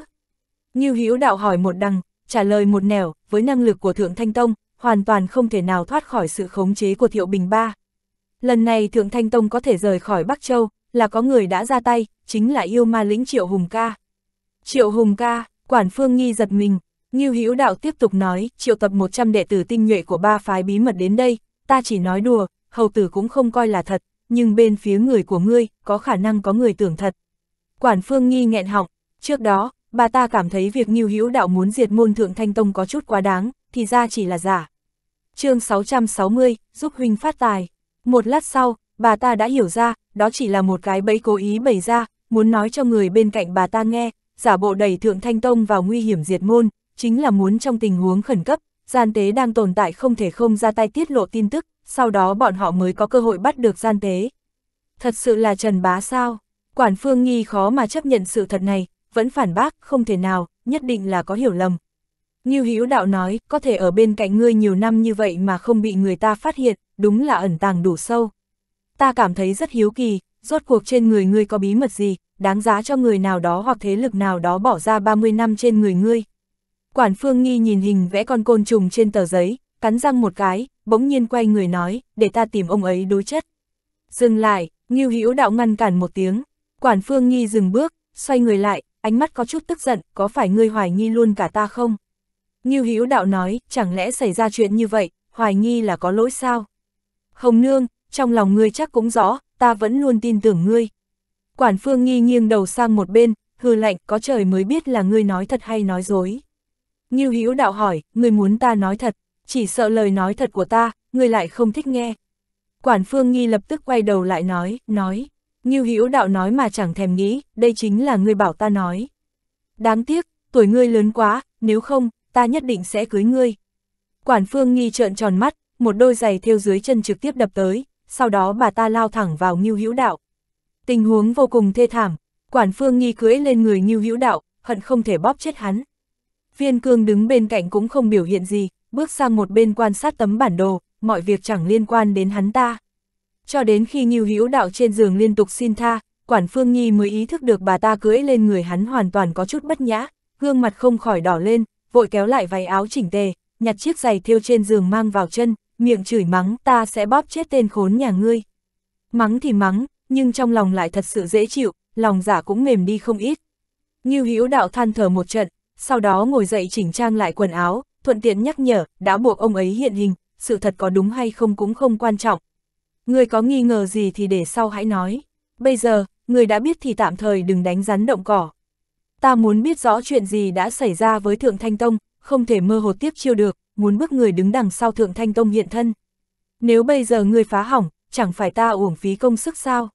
Như Hữu đạo hỏi một đằng, trả lời một nẻo, với năng lực của Thượng Thanh Tông, hoàn toàn không thể nào thoát khỏi sự khống chế của Thiệu Bình Ba. Lần này Thượng Thanh Tông có thể rời khỏi Bắc Châu, là có người đã ra tay, chính là yêu ma lĩnh Triệu Hùng Ca. Triệu Hùng Ca, Quản Phương Nghi giật mình, Ngưu Hữu Đạo tiếp tục nói, triệu tập 100 đệ tử tinh nhuệ của ba phái bí mật đến đây, ta chỉ nói đùa, hầu tử cũng không coi là thật, nhưng bên phía người của ngươi, có khả năng có người tưởng thật. Quản Phương Nghi nghẹn họng, trước đó, bà ta cảm thấy việc Ngưu Hữu Đạo muốn diệt môn Thượng Thanh Tông có chút quá đáng, thì ra chỉ là giả. chương 660, giúp huynh phát tài. Một lát sau, bà ta đã hiểu ra, đó chỉ là một cái bẫy cố ý bày ra, muốn nói cho người bên cạnh bà ta nghe, giả bộ đẩy Thượng Thanh Tông vào nguy hiểm diệt môn, chính là muốn trong tình huống khẩn cấp, gian tế đang tồn tại không thể không ra tay tiết lộ tin tức, sau đó bọn họ mới có cơ hội bắt được gian tế. Thật sự là Trần Bá sao? Quản Phương Nghi khó mà chấp nhận sự thật này, vẫn phản bác, không thể nào, nhất định là có hiểu lầm. Như Hữu Đạo nói, có thể ở bên cạnh ngươi nhiều năm như vậy mà không bị người ta phát hiện, đúng là ẩn tàng đủ sâu. Ta cảm thấy rất hiếu kỳ, rốt cuộc trên người ngươi có bí mật gì, đáng giá cho người nào đó hoặc thế lực nào đó bỏ ra 30 năm trên người ngươi. Quản Phương Nghi nhìn hình vẽ con côn trùng trên tờ giấy, cắn răng một cái, bỗng nhiên quay người nói, để ta tìm ông ấy đối chất. Dừng lại, Ngưu Hữu Đạo ngăn cản một tiếng, Quản Phương Nghi dừng bước, xoay người lại, ánh mắt có chút tức giận, có phải ngươi hoài nghi luôn cả ta không? Như Hữu đạo nói, chẳng lẽ xảy ra chuyện như vậy, hoài nghi là có lỗi sao? Hồng Nương, trong lòng ngươi chắc cũng rõ, ta vẫn luôn tin tưởng ngươi. Quản Phương Nghi nghiêng đầu sang một bên, hư lạnh, có trời mới biết là ngươi nói thật hay nói dối. Như Hữu đạo hỏi, ngươi muốn ta nói thật, chỉ sợ lời nói thật của ta, ngươi lại không thích nghe. Quản Phương Nghi lập tức quay đầu lại nói, nói, Ngưu Hữu đạo nói mà chẳng thèm nghĩ, đây chính là ngươi bảo ta nói. Đáng tiếc, tuổi ngươi lớn quá, nếu không, ta nhất định sẽ cưới ngươi. Quản Phương nghi trợn tròn mắt, một đôi giày thêu dưới chân trực tiếp đập tới, sau đó bà ta lao thẳng vào Ngưu Hữu đạo. Tình huống vô cùng thê thảm, Quản Phương nghi cưỡi lên người Ngưu Hữu đạo, hận không thể bóp chết hắn. Viên Cương đứng bên cạnh cũng không biểu hiện gì, bước sang một bên quan sát tấm bản đồ, mọi việc chẳng liên quan đến hắn ta cho đến khi Ngưu Hữu Đạo trên giường liên tục xin tha, Quản Phương Nhi mới ý thức được bà ta cưỡi lên người hắn hoàn toàn có chút bất nhã, gương mặt không khỏi đỏ lên, vội kéo lại váy áo chỉnh tề, nhặt chiếc giày thiêu trên giường mang vào chân, miệng chửi mắng ta sẽ bóp chết tên khốn nhà ngươi. Mắng thì mắng, nhưng trong lòng lại thật sự dễ chịu, lòng giả dạ cũng mềm đi không ít. Ngưu Hữu Đạo than thở một trận, sau đó ngồi dậy chỉnh trang lại quần áo, thuận tiện nhắc nhở, đã buộc ông ấy hiện hình, sự thật có đúng hay không cũng không quan trọng, Người có nghi ngờ gì thì để sau hãy nói. Bây giờ, người đã biết thì tạm thời đừng đánh rắn động cỏ. Ta muốn biết rõ chuyện gì đã xảy ra với Thượng Thanh Tông, không thể mơ hồ tiếp chiêu được, muốn bước người đứng đằng sau Thượng Thanh Tông hiện thân. Nếu bây giờ người phá hỏng, chẳng phải ta uổng phí công sức sao?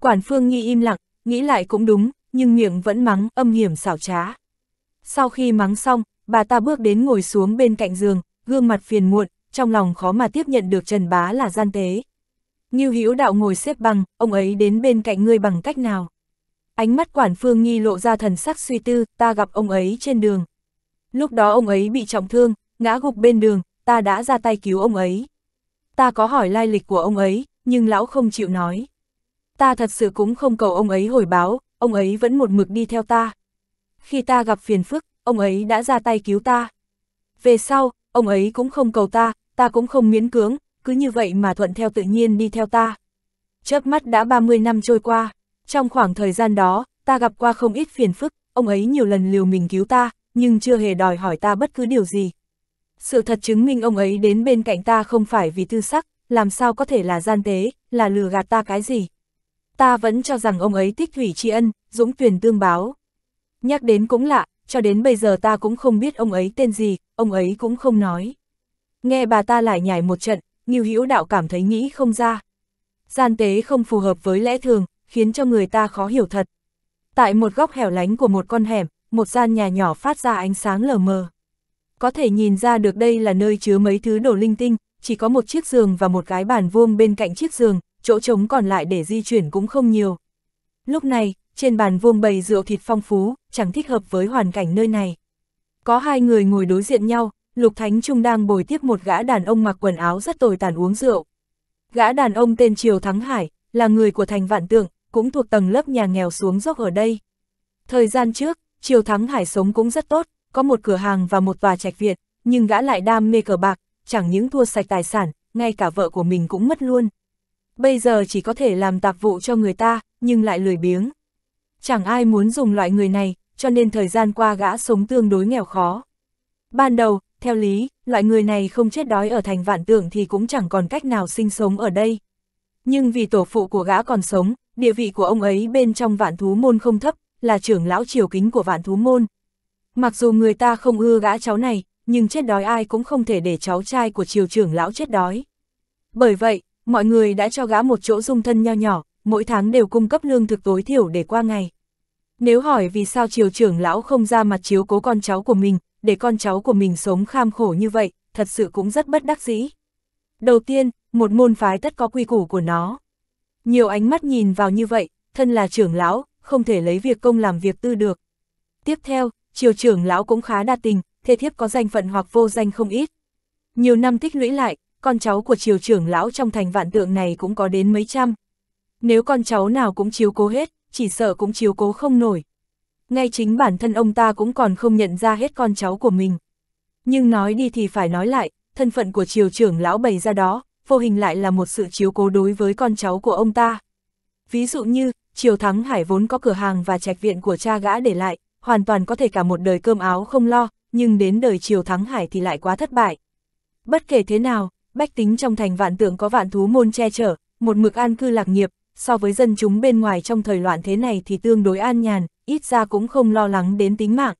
Quản Phương nghi im lặng, nghĩ lại cũng đúng, nhưng miệng vẫn mắng, âm hiểm xảo trá. Sau khi mắng xong, bà ta bước đến ngồi xuống bên cạnh giường, gương mặt phiền muộn, trong lòng khó mà tiếp nhận được Trần Bá là gian tế. Ngưu Hữu Đạo ngồi xếp bằng, ông ấy đến bên cạnh ngươi bằng cách nào? Ánh mắt quản phương nghi lộ ra thần sắc suy tư, ta gặp ông ấy trên đường. Lúc đó ông ấy bị trọng thương, ngã gục bên đường, ta đã ra tay cứu ông ấy. Ta có hỏi lai lịch của ông ấy, nhưng lão không chịu nói. Ta thật sự cũng không cầu ông ấy hồi báo, ông ấy vẫn một mực đi theo ta. Khi ta gặp phiền phức, ông ấy đã ra tay cứu ta. Về sau, ông ấy cũng không cầu ta, ta cũng không miễn cưỡng, cứ như vậy mà thuận theo tự nhiên đi theo ta. Chớp mắt đã 30 năm trôi qua, trong khoảng thời gian đó, ta gặp qua không ít phiền phức, ông ấy nhiều lần liều mình cứu ta, nhưng chưa hề đòi hỏi ta bất cứ điều gì. Sự thật chứng minh ông ấy đến bên cạnh ta không phải vì tư sắc, làm sao có thể là gian tế, là lừa gạt ta cái gì. Ta vẫn cho rằng ông ấy tích thủy tri ân, dũng tuyển tương báo. Nhắc đến cũng lạ, cho đến bây giờ ta cũng không biết ông ấy tên gì, ông ấy cũng không nói. Nghe bà ta lại nhảy một trận, Ngưu Hữu Đạo cảm thấy nghĩ không ra. Gian tế không phù hợp với lẽ thường, khiến cho người ta khó hiểu thật. Tại một góc hẻo lánh của một con hẻm, một gian nhà nhỏ phát ra ánh sáng lờ mờ. Có thể nhìn ra được đây là nơi chứa mấy thứ đồ linh tinh, chỉ có một chiếc giường và một cái bàn vuông bên cạnh chiếc giường, chỗ trống còn lại để di chuyển cũng không nhiều. Lúc này, trên bàn vuông bày rượu thịt phong phú, chẳng thích hợp với hoàn cảnh nơi này. Có hai người ngồi đối diện nhau, Lục Thánh Trung đang bồi tiếp một gã đàn ông mặc quần áo rất tồi tàn uống rượu. Gã đàn ông tên Triều Thắng Hải, là người của thành vạn tượng, cũng thuộc tầng lớp nhà nghèo xuống dốc ở đây. Thời gian trước, Triều Thắng Hải sống cũng rất tốt, có một cửa hàng và một tòa trạch viện, nhưng gã lại đam mê cờ bạc, chẳng những thua sạch tài sản, ngay cả vợ của mình cũng mất luôn. Bây giờ chỉ có thể làm tạp vụ cho người ta, nhưng lại lười biếng. Chẳng ai muốn dùng loại người này, cho nên thời gian qua gã sống tương đối nghèo khó. Ban đầu, theo lý, loại người này không chết đói ở thành vạn tượng thì cũng chẳng còn cách nào sinh sống ở đây. Nhưng vì tổ phụ của gã còn sống, địa vị của ông ấy bên trong vạn thú môn không thấp, là trưởng lão triều kính của vạn thú môn. Mặc dù người ta không ưa gã cháu này, nhưng chết đói ai cũng không thể để cháu trai của triều trưởng lão chết đói. Bởi vậy, mọi người đã cho gã một chỗ dung thân nho nhỏ, mỗi tháng đều cung cấp lương thực tối thiểu để qua ngày. Nếu hỏi vì sao triều trưởng lão không ra mặt chiếu cố con cháu của mình, để con cháu của mình sống kham khổ như vậy, thật sự cũng rất bất đắc dĩ. Đầu tiên, một môn phái tất có quy củ của nó. Nhiều ánh mắt nhìn vào như vậy, thân là trưởng lão, không thể lấy việc công làm việc tư được. Tiếp theo, triều trưởng lão cũng khá đa tình, thê thiếp có danh phận hoặc vô danh không ít. Nhiều năm tích lũy lại, con cháu của triều trưởng lão trong thành vạn tượng này cũng có đến mấy trăm. Nếu con cháu nào cũng chiếu cố hết, chỉ sợ cũng chiếu cố không nổi ngay chính bản thân ông ta cũng còn không nhận ra hết con cháu của mình. Nhưng nói đi thì phải nói lại, thân phận của triều trưởng lão bày ra đó, vô hình lại là một sự chiếu cố đối với con cháu của ông ta. Ví dụ như, triều thắng hải vốn có cửa hàng và trạch viện của cha gã để lại, hoàn toàn có thể cả một đời cơm áo không lo, nhưng đến đời triều thắng hải thì lại quá thất bại. Bất kể thế nào, bách tính trong thành vạn tượng có vạn thú môn che chở, một mực an cư lạc nghiệp, so với dân chúng bên ngoài trong thời loạn thế này thì tương đối an nhàn, ít ra cũng không lo lắng đến tính mạng.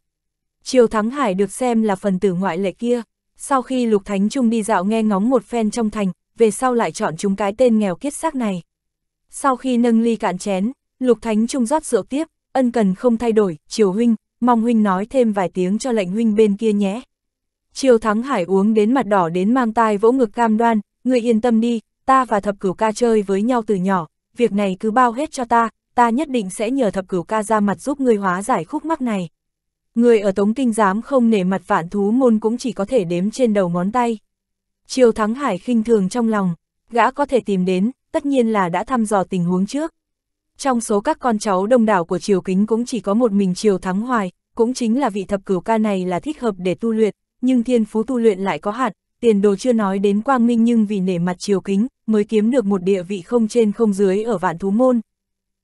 Triều Thắng Hải được xem là phần tử ngoại lệ kia, sau khi Lục Thánh Trung đi dạo nghe ngóng một phen trong thành, về sau lại chọn chúng cái tên nghèo kiết xác này. Sau khi nâng ly cạn chén, Lục Thánh Trung rót rượu tiếp, ân cần không thay đổi, Triều Huynh, mong Huynh nói thêm vài tiếng cho lệnh Huynh bên kia nhé. Triều Thắng Hải uống đến mặt đỏ đến mang tai vỗ ngực cam đoan, người yên tâm đi, ta và thập cửu ca chơi với nhau từ nhỏ, việc này cứ bao hết cho ta, ta nhất định sẽ nhờ thập cửu ca ra mặt giúp ngươi hóa giải khúc mắc này. Người ở Tống Kinh dám không nể mặt vạn thú môn cũng chỉ có thể đếm trên đầu ngón tay. Triều Thắng Hải khinh thường trong lòng, gã có thể tìm đến, tất nhiên là đã thăm dò tình huống trước. Trong số các con cháu đông đảo của Triều Kính cũng chỉ có một mình Triều Thắng Hoài, cũng chính là vị thập cửu ca này là thích hợp để tu luyện, nhưng thiên phú tu luyện lại có hạn, tiền đồ chưa nói đến quang minh nhưng vì nể mặt Triều Kính mới kiếm được một địa vị không trên không dưới ở vạn thú môn,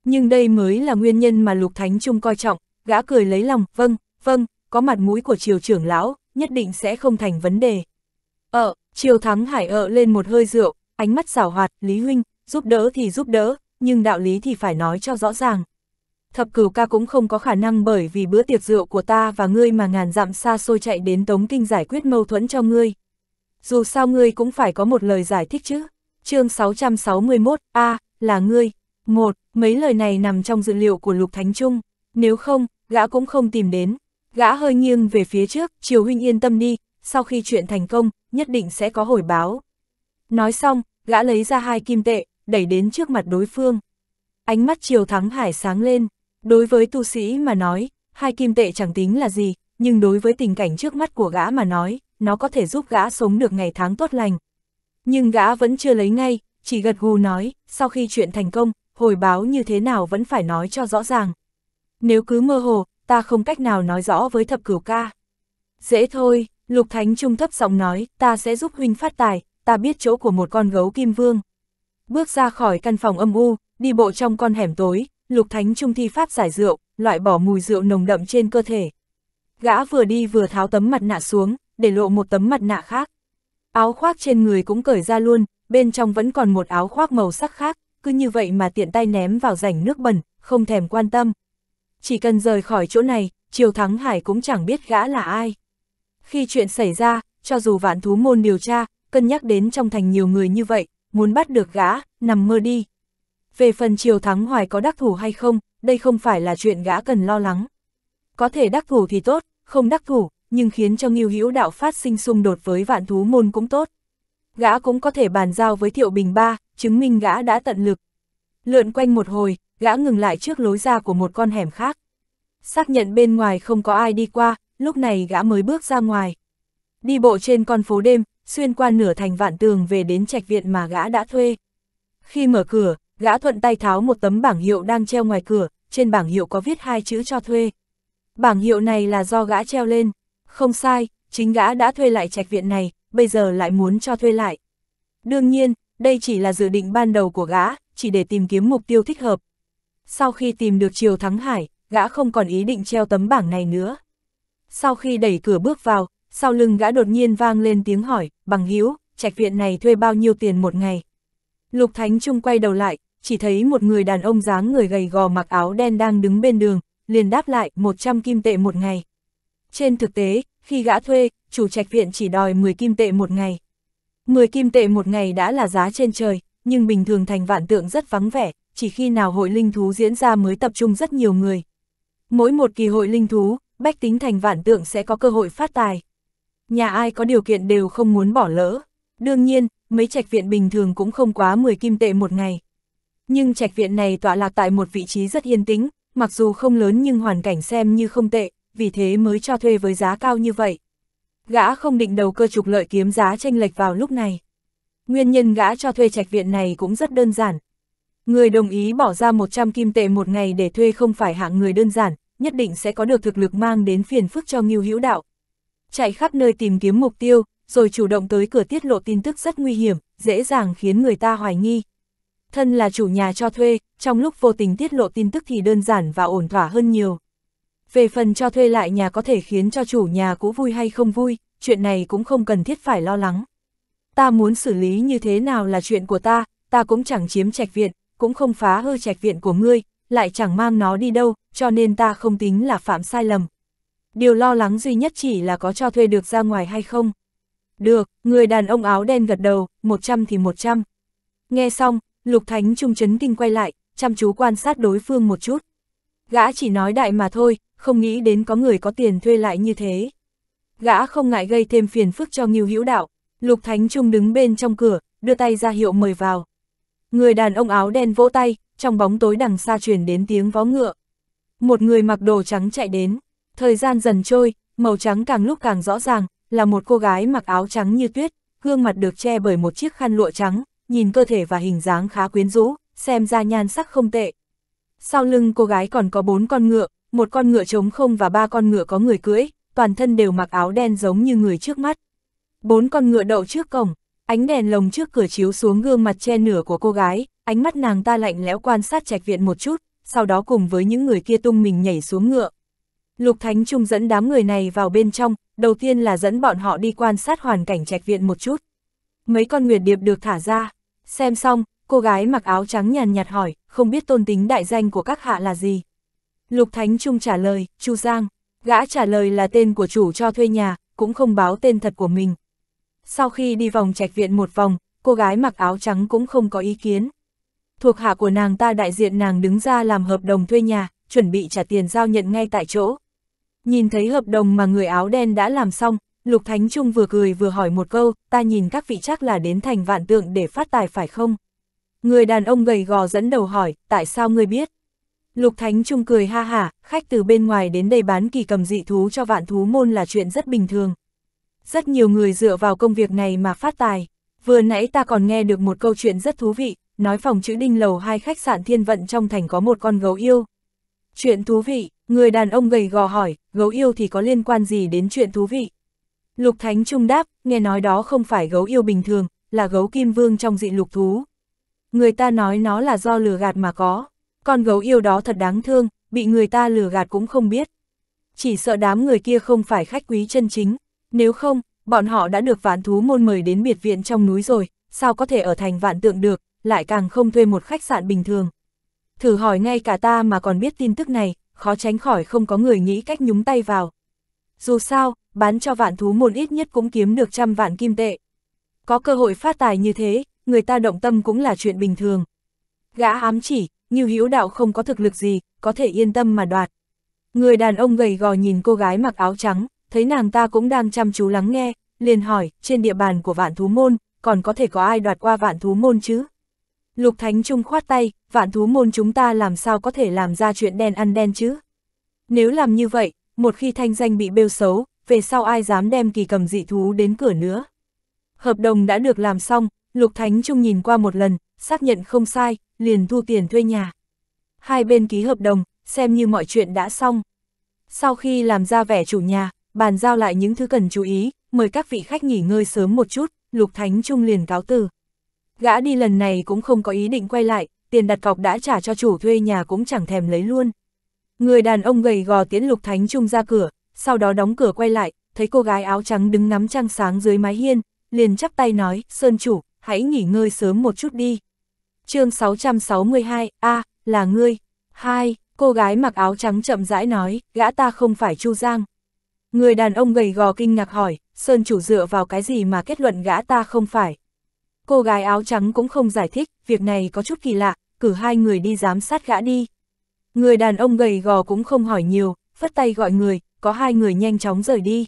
nhưng đây mới là nguyên nhân mà Lục Thánh Trung coi trọng, gã cười lấy lòng, vâng, vâng, có mặt mũi của triều trưởng lão, nhất định sẽ không thành vấn đề. Ờ, triều thắng hải ợ lên một hơi rượu, ánh mắt xảo hoạt, Lý Huynh, giúp đỡ thì giúp đỡ, nhưng đạo lý thì phải nói cho rõ ràng. Thập cửu ca cũng không có khả năng bởi vì bữa tiệc rượu của ta và ngươi mà ngàn dặm xa xôi chạy đến Tống Kinh giải quyết mâu thuẫn cho ngươi. Dù sao ngươi cũng phải có một lời giải thích chứ. chương 661, a là ngươi. Một, mấy lời này nằm trong dự liệu của Lục Thánh Trung, nếu không, gã cũng không tìm đến. Gã hơi nghiêng về phía trước, Triều Huynh yên tâm đi, sau khi chuyện thành công, nhất định sẽ có hồi báo. Nói xong, gã lấy ra hai kim tệ, đẩy đến trước mặt đối phương. Ánh mắt Triều Thắng Hải sáng lên, đối với tu sĩ mà nói, hai kim tệ chẳng tính là gì, nhưng đối với tình cảnh trước mắt của gã mà nói, nó có thể giúp gã sống được ngày tháng tốt lành. Nhưng gã vẫn chưa lấy ngay, chỉ gật gù nói, sau khi chuyện thành công, hồi báo như thế nào vẫn phải nói cho rõ ràng. Nếu cứ mơ hồ, ta không cách nào nói rõ với thập cửu ca. Dễ thôi, Lục Thánh Trung thấp giọng nói, ta sẽ giúp huynh phát tài, ta biết chỗ của một con gấu kim vương. Bước ra khỏi căn phòng âm u, đi bộ trong con hẻm tối, Lục Thánh Trung thi pháp giải rượu, loại bỏ mùi rượu nồng đậm trên cơ thể. Gã vừa đi vừa tháo tấm mặt nạ xuống, để lộ một tấm mặt nạ khác. Áo khoác trên người cũng cởi ra luôn, bên trong vẫn còn một áo khoác màu sắc khác cứ như vậy mà tiện tay ném vào rảnh nước bẩn, không thèm quan tâm. Chỉ cần rời khỏi chỗ này, Triều Thắng Hải cũng chẳng biết gã là ai. Khi chuyện xảy ra, cho dù vạn thú môn điều tra, cân nhắc đến trong thành nhiều người như vậy, muốn bắt được gã, nằm mơ đi. Về phần Triều Thắng Hoài có đắc thủ hay không, đây không phải là chuyện gã cần lo lắng. Có thể đắc thủ thì tốt, không đắc thủ, nhưng khiến cho nghiêu hữu đạo phát sinh xung đột với vạn thú môn cũng tốt. Gã cũng có thể bàn giao với Thiệu Bình Ba, chứng minh gã đã tận lực. Lượn quanh một hồi, gã ngừng lại trước lối ra của một con hẻm khác. Xác nhận bên ngoài không có ai đi qua, lúc này gã mới bước ra ngoài. Đi bộ trên con phố đêm, xuyên qua nửa thành vạn tường về đến trạch viện mà gã đã thuê. Khi mở cửa, gã thuận tay tháo một tấm bảng hiệu đang treo ngoài cửa, trên bảng hiệu có viết hai chữ cho thuê. Bảng hiệu này là do gã treo lên. Không sai, chính gã đã thuê lại trạch viện này, bây giờ lại muốn cho thuê lại. Đương nhiên, đây chỉ là dự định ban đầu của gã, chỉ để tìm kiếm mục tiêu thích hợp. Sau khi tìm được Triều Thắng Hải, gã không còn ý định treo tấm bảng này nữa. Sau khi đẩy cửa bước vào, sau lưng gã đột nhiên vang lên tiếng hỏi, bằng hữu trạch viện này thuê bao nhiêu tiền một ngày. Lục Thánh Trung quay đầu lại, chỉ thấy một người đàn ông dáng người gầy gò mặc áo đen đang đứng bên đường, liền đáp lại 100 kim tệ một ngày. Trên thực tế, khi gã thuê, chủ trạch viện chỉ đòi 10 kim tệ một ngày. 10 kim tệ một ngày đã là giá trên trời, nhưng bình thường thành vạn tượng rất vắng vẻ, chỉ khi nào hội linh thú diễn ra mới tập trung rất nhiều người. Mỗi một kỳ hội linh thú, bách tính thành vạn tượng sẽ có cơ hội phát tài. Nhà ai có điều kiện đều không muốn bỏ lỡ. Đương nhiên, mấy trạch viện bình thường cũng không quá 10 kim tệ một ngày. Nhưng trạch viện này tọa lạc tại một vị trí rất yên tĩnh, mặc dù không lớn nhưng hoàn cảnh xem như không tệ, vì thế mới cho thuê với giá cao như vậy gã không định đầu cơ trục lợi kiếm giá tranh lệch vào lúc này. Nguyên nhân gã cho thuê trạch viện này cũng rất đơn giản. Người đồng ý bỏ ra 100 kim tệ một ngày để thuê không phải hạng người đơn giản, nhất định sẽ có được thực lực mang đến phiền phức cho Ngưu Hữu Đạo. Chạy khắp nơi tìm kiếm mục tiêu, rồi chủ động tới cửa tiết lộ tin tức rất nguy hiểm, dễ dàng khiến người ta hoài nghi. Thân là chủ nhà cho thuê, trong lúc vô tình tiết lộ tin tức thì đơn giản và ổn thỏa hơn nhiều. Về phần cho thuê lại nhà có thể khiến cho chủ nhà cũ vui hay không vui, chuyện này cũng không cần thiết phải lo lắng. Ta muốn xử lý như thế nào là chuyện của ta, ta cũng chẳng chiếm trạch viện, cũng không phá hư trạch viện của ngươi, lại chẳng mang nó đi đâu, cho nên ta không tính là phạm sai lầm. Điều lo lắng duy nhất chỉ là có cho thuê được ra ngoài hay không. Được, người đàn ông áo đen gật đầu, 100 thì 100. Nghe xong, Lục Thánh Trung chấn kinh quay lại, chăm chú quan sát đối phương một chút. Gã chỉ nói đại mà thôi, không nghĩ đến có người có tiền thuê lại như thế. Gã không ngại gây thêm phiền phức cho Ngưu Hữu Đạo, Lục Thánh Trung đứng bên trong cửa, đưa tay ra hiệu mời vào. Người đàn ông áo đen vỗ tay, trong bóng tối đằng xa truyền đến tiếng vó ngựa. Một người mặc đồ trắng chạy đến, thời gian dần trôi, màu trắng càng lúc càng rõ ràng, là một cô gái mặc áo trắng như tuyết, gương mặt được che bởi một chiếc khăn lụa trắng, nhìn cơ thể và hình dáng khá quyến rũ, xem ra nhan sắc không tệ. Sau lưng cô gái còn có bốn con ngựa, một con ngựa trống không và ba con ngựa có người cưỡi, toàn thân đều mặc áo đen giống như người trước mắt. Bốn con ngựa đậu trước cổng, ánh đèn lồng trước cửa chiếu xuống gương mặt che nửa của cô gái, ánh mắt nàng ta lạnh lẽo quan sát trạch viện một chút, sau đó cùng với những người kia tung mình nhảy xuống ngựa. Lục Thánh Trung dẫn đám người này vào bên trong, đầu tiên là dẫn bọn họ đi quan sát hoàn cảnh trạch viện một chút. Mấy con nguyệt điệp được thả ra, xem xong, cô gái mặc áo trắng nhàn nhạt hỏi, không biết tôn tính đại danh của các hạ là gì. Lục Thánh Trung trả lời, Chu Giang, gã trả lời là tên của chủ cho thuê nhà, cũng không báo tên thật của mình. Sau khi đi vòng trạch viện một vòng, cô gái mặc áo trắng cũng không có ý kiến. Thuộc hạ của nàng ta đại diện nàng đứng ra làm hợp đồng thuê nhà, chuẩn bị trả tiền giao nhận ngay tại chỗ. Nhìn thấy hợp đồng mà người áo đen đã làm xong, Lục Thánh Trung vừa cười vừa hỏi một câu, ta nhìn các vị chắc là đến thành vạn tượng để phát tài phải không? Người đàn ông gầy gò dẫn đầu hỏi, tại sao ngươi biết? Lục Thánh Trung cười ha hả, khách từ bên ngoài đến đây bán kỳ cầm dị thú cho vạn thú môn là chuyện rất bình thường. Rất nhiều người dựa vào công việc này mà phát tài. Vừa nãy ta còn nghe được một câu chuyện rất thú vị, nói phòng chữ đinh lầu hai khách sạn thiên vận trong thành có một con gấu yêu. Chuyện thú vị, người đàn ông gầy gò hỏi, gấu yêu thì có liên quan gì đến chuyện thú vị? Lục Thánh Trung đáp, nghe nói đó không phải gấu yêu bình thường, là gấu kim vương trong dị lục thú. Người ta nói nó là do lừa gạt mà có. Con gấu yêu đó thật đáng thương, bị người ta lừa gạt cũng không biết. Chỉ sợ đám người kia không phải khách quý chân chính, nếu không, bọn họ đã được vạn thú môn mời đến biệt viện trong núi rồi, sao có thể ở thành vạn tượng được, lại càng không thuê một khách sạn bình thường. Thử hỏi ngay cả ta mà còn biết tin tức này, khó tránh khỏi không có người nghĩ cách nhúng tay vào. Dù sao, bán cho vạn thú môn ít nhất cũng kiếm được trăm vạn kim tệ. Có cơ hội phát tài như thế, người ta động tâm cũng là chuyện bình thường. Gã ám chỉ, như Hữu Đạo không có thực lực gì, có thể yên tâm mà đoạt. Người đàn ông gầy gò nhìn cô gái mặc áo trắng, thấy nàng ta cũng đang chăm chú lắng nghe, liền hỏi, trên địa bàn của vạn thú môn, còn có thể có ai đoạt qua vạn thú môn chứ? Lục Thánh Trung khoát tay, vạn thú môn chúng ta làm sao có thể làm ra chuyện đen ăn đen chứ? Nếu làm như vậy, một khi thanh danh bị bêu xấu, về sau ai dám đem kỳ cầm dị thú đến cửa nữa? Hợp đồng đã được làm xong, Lục Thánh Trung nhìn qua một lần, xác nhận không sai, liền thu tiền thuê nhà. Hai bên ký hợp đồng, xem như mọi chuyện đã xong. Sau khi làm ra vẻ chủ nhà, bàn giao lại những thứ cần chú ý, mời các vị khách nghỉ ngơi sớm một chút, Lục Thánh Trung liền cáo từ. Gã đi lần này cũng không có ý định quay lại, tiền đặt cọc đã trả cho chủ thuê nhà cũng chẳng thèm lấy luôn. Người đàn ông gầy gò tiến Lục Thánh Trung ra cửa, sau đó đóng cửa quay lại, thấy cô gái áo trắng đứng ngắm trăng sáng dưới mái hiên, liền chắp tay nói, Sơn Chủ, hãy nghỉ ngơi sớm một chút đi chương 662, a là ngươi. Hai, cô gái mặc áo trắng chậm rãi nói, gã ta không phải Chu Giang. Người đàn ông gầy gò kinh ngạc hỏi, Sơn chủ dựa vào cái gì mà kết luận gã ta không phải. Cô gái áo trắng cũng không giải thích, việc này có chút kỳ lạ, cử hai người đi giám sát gã đi. Người đàn ông gầy gò cũng không hỏi nhiều, phất tay gọi người, có hai người nhanh chóng rời đi.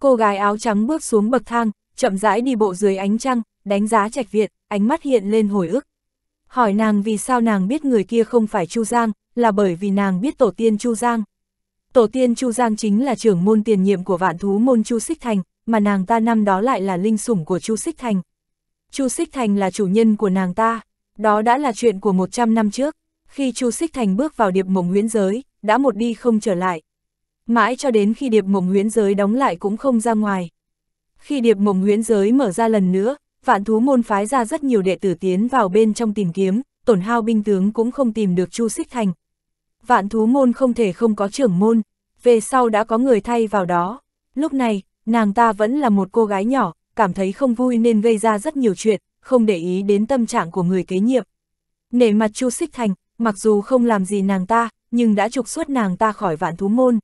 Cô gái áo trắng bước xuống bậc thang, chậm rãi đi bộ dưới ánh trăng, đánh giá trạch viện, ánh mắt hiện lên hồi ức hỏi nàng vì sao nàng biết người kia không phải Chu Giang, là bởi vì nàng biết tổ tiên Chu Giang. Tổ tiên Chu Giang chính là trưởng môn tiền nhiệm của vạn thú môn Chu Xích Thành, mà nàng ta năm đó lại là linh sủng của Chu Xích Thành. Chu Xích Thành là chủ nhân của nàng ta, đó đã là chuyện của 100 năm trước, khi Chu Xích Thành bước vào điệp mộng huyễn giới, đã một đi không trở lại. Mãi cho đến khi điệp mộng huyễn giới đóng lại cũng không ra ngoài. Khi điệp mộng huyễn giới mở ra lần nữa, vạn thú môn phái ra rất nhiều đệ tử tiến vào bên trong tìm kiếm, tổn hao binh tướng cũng không tìm được Chu Xích Thành. Vạn thú môn không thể không có trưởng môn, về sau đã có người thay vào đó. Lúc này, nàng ta vẫn là một cô gái nhỏ, cảm thấy không vui nên gây ra rất nhiều chuyện, không để ý đến tâm trạng của người kế nhiệm. Nể mặt Chu Xích Thành, mặc dù không làm gì nàng ta, nhưng đã trục xuất nàng ta khỏi vạn thú môn.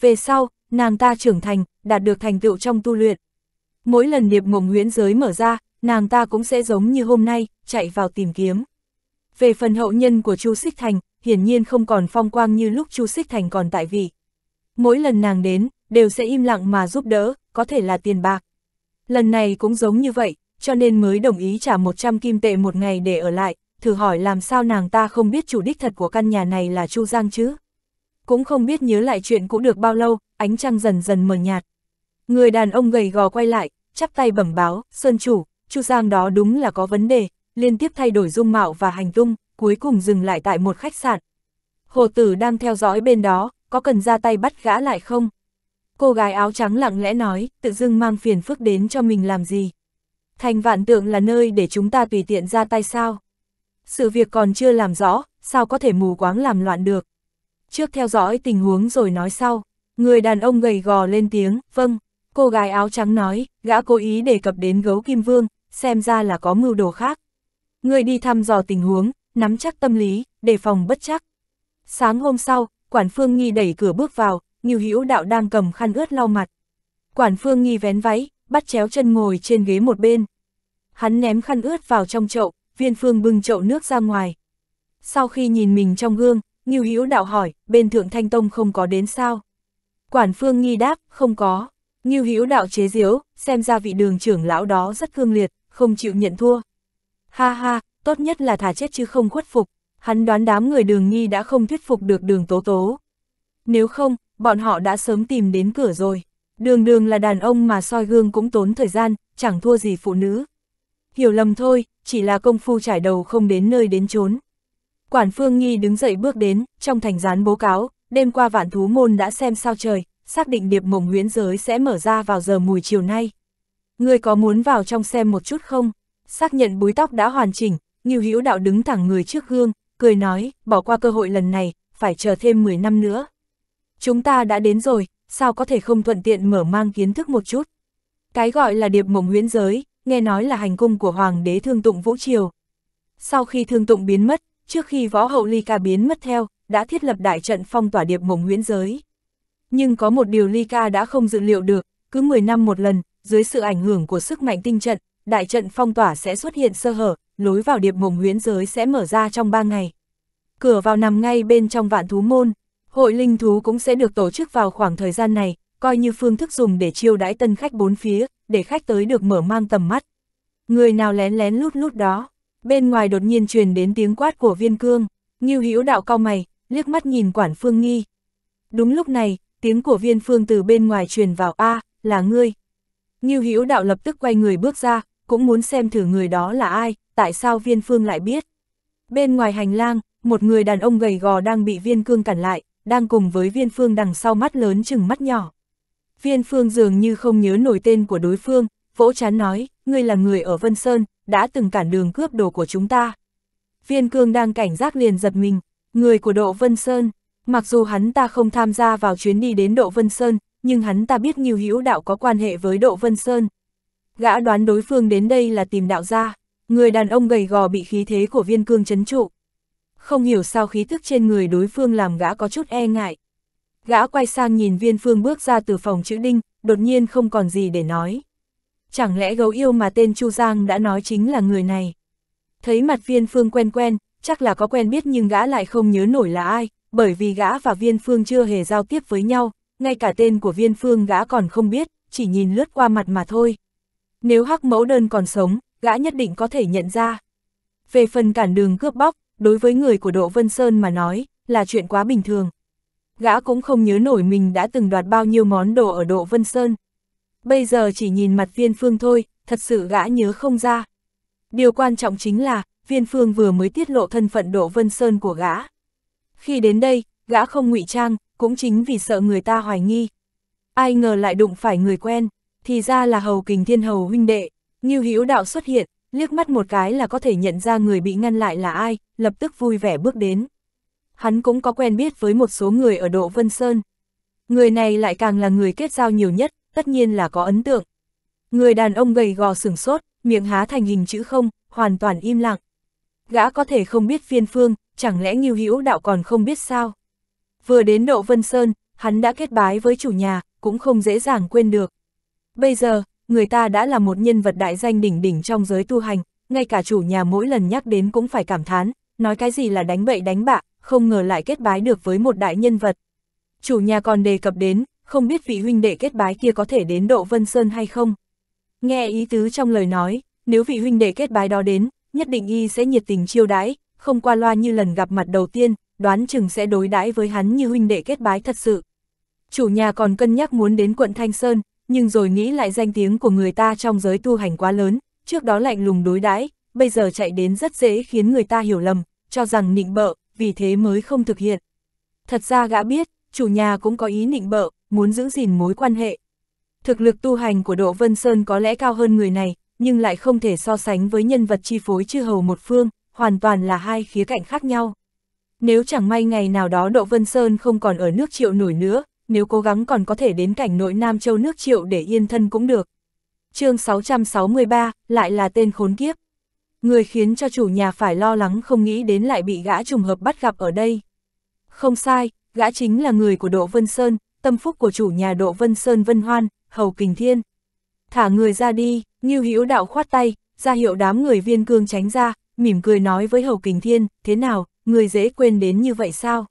Về sau, nàng ta trưởng thành, đạt được thành tựu trong tu luyện, mỗi lần điệp mộng huyễn giới mở ra, nàng ta cũng sẽ giống như hôm nay, chạy vào tìm kiếm. Về phần hậu nhân của Chu Xích Thành, hiển nhiên không còn phong quang như lúc Chu Xích Thành còn tại vị. Mỗi lần nàng đến, đều sẽ im lặng mà giúp đỡ, có thể là tiền bạc. Lần này cũng giống như vậy, cho nên mới đồng ý trả 100 kim tệ một ngày để ở lại, thử hỏi làm sao nàng ta không biết chủ đích thật của căn nhà này là Chu Giang chứ. Cũng không biết nhớ lại chuyện cũng được bao lâu, ánh trăng dần dần mờ nhạt. Người đàn ông gầy gò quay lại, chắp tay bẩm báo, Sơn Chủ, Chu Giang đó đúng là có vấn đề, liên tiếp thay đổi dung mạo và hành tung, cuối cùng dừng lại tại một khách sạn. Hồ Tử đang theo dõi bên đó, có cần ra tay bắt gã lại không? Cô gái áo trắng lặng lẽ nói, tự dưng mang phiền phức đến cho mình làm gì? Thành vạn tượng là nơi để chúng ta tùy tiện ra tay sao? Sự việc còn chưa làm rõ, sao có thể mù quáng làm loạn được? Trước theo dõi tình huống rồi nói sau, người đàn ông gầy gò lên tiếng, vâng, Cô gái áo trắng nói, gã cố ý đề cập đến gấu kim vương, xem ra là có mưu đồ khác. Người đi thăm dò tình huống, nắm chắc tâm lý, đề phòng bất chắc. Sáng hôm sau, quản phương nghi đẩy cửa bước vào, Nghiêu Hữu Đạo đang cầm khăn ướt lau mặt. Quản phương nghi vén váy, bắt chéo chân ngồi trên ghế một bên. Hắn ném khăn ướt vào trong chậu, viên phương bưng chậu nước ra ngoài. Sau khi nhìn mình trong gương, Nghiêu Hữu Đạo hỏi, bên Thượng Thanh Tông không có đến sao? Quản phương nghi đáp, không có. Ngưu Hữu đạo chế diếu, xem ra vị đường trưởng lão đó rất cương liệt, không chịu nhận thua. Ha ha, tốt nhất là thả chết chứ không khuất phục, hắn đoán đám người đường nghi đã không thuyết phục được đường tố tố. Nếu không, bọn họ đã sớm tìm đến cửa rồi. Đường đường là đàn ông mà soi gương cũng tốn thời gian, chẳng thua gì phụ nữ. Hiểu lầm thôi, chỉ là công phu trải đầu không đến nơi đến chốn. Quản Phương Nghi đứng dậy bước đến, trong thành gián bố cáo, đêm qua vạn thú môn đã xem sao trời, xác định điệp mộng huyễn giới sẽ mở ra vào giờ mùi chiều nay. Ngươi có muốn vào trong xem một chút không? Xác nhận búi tóc đã hoàn chỉnh, Nghiêu Hữu Đạo đứng thẳng người trước gương, cười nói, bỏ qua cơ hội lần này, phải chờ thêm 10 năm nữa. Chúng ta đã đến rồi, sao có thể không thuận tiện mở mang kiến thức một chút? Cái gọi là điệp mộng huyễn giới, nghe nói là hành cung của Hoàng đế Thương Tụng Vũ Triều. Sau khi Thương Tụng biến mất, trước khi Võ Hậu Ly Ca biến mất theo, đã thiết lập đại trận phong tỏa điệp mộng huyễn giới. Nhưng có một điều Lyca đã không dự liệu được, cứ 10 năm một lần, dưới sự ảnh hưởng của sức mạnh tinh trận, đại trận phong tỏa sẽ xuất hiện sơ hở, lối vào điệp mộng huyễn giới sẽ mở ra trong 3 ngày. Cửa vào nằm ngay bên trong vạn thú môn, hội linh thú cũng sẽ được tổ chức vào khoảng thời gian này, coi như phương thức dùng để chiêu đãi tân khách bốn phía, để khách tới được mở mang tầm mắt. Người nào lén lén lút lút đó, bên ngoài đột nhiên truyền đến tiếng quát của viên cương, nghiêu hữu đạo cao mày, liếc mắt nhìn quản phương nghi. Đúng lúc này, tiếng của viên phương từ bên ngoài truyền vào a à, là ngươi. như Hữu đạo lập tức quay người bước ra, cũng muốn xem thử người đó là ai, tại sao viên phương lại biết. Bên ngoài hành lang, một người đàn ông gầy gò đang bị viên cương cản lại, đang cùng với viên phương đằng sau mắt lớn chừng mắt nhỏ. Viên phương dường như không nhớ nổi tên của đối phương, vỗ chán nói, ngươi là người ở Vân Sơn, đã từng cản đường cướp đồ của chúng ta. Viên cương đang cảnh giác liền giật mình, người của độ Vân Sơn, Mặc dù hắn ta không tham gia vào chuyến đi đến Độ Vân Sơn, nhưng hắn ta biết nhiều hữu đạo có quan hệ với Độ Vân Sơn. Gã đoán đối phương đến đây là tìm đạo gia, người đàn ông gầy gò bị khí thế của viên cương chấn trụ. Không hiểu sao khí thức trên người đối phương làm gã có chút e ngại. Gã quay sang nhìn viên phương bước ra từ phòng chữ đinh, đột nhiên không còn gì để nói. Chẳng lẽ gấu yêu mà tên Chu Giang đã nói chính là người này? Thấy mặt viên phương quen quen, chắc là có quen biết nhưng gã lại không nhớ nổi là ai, bởi vì gã và viên phương chưa hề giao tiếp với nhau, ngay cả tên của viên phương gã còn không biết, chỉ nhìn lướt qua mặt mà thôi. Nếu hắc mẫu đơn còn sống, gã nhất định có thể nhận ra. Về phần cản đường cướp bóc, đối với người của độ Vân Sơn mà nói, là chuyện quá bình thường. Gã cũng không nhớ nổi mình đã từng đoạt bao nhiêu món đồ ở độ Vân Sơn. Bây giờ chỉ nhìn mặt viên phương thôi, thật sự gã nhớ không ra. Điều quan trọng chính là, viên phương vừa mới tiết lộ thân phận độ Vân Sơn của gã. Khi đến đây, gã không ngụy trang, cũng chính vì sợ người ta hoài nghi. Ai ngờ lại đụng phải người quen, thì ra là hầu kình thiên hầu huynh đệ, như hữu đạo xuất hiện, liếc mắt một cái là có thể nhận ra người bị ngăn lại là ai, lập tức vui vẻ bước đến. Hắn cũng có quen biết với một số người ở Độ Vân Sơn. Người này lại càng là người kết giao nhiều nhất, tất nhiên là có ấn tượng. Người đàn ông gầy gò sửng sốt, miệng há thành hình chữ không, hoàn toàn im lặng. Gã có thể không biết phiên phương, chẳng lẽ Ngưu Hữu Đạo còn không biết sao? Vừa đến Độ Vân Sơn, hắn đã kết bái với chủ nhà, cũng không dễ dàng quên được. Bây giờ, người ta đã là một nhân vật đại danh đỉnh đỉnh trong giới tu hành, ngay cả chủ nhà mỗi lần nhắc đến cũng phải cảm thán, nói cái gì là đánh bậy đánh bạ, không ngờ lại kết bái được với một đại nhân vật. Chủ nhà còn đề cập đến, không biết vị huynh đệ kết bái kia có thể đến Độ Vân Sơn hay không. Nghe ý tứ trong lời nói, nếu vị huynh đệ kết bái đó đến, nhất định y sẽ nhiệt tình chiêu đãi, không qua loa như lần gặp mặt đầu tiên, đoán chừng sẽ đối đãi với hắn như huynh đệ kết bái thật sự. Chủ nhà còn cân nhắc muốn đến quận Thanh Sơn, nhưng rồi nghĩ lại danh tiếng của người ta trong giới tu hành quá lớn, trước đó lạnh lùng đối đãi, bây giờ chạy đến rất dễ khiến người ta hiểu lầm, cho rằng nịnh bợ, vì thế mới không thực hiện. Thật ra gã biết, chủ nhà cũng có ý nịnh bợ, muốn giữ gìn mối quan hệ. Thực lực tu hành của Đỗ Vân Sơn có lẽ cao hơn người này, nhưng lại không thể so sánh với nhân vật chi phối chư hầu một phương, hoàn toàn là hai khía cạnh khác nhau. Nếu chẳng may ngày nào đó Độ Vân Sơn không còn ở nước triệu nổi nữa, nếu cố gắng còn có thể đến cảnh nội Nam Châu nước triệu để yên thân cũng được. chương 663, lại là tên khốn kiếp. Người khiến cho chủ nhà phải lo lắng không nghĩ đến lại bị gã trùng hợp bắt gặp ở đây. Không sai, gã chính là người của Độ Vân Sơn, tâm phúc của chủ nhà Độ Vân Sơn Vân Hoan, Hầu Kình Thiên. Thả người ra đi, Ngưu Hữu Đạo khoát tay, ra hiệu đám người viên cương tránh ra, mỉm cười nói với Hầu Kình Thiên, thế nào, người dễ quên đến như vậy sao?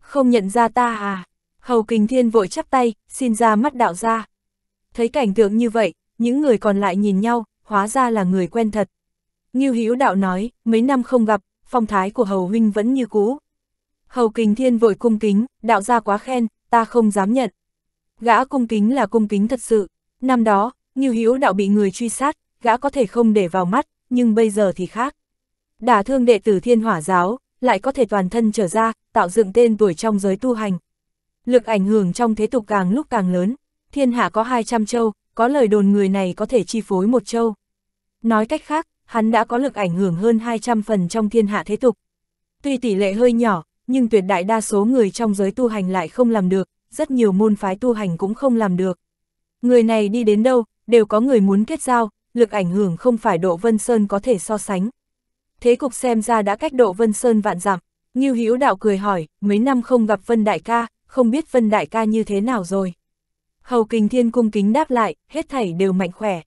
Không nhận ra ta à? Hầu Kình Thiên vội chắp tay, xin ra mắt đạo ra. Thấy cảnh tượng như vậy, những người còn lại nhìn nhau, hóa ra là người quen thật. Ngưu Hữu đạo nói, mấy năm không gặp, phong thái của Hầu Huynh vẫn như cũ. Hầu Kình Thiên vội cung kính, đạo ra quá khen, ta không dám nhận. Gã cung kính là cung kính thật sự. Năm đó, Ngưu Hữu đạo bị người truy sát, gã có thể không để vào mắt, nhưng bây giờ thì khác. Đả thương đệ tử thiên hỏa giáo, lại có thể toàn thân trở ra, tạo dựng tên tuổi trong giới tu hành. Lực ảnh hưởng trong thế tục càng lúc càng lớn, thiên hạ có 200 châu, có lời đồn người này có thể chi phối một châu. Nói cách khác, hắn đã có lực ảnh hưởng hơn 200 phần trong thiên hạ thế tục. Tuy tỷ lệ hơi nhỏ, nhưng tuyệt đại đa số người trong giới tu hành lại không làm được, rất nhiều môn phái tu hành cũng không làm được. Người này đi đến đâu, đều có người muốn kết giao, lực ảnh hưởng không phải độ Vân Sơn có thể so sánh thế cục xem ra đã cách độ Vân Sơn vạn dặm. Ngưu Hữu Đạo cười hỏi, mấy năm không gặp Vân Đại ca, không biết Vân Đại ca như thế nào rồi. Hầu Kình Thiên cung kính đáp lại, hết thảy đều mạnh khỏe.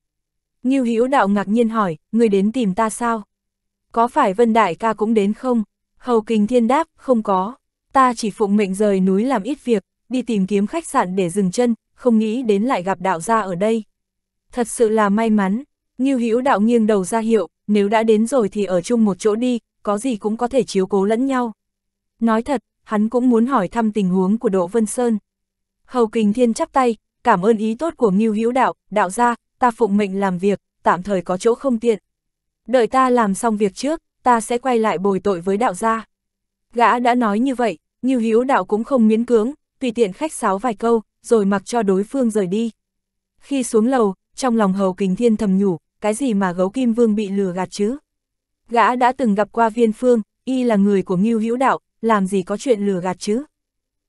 Ngưu Hữu Đạo ngạc nhiên hỏi, người đến tìm ta sao? Có phải Vân Đại ca cũng đến không? Hầu Kình Thiên đáp, không có. Ta chỉ phụng mệnh rời núi làm ít việc, đi tìm kiếm khách sạn để dừng chân, không nghĩ đến lại gặp đạo gia ở đây. Thật sự là may mắn, Ngưu Hữu Đạo nghiêng đầu ra hiệu, nếu đã đến rồi thì ở chung một chỗ đi, có gì cũng có thể chiếu cố lẫn nhau. Nói thật, hắn cũng muốn hỏi thăm tình huống của Đỗ Vân Sơn. Hầu Kình Thiên chắp tay, cảm ơn ý tốt của Ngưu Hữu Đạo, đạo gia, ta phụng mệnh làm việc, tạm thời có chỗ không tiện. Đợi ta làm xong việc trước, ta sẽ quay lại bồi tội với đạo gia. Gã đã nói như vậy, Ngưu Hữu Đạo cũng không miễn cưỡng, tùy tiện khách sáo vài câu, rồi mặc cho đối phương rời đi. Khi xuống lầu, trong lòng Hầu Kình Thiên thầm nhủ, cái gì mà gấu kim vương bị lừa gạt chứ? Gã đã từng gặp qua viên phương, y là người của Ngưu Hữu Đạo, làm gì có chuyện lừa gạt chứ?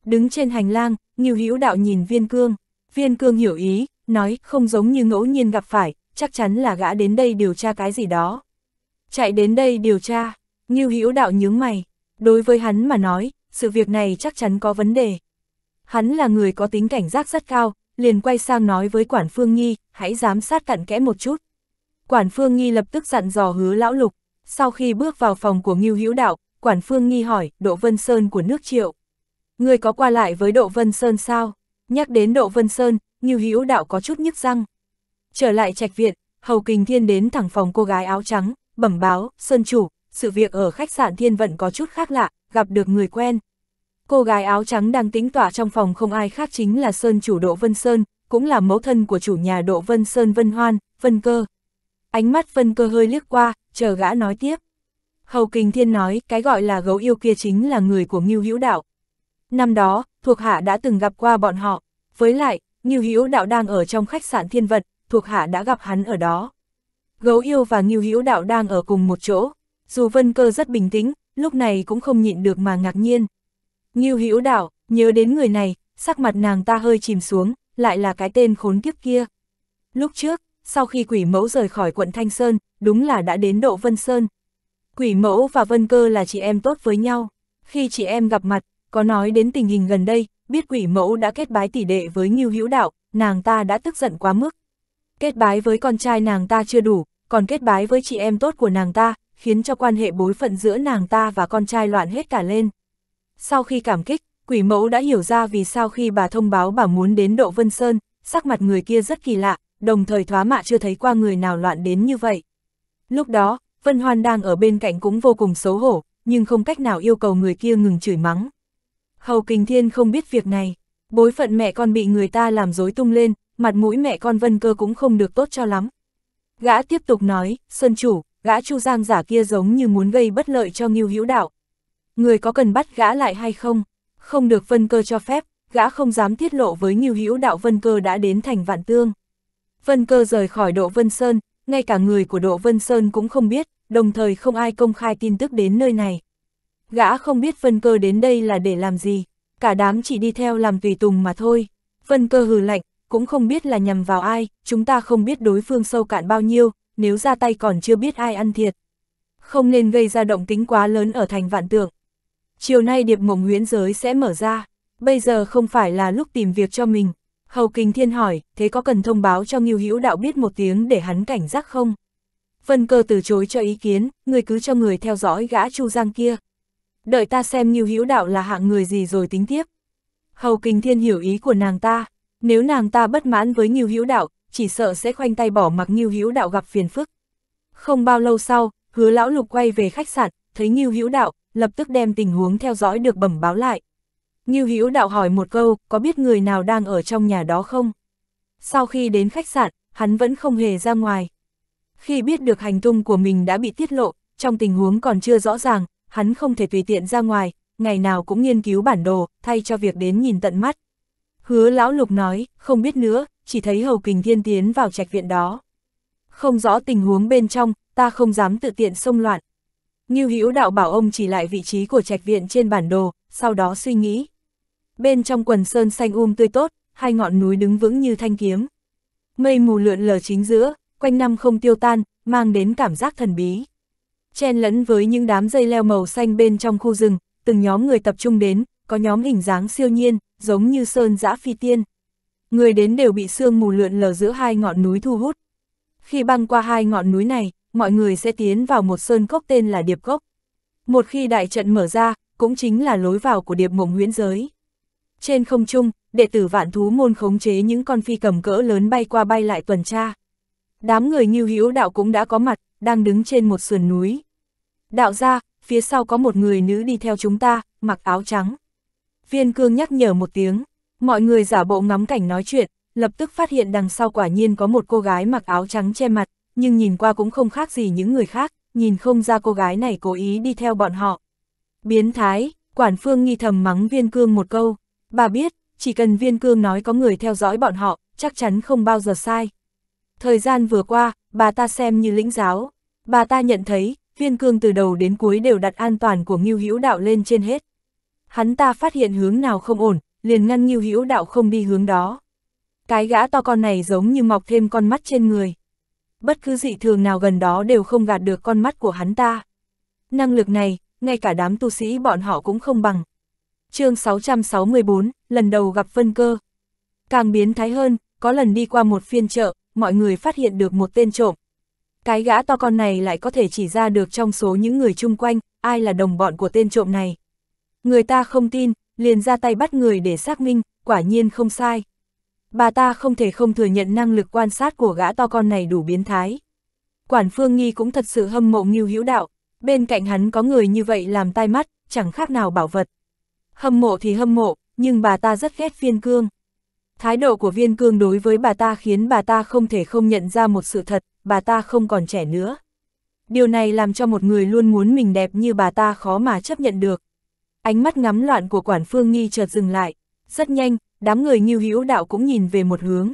Đứng trên hành lang, Ngưu Hữu Đạo nhìn viên cương, viên cương hiểu ý, nói không giống như ngẫu nhiên gặp phải, chắc chắn là gã đến đây điều tra cái gì đó. Chạy đến đây điều tra, Ngưu Hữu Đạo nhướng mày, đối với hắn mà nói, sự việc này chắc chắn có vấn đề. Hắn là người có tính cảnh giác rất cao, liền quay sang nói với quản phương nhi, hãy giám sát cặn kẽ một chút. Quản Phương Nghi lập tức dặn dò hứa lão lục, sau khi bước vào phòng của Ngưu Hữu Đạo, Quản Phương Nghi hỏi, Độ Vân Sơn của nước Triệu. Người có qua lại với Độ Vân Sơn sao? Nhắc đến Độ Vân Sơn, Ngưu Hữu Đạo có chút nhức răng. Trở lại trạch viện, Hầu Kình Thiên đến thẳng phòng cô gái áo trắng, bẩm báo, Sơn Chủ, sự việc ở khách sạn Thiên Vận có chút khác lạ, gặp được người quen. Cô gái áo trắng đang tính tỏa trong phòng không ai khác chính là Sơn Chủ Độ Vân Sơn, cũng là mẫu thân của chủ nhà Độ Vân Sơn Vân Hoan, Vân Cơ, Ánh mắt vân cơ hơi liếc qua, chờ gã nói tiếp. Hầu Kình Thiên nói, cái gọi là gấu yêu kia chính là người của Ngưu Hữu Đạo. Năm đó, thuộc hạ đã từng gặp qua bọn họ, với lại, Ngưu Hữu Đạo đang ở trong khách sạn Thiên Vật, thuộc hạ đã gặp hắn ở đó. Gấu yêu và Ngưu Hữu Đạo đang ở cùng một chỗ, dù Vân Cơ rất bình tĩnh, lúc này cũng không nhịn được mà ngạc nhiên. Ngưu Hữu Đạo, nhớ đến người này, sắc mặt nàng ta hơi chìm xuống, lại là cái tên khốn kiếp kia. Lúc trước, sau khi quỷ mẫu rời khỏi quận Thanh Sơn, đúng là đã đến độ Vân Sơn. Quỷ mẫu và Vân Cơ là chị em tốt với nhau. Khi chị em gặp mặt, có nói đến tình hình gần đây, biết quỷ mẫu đã kết bái tỷ đệ với Ngưu Hữu Đạo, nàng ta đã tức giận quá mức. Kết bái với con trai nàng ta chưa đủ, còn kết bái với chị em tốt của nàng ta, khiến cho quan hệ bối phận giữa nàng ta và con trai loạn hết cả lên. Sau khi cảm kích, quỷ mẫu đã hiểu ra vì sao khi bà thông báo bà muốn đến Độ Vân Sơn, sắc mặt người kia rất kỳ lạ, đồng thời thoá mạ chưa thấy qua người nào loạn đến như vậy. Lúc đó, Vân Hoan đang ở bên cạnh cũng vô cùng xấu hổ, nhưng không cách nào yêu cầu người kia ngừng chửi mắng. Hầu Kình Thiên không biết việc này, bối phận mẹ con bị người ta làm dối tung lên, mặt mũi mẹ con Vân Cơ cũng không được tốt cho lắm. Gã tiếp tục nói, Sơn Chủ, gã Chu Giang giả kia giống như muốn gây bất lợi cho Ngưu Hữu Đạo. Người có cần bắt gã lại hay không? Không được Vân Cơ cho phép, gã không dám tiết lộ với Ngưu Hữu Đạo Vân Cơ đã đến thành Vạn Tương. Vân Cơ rời khỏi Độ Vân Sơn, ngay cả người của Độ Vân Sơn cũng không biết, đồng thời không ai công khai tin tức đến nơi này. Gã không biết Vân Cơ đến đây là để làm gì, cả đám chỉ đi theo làm tùy tùng mà thôi. Vân Cơ hừ lạnh, cũng không biết là nhằm vào ai, chúng ta không biết đối phương sâu cạn bao nhiêu, nếu ra tay còn chưa biết ai ăn thiệt. Không nên gây ra động tính quá lớn ở thành vạn tượng. Chiều nay điệp mộng huyễn giới sẽ mở ra, bây giờ không phải là lúc tìm việc cho mình, Hầu Kình Thiên hỏi, thế có cần thông báo cho Ngưu Hữu Đạo biết một tiếng để hắn cảnh giác không? Vân Cơ từ chối cho ý kiến, người cứ cho người theo dõi gã Chu Giang kia. Đợi ta xem Ngưu Hữu Đạo là hạng người gì rồi tính tiếp. Hầu Kình Thiên hiểu ý của nàng ta, nếu nàng ta bất mãn với Ngưu Hữu Đạo, chỉ sợ sẽ khoanh tay bỏ mặc Ngưu Hữu Đạo gặp phiền phức. Không bao lâu sau, Hứa lão lục quay về khách sạn, thấy Ngưu Hữu Đạo, lập tức đem tình huống theo dõi được bẩm báo lại. Ngưu Hữu đạo hỏi một câu, có biết người nào đang ở trong nhà đó không? Sau khi đến khách sạn, hắn vẫn không hề ra ngoài. Khi biết được hành tung của mình đã bị tiết lộ, trong tình huống còn chưa rõ ràng, hắn không thể tùy tiện ra ngoài, ngày nào cũng nghiên cứu bản đồ, thay cho việc đến nhìn tận mắt. Hứa lão lục nói, không biết nữa, chỉ thấy hầu kình thiên tiến vào trạch viện đó. Không rõ tình huống bên trong, ta không dám tự tiện xông loạn. Ngưu Hữu đạo bảo ông chỉ lại vị trí của trạch viện trên bản đồ, sau đó suy nghĩ. Bên trong quần sơn xanh um tươi tốt, hai ngọn núi đứng vững như thanh kiếm. Mây mù lượn lờ chính giữa, quanh năm không tiêu tan, mang đến cảm giác thần bí. Chen lẫn với những đám dây leo màu xanh bên trong khu rừng, từng nhóm người tập trung đến, có nhóm hình dáng siêu nhiên, giống như sơn dã phi tiên. Người đến đều bị sương mù lượn lờ giữa hai ngọn núi thu hút. Khi băng qua hai ngọn núi này, mọi người sẽ tiến vào một sơn cốc tên là Điệp Cốc. Một khi đại trận mở ra, cũng chính là lối vào của Điệp Mộng Huyễn Giới. Trên không trung, đệ tử vạn thú môn khống chế những con phi cầm cỡ lớn bay qua bay lại tuần tra. Đám người như hữu đạo cũng đã có mặt, đang đứng trên một sườn núi. Đạo ra, phía sau có một người nữ đi theo chúng ta, mặc áo trắng. Viên cương nhắc nhở một tiếng, mọi người giả bộ ngắm cảnh nói chuyện, lập tức phát hiện đằng sau quả nhiên có một cô gái mặc áo trắng che mặt, nhưng nhìn qua cũng không khác gì những người khác, nhìn không ra cô gái này cố ý đi theo bọn họ. Biến thái, quản phương nghi thầm mắng viên cương một câu. Bà biết, chỉ cần viên cương nói có người theo dõi bọn họ, chắc chắn không bao giờ sai. Thời gian vừa qua, bà ta xem như lĩnh giáo. Bà ta nhận thấy, viên cương từ đầu đến cuối đều đặt an toàn của Ngưu Hữu Đạo lên trên hết. Hắn ta phát hiện hướng nào không ổn, liền ngăn Ngưu Hữu Đạo không đi hướng đó. Cái gã to con này giống như mọc thêm con mắt trên người. Bất cứ dị thường nào gần đó đều không gạt được con mắt của hắn ta. Năng lực này, ngay cả đám tu sĩ bọn họ cũng không bằng chương 664, lần đầu gặp phân Cơ. Càng biến thái hơn, có lần đi qua một phiên chợ, mọi người phát hiện được một tên trộm. Cái gã to con này lại có thể chỉ ra được trong số những người chung quanh, ai là đồng bọn của tên trộm này. Người ta không tin, liền ra tay bắt người để xác minh, quả nhiên không sai. Bà ta không thể không thừa nhận năng lực quan sát của gã to con này đủ biến thái. Quản Phương Nghi cũng thật sự hâm mộ Ngưu Hữu Đạo, bên cạnh hắn có người như vậy làm tai mắt, chẳng khác nào bảo vật. Hâm mộ thì hâm mộ, nhưng bà ta rất ghét viên cương. Thái độ của viên cương đối với bà ta khiến bà ta không thể không nhận ra một sự thật, bà ta không còn trẻ nữa. Điều này làm cho một người luôn muốn mình đẹp như bà ta khó mà chấp nhận được. Ánh mắt ngắm loạn của quản phương nghi chợt dừng lại. Rất nhanh, đám người nghiêu hữu đạo cũng nhìn về một hướng.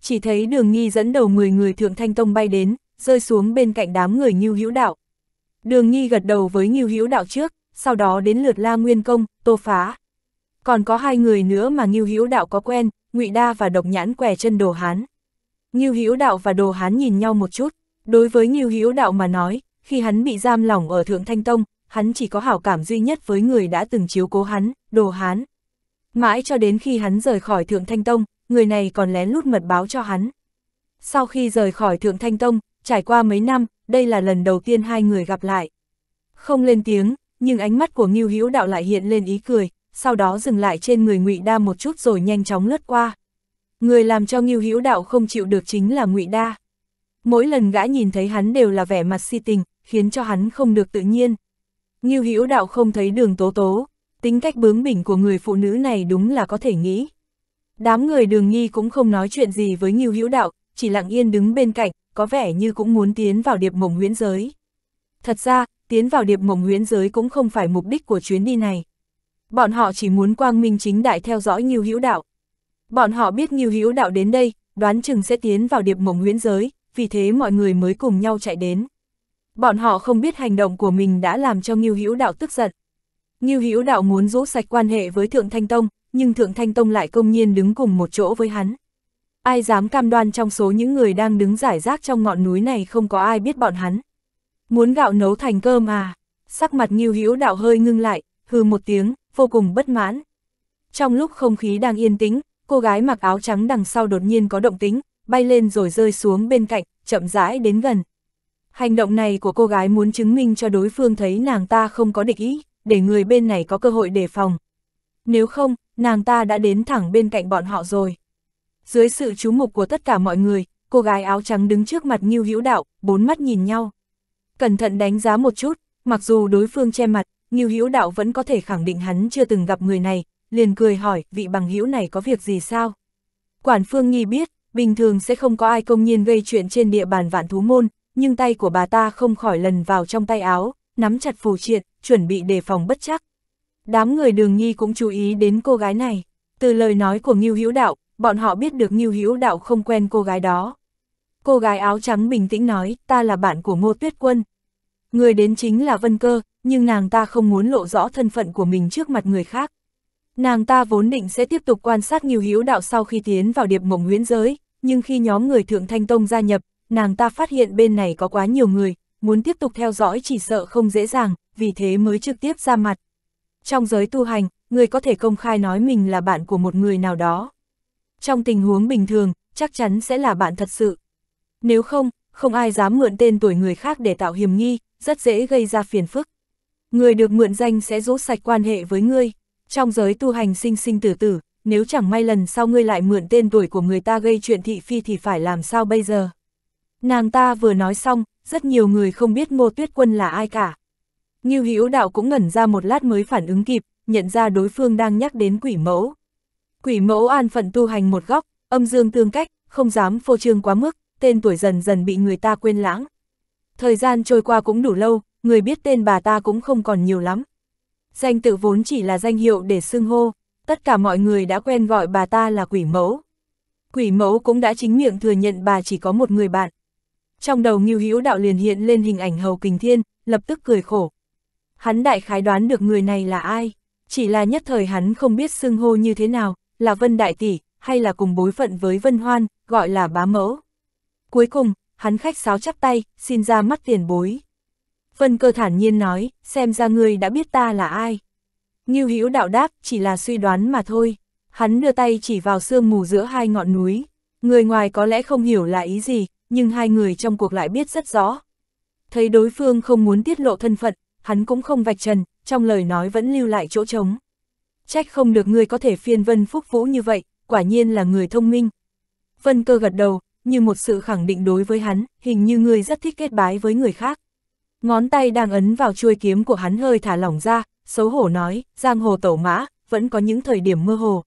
Chỉ thấy đường nghi dẫn đầu 10 người thượng thanh tông bay đến, rơi xuống bên cạnh đám người nghiêu hữu đạo. Đường nghi gật đầu với nghiêu hữu đạo trước, sau đó đến lượt La Nguyên Công, Tô Phá. Còn có hai người nữa mà Ngưu Hữu Đạo có quen, Ngụy Đa và Độc Nhãn què chân Đồ Hán. Ngưu Hữu Đạo và Đồ Hán nhìn nhau một chút, đối với Ngưu Hữu Đạo mà nói, khi hắn bị giam lỏng ở Thượng Thanh Tông, hắn chỉ có hảo cảm duy nhất với người đã từng chiếu cố hắn, Đồ Hán. Mãi cho đến khi hắn rời khỏi Thượng Thanh Tông, người này còn lén lút mật báo cho hắn. Sau khi rời khỏi Thượng Thanh Tông, trải qua mấy năm, đây là lần đầu tiên hai người gặp lại. Không lên tiếng, nhưng ánh mắt của Ngưu Hữu Đạo lại hiện lên ý cười, sau đó dừng lại trên người Ngụy Đa một chút rồi nhanh chóng lướt qua. Người làm cho Ngưu Hữu Đạo không chịu được chính là Ngụy Đa. Mỗi lần gã nhìn thấy hắn đều là vẻ mặt si tình, khiến cho hắn không được tự nhiên. Ngưu Hữu Đạo không thấy đường tố tố, tính cách bướng bỉnh của người phụ nữ này đúng là có thể nghĩ. Đám người đường nghi cũng không nói chuyện gì với Ngưu Hữu Đạo, chỉ lặng yên đứng bên cạnh, có vẻ như cũng muốn tiến vào điệp mộng huyễn giới. Thật ra, tiến vào điệp mộng huyễn giới cũng không phải mục đích của chuyến đi này. Bọn họ chỉ muốn quang minh chính đại theo dõi Nhiêu Hữu Đạo. Bọn họ biết Nhiêu Hữu Đạo đến đây, đoán chừng sẽ tiến vào điệp mộng huyễn giới, vì thế mọi người mới cùng nhau chạy đến. Bọn họ không biết hành động của mình đã làm cho Nhiêu Hữu Đạo tức giận. Nhiêu Hữu Đạo muốn rũ sạch quan hệ với Thượng Thanh Tông, nhưng Thượng Thanh Tông lại công nhiên đứng cùng một chỗ với hắn. Ai dám cam đoan trong số những người đang đứng giải rác trong ngọn núi này không có ai biết bọn hắn. Muốn gạo nấu thành cơm à? Sắc mặt Ngưu Hữu Đạo hơi ngưng lại, hừ một tiếng, vô cùng bất mãn. Trong lúc không khí đang yên tĩnh, cô gái mặc áo trắng đằng sau đột nhiên có động tính, bay lên rồi rơi xuống bên cạnh, chậm rãi đến gần. Hành động này của cô gái muốn chứng minh cho đối phương thấy nàng ta không có địch ý, để người bên này có cơ hội đề phòng. Nếu không, nàng ta đã đến thẳng bên cạnh bọn họ rồi. Dưới sự chú mục của tất cả mọi người, cô gái áo trắng đứng trước mặt Ngưu Hữu Đạo, bốn mắt nhìn nhau. Cẩn thận đánh giá một chút, mặc dù đối phương che mặt, Ngưu Hữu Đạo vẫn có thể khẳng định hắn chưa từng gặp người này, liền cười hỏi, vị bằng hữu này có việc gì sao? Quản Phương Nhi biết, bình thường sẽ không có ai công nhiên gây chuyện trên địa bàn vạn thú môn, nhưng tay của bà ta không khỏi lần vào trong tay áo, nắm chặt phù triện, chuẩn bị đề phòng bất chắc. Đám người đường nhi cũng chú ý đến cô gái này. Từ lời nói của Ngưu Hữu Đạo, bọn họ biết được Ngưu Hữu Đạo không quen cô gái đó. Cô gái áo trắng bình tĩnh nói, ta là bạn của Ngô Tuyết Quân. Người đến chính là Vân Cơ, nhưng nàng ta không muốn lộ rõ thân phận của mình trước mặt người khác. Nàng ta vốn định sẽ tiếp tục quan sát nhiều hiếu đạo sau khi tiến vào điệp mộng huyễn giới, nhưng khi nhóm người Thượng Thanh Tông gia nhập, nàng ta phát hiện bên này có quá nhiều người, muốn tiếp tục theo dõi chỉ sợ không dễ dàng, vì thế mới trực tiếp ra mặt. Trong giới tu hành, người có thể công khai nói mình là bạn của một người nào đó. Trong tình huống bình thường, chắc chắn sẽ là bạn thật sự, nếu không, không ai dám mượn tên tuổi người khác để tạo hiểm nghi, rất dễ gây ra phiền phức. Người được mượn danh sẽ rũ sạch quan hệ với ngươi. Trong giới tu hành sinh sinh tử tử, nếu chẳng may lần sau ngươi lại mượn tên tuổi của người ta gây chuyện thị phi thì phải làm sao bây giờ? Nàng ta vừa nói xong, rất nhiều người không biết Ngô Tuyết Quân là ai cả. Ngưu Hữu Đạo cũng ngẩn ra một lát mới phản ứng kịp, nhận ra đối phương đang nhắc đến quỷ mẫu. Quỷ mẫu an phận tu hành một góc, âm dương tương cách, không dám phô trương quá mức, tên tuổi dần dần bị người ta quên lãng. Thời gian trôi qua cũng đủ lâu, người biết tên bà ta cũng không còn nhiều lắm. Danh tự vốn chỉ là danh hiệu để xưng hô, tất cả mọi người đã quen gọi bà ta là quỷ mẫu. Quỷ mẫu cũng đã chính miệng thừa nhận bà chỉ có một người bạn. Trong đầu Ngưu Hữu Đạo liền hiện lên hình ảnh Hầu Kình Thiên, lập tức cười khổ. Hắn đại khái đoán được người này là ai, chỉ là nhất thời hắn không biết xưng hô như thế nào, là Vân Đại Tỷ, hay là cùng bối phận với Vân Hoan, gọi là bá mẫu. Cuối cùng, hắn khách sáo chắp tay, xin ra mắt tiền bối. Vân cơ thản nhiên nói, xem ra ngươi đã biết ta là ai. Ngưu Hữu đạo đáp, chỉ là suy đoán mà thôi. Hắn đưa tay chỉ vào sương mù giữa hai ngọn núi. Người ngoài có lẽ không hiểu là ý gì, nhưng hai người trong cuộc lại biết rất rõ. Thấy đối phương không muốn tiết lộ thân phận, hắn cũng không vạch trần, trong lời nói vẫn lưu lại chỗ trống. Trách không được ngươi có thể phiên vân phúc vũ như vậy, quả nhiên là người thông minh. Vân cơ gật đầu, như một sự khẳng định đối với hắn, hình như ngươi rất thích kết bái với người khác. Ngón tay đang ấn vào chuôi kiếm của hắn hơi thả lỏng ra, xấu hổ nói, giang hồ tẩu mã, vẫn có những thời điểm mơ hồ.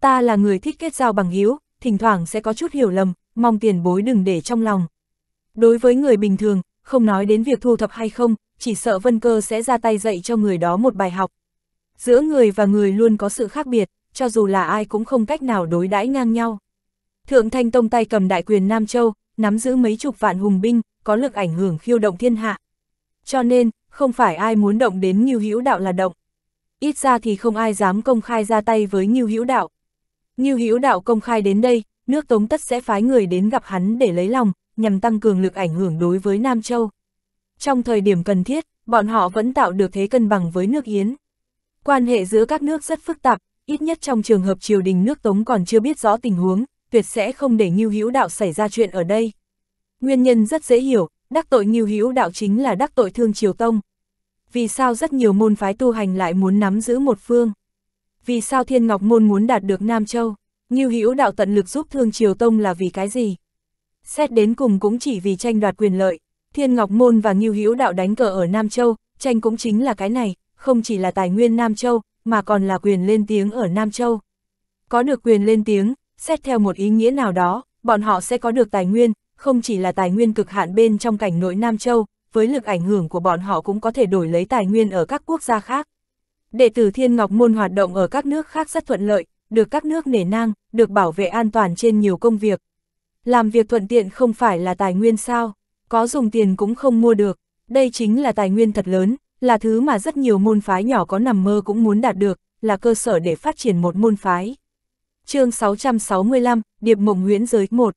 Ta là người thích kết giao bằng hiếu, thỉnh thoảng sẽ có chút hiểu lầm, mong tiền bối đừng để trong lòng. Đối với người bình thường, không nói đến việc thu thập hay không, chỉ sợ vân cơ sẽ ra tay dạy cho người đó một bài học. Giữa người và người luôn có sự khác biệt, cho dù là ai cũng không cách nào đối đãi ngang nhau. Thượng Thanh Tông tay cầm đại quyền Nam Châu, nắm giữ mấy chục vạn hùng binh, có lực ảnh hưởng khiêu động thiên hạ. Cho nên, không phải ai muốn động đến Ngưu Hữu Đạo là động. Ít ra thì không ai dám công khai ra tay với Ngưu Hữu Đạo. Ngưu Hữu Đạo công khai đến đây, nước Tống tất sẽ phái người đến gặp hắn để lấy lòng, nhằm tăng cường lực ảnh hưởng đối với Nam Châu. Trong thời điểm cần thiết, bọn họ vẫn tạo được thế cân bằng với nước Yến. Quan hệ giữa các nước rất phức tạp, ít nhất trong trường hợp triều đình nước Tống còn chưa biết rõ tình huống, tuyệt sẽ không để Ngưu Hữu Đạo xảy ra chuyện ở đây. Nguyên nhân rất dễ hiểu, đắc tội Ngưu Hữu Đạo chính là đắc tội Thương Triều Tông. Vì sao rất nhiều môn phái tu hành lại muốn nắm giữ một phương? Vì sao Thiên Ngọc môn muốn đạt được Nam Châu? Ngưu Hữu Đạo tận lực giúp Thương Triều Tông là vì cái gì? Xét đến cùng cũng chỉ vì tranh đoạt quyền lợi, Thiên Ngọc môn và Ngưu Hữu Đạo đánh cờ ở Nam Châu, tranh cũng chính là cái này, không chỉ là tài nguyên Nam Châu, mà còn là quyền lên tiếng ở Nam Châu. Có được quyền lên tiếng, xét theo một ý nghĩa nào đó, bọn họ sẽ có được tài nguyên, không chỉ là tài nguyên cực hạn bên trong cảnh nội Nam Châu, với lực ảnh hưởng của bọn họ cũng có thể đổi lấy tài nguyên ở các quốc gia khác. Đệ tử Thiên Ngọc Môn hoạt động ở các nước khác rất thuận lợi, được các nước nể nang, được bảo vệ an toàn trên nhiều công việc. Làm việc thuận tiện không phải là tài nguyên sao, có dùng tiền cũng không mua được, đây chính là tài nguyên thật lớn, là thứ mà rất nhiều môn phái nhỏ có nằm mơ cũng muốn đạt được, là cơ sở để phát triển một môn phái chương 665, Điệp Mộng Huyễn Giới 1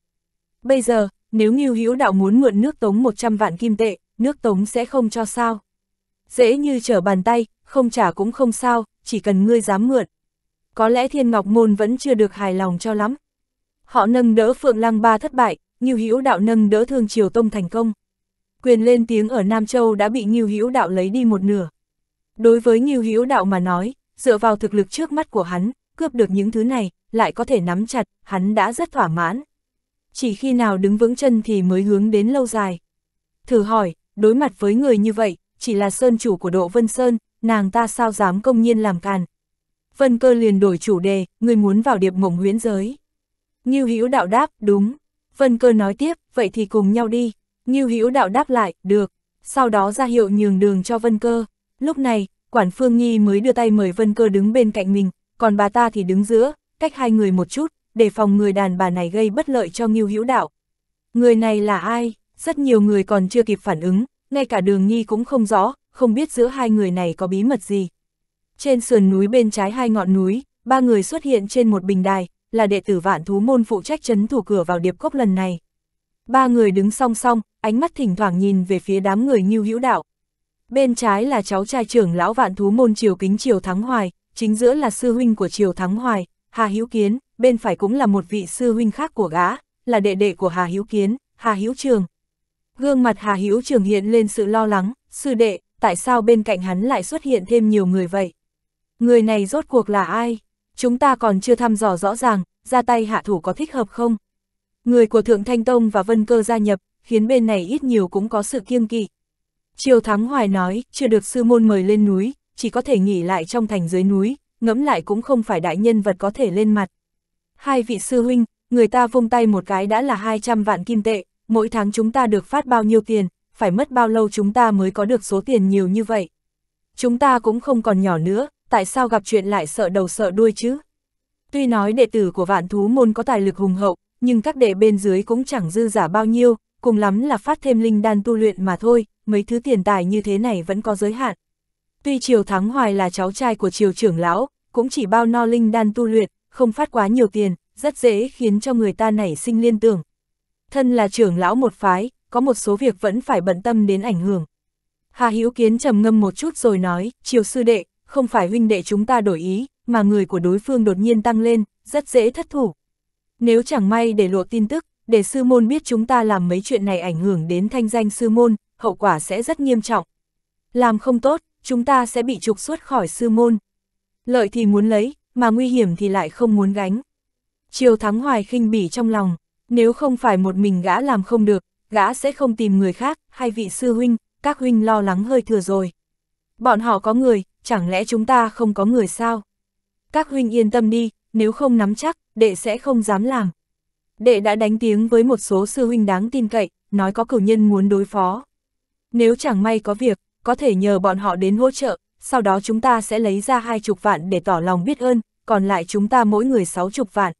Bây giờ, nếu Ngưu Hữu Đạo muốn mượn nước Tống 100 vạn kim tệ, nước Tống sẽ không cho sao. Dễ như trở bàn tay, không trả cũng không sao, chỉ cần ngươi dám mượn. Có lẽ Thiên Ngọc Môn vẫn chưa được hài lòng cho lắm. Họ nâng đỡ Phượng Lăng Ba thất bại, Ngưu Hữu Đạo nâng đỡ Thương Triều Tông thành công. Quyền lên tiếng ở Nam Châu đã bị Ngưu Hữu Đạo lấy đi một nửa. Đối với Ngưu Hữu Đạo mà nói, dựa vào thực lực trước mắt của hắn, cướp được những thứ này, lại có thể nắm chặt, hắn đã rất thỏa mãn. Chỉ khi nào đứng vững chân thì mới hướng đến lâu dài. Thử hỏi, đối mặt với người như vậy, chỉ là sơn chủ của Độ Vân Sơn, nàng ta sao dám công nhiên làm càn. Vân cơ liền đổi chủ đề, người muốn vào điệp mộng huyễn giới. Nghiêu Hữu đạo đáp, đúng. Vân cơ nói tiếp, vậy thì cùng nhau đi. Nghiêu Hữu đạo đáp lại, được. Sau đó ra hiệu nhường đường cho Vân cơ. Lúc này, quản phương nghi mới đưa tay mời Vân cơ đứng bên cạnh mình, còn bà ta thì đứng giữa, cách hai người một chút, để phòng người đàn bà này gây bất lợi cho Ngưu Hữu Đạo. Người này là ai? Rất nhiều người còn chưa kịp phản ứng, ngay cả đường Nhi cũng không rõ, không biết giữa hai người này có bí mật gì. Trên sườn núi bên trái hai ngọn núi, ba người xuất hiện trên một bình đài, là đệ tử vạn thú môn phụ trách chấn thủ cửa vào điệp cốc lần này. Ba người đứng song song, ánh mắt thỉnh thoảng nhìn về phía đám người Ngưu Hữu Đạo. Bên trái là cháu trai trưởng lão vạn thú môn Triều Kính Triều Thắng Hoài, chính giữa là sư huynh của Triều Thắng Hoài, Hà Hữu Kiến, bên phải cũng là một vị sư huynh khác của gã, là đệ đệ của Hà Hữu Kiến, Hà Hữu Trường. Gương mặt Hà Hữu Trường hiện lên sự lo lắng, sư đệ, tại sao bên cạnh hắn lại xuất hiện thêm nhiều người vậy? Người này rốt cuộc là ai? Chúng ta còn chưa thăm dò rõ ràng, ra tay hạ thủ có thích hợp không? Người của Thượng Thanh Tông và Vân Cơ gia nhập, khiến bên này ít nhiều cũng có sự kiêng kỵ. Triều Thắng Hoài nói, chưa được sư môn mời lên núi, chỉ có thể nghỉ lại trong thành dưới núi, ngẫm lại cũng không phải đại nhân vật có thể lên mặt. Hai vị sư huynh, người ta vung tay một cái đã là 200 vạn kim tệ, mỗi tháng chúng ta được phát bao nhiêu tiền, phải mất bao lâu chúng ta mới có được số tiền nhiều như vậy. Chúng ta cũng không còn nhỏ nữa, tại sao gặp chuyện lại sợ đầu sợ đuôi chứ? Tuy nói đệ tử của vạn thú môn có tài lực hùng hậu, nhưng các đệ bên dưới cũng chẳng dư giả bao nhiêu, cùng lắm là phát thêm linh đan tu luyện mà thôi, mấy thứ tiền tài như thế này vẫn có giới hạn. Tuy Triều Thắng Hoài là cháu trai của Triều trưởng lão, cũng chỉ bao no linh đan tu luyện, không phát quá nhiều tiền, rất dễ khiến cho người ta nảy sinh liên tưởng. Thân là trưởng lão một phái, có một số việc vẫn phải bận tâm đến ảnh hưởng. Hà Hữu Kiến trầm ngâm một chút rồi nói, Triều sư đệ, không phải huynh đệ chúng ta đổi ý, mà người của đối phương đột nhiên tăng lên, rất dễ thất thủ. Nếu chẳng may để lộ tin tức, để sư môn biết chúng ta làm mấy chuyện này ảnh hưởng đến thanh danh sư môn, hậu quả sẽ rất nghiêm trọng. Làm không tốt, chúng ta sẽ bị trục xuất khỏi sư môn. Lợi thì muốn lấy, mà nguy hiểm thì lại không muốn gánh. Triều Thắng Hoài khinh bỉ trong lòng, nếu không phải một mình gã làm không được, gã sẽ không tìm người khác, hay vị sư huynh, các huynh lo lắng hơi thừa rồi. Bọn họ có người, chẳng lẽ chúng ta không có người sao? Các huynh yên tâm đi, nếu không nắm chắc, đệ sẽ không dám làm. Đệ đã đánh tiếng với một số sư huynh đáng tin cậy, nói có cử nhân muốn đối phó. Nếu chẳng may có việc, có thể nhờ bọn họ đến hỗ trợ, sau đó chúng ta sẽ lấy ra hai chục vạn để tỏ lòng biết ơn, còn lại chúng ta mỗi người sáu chục vạn.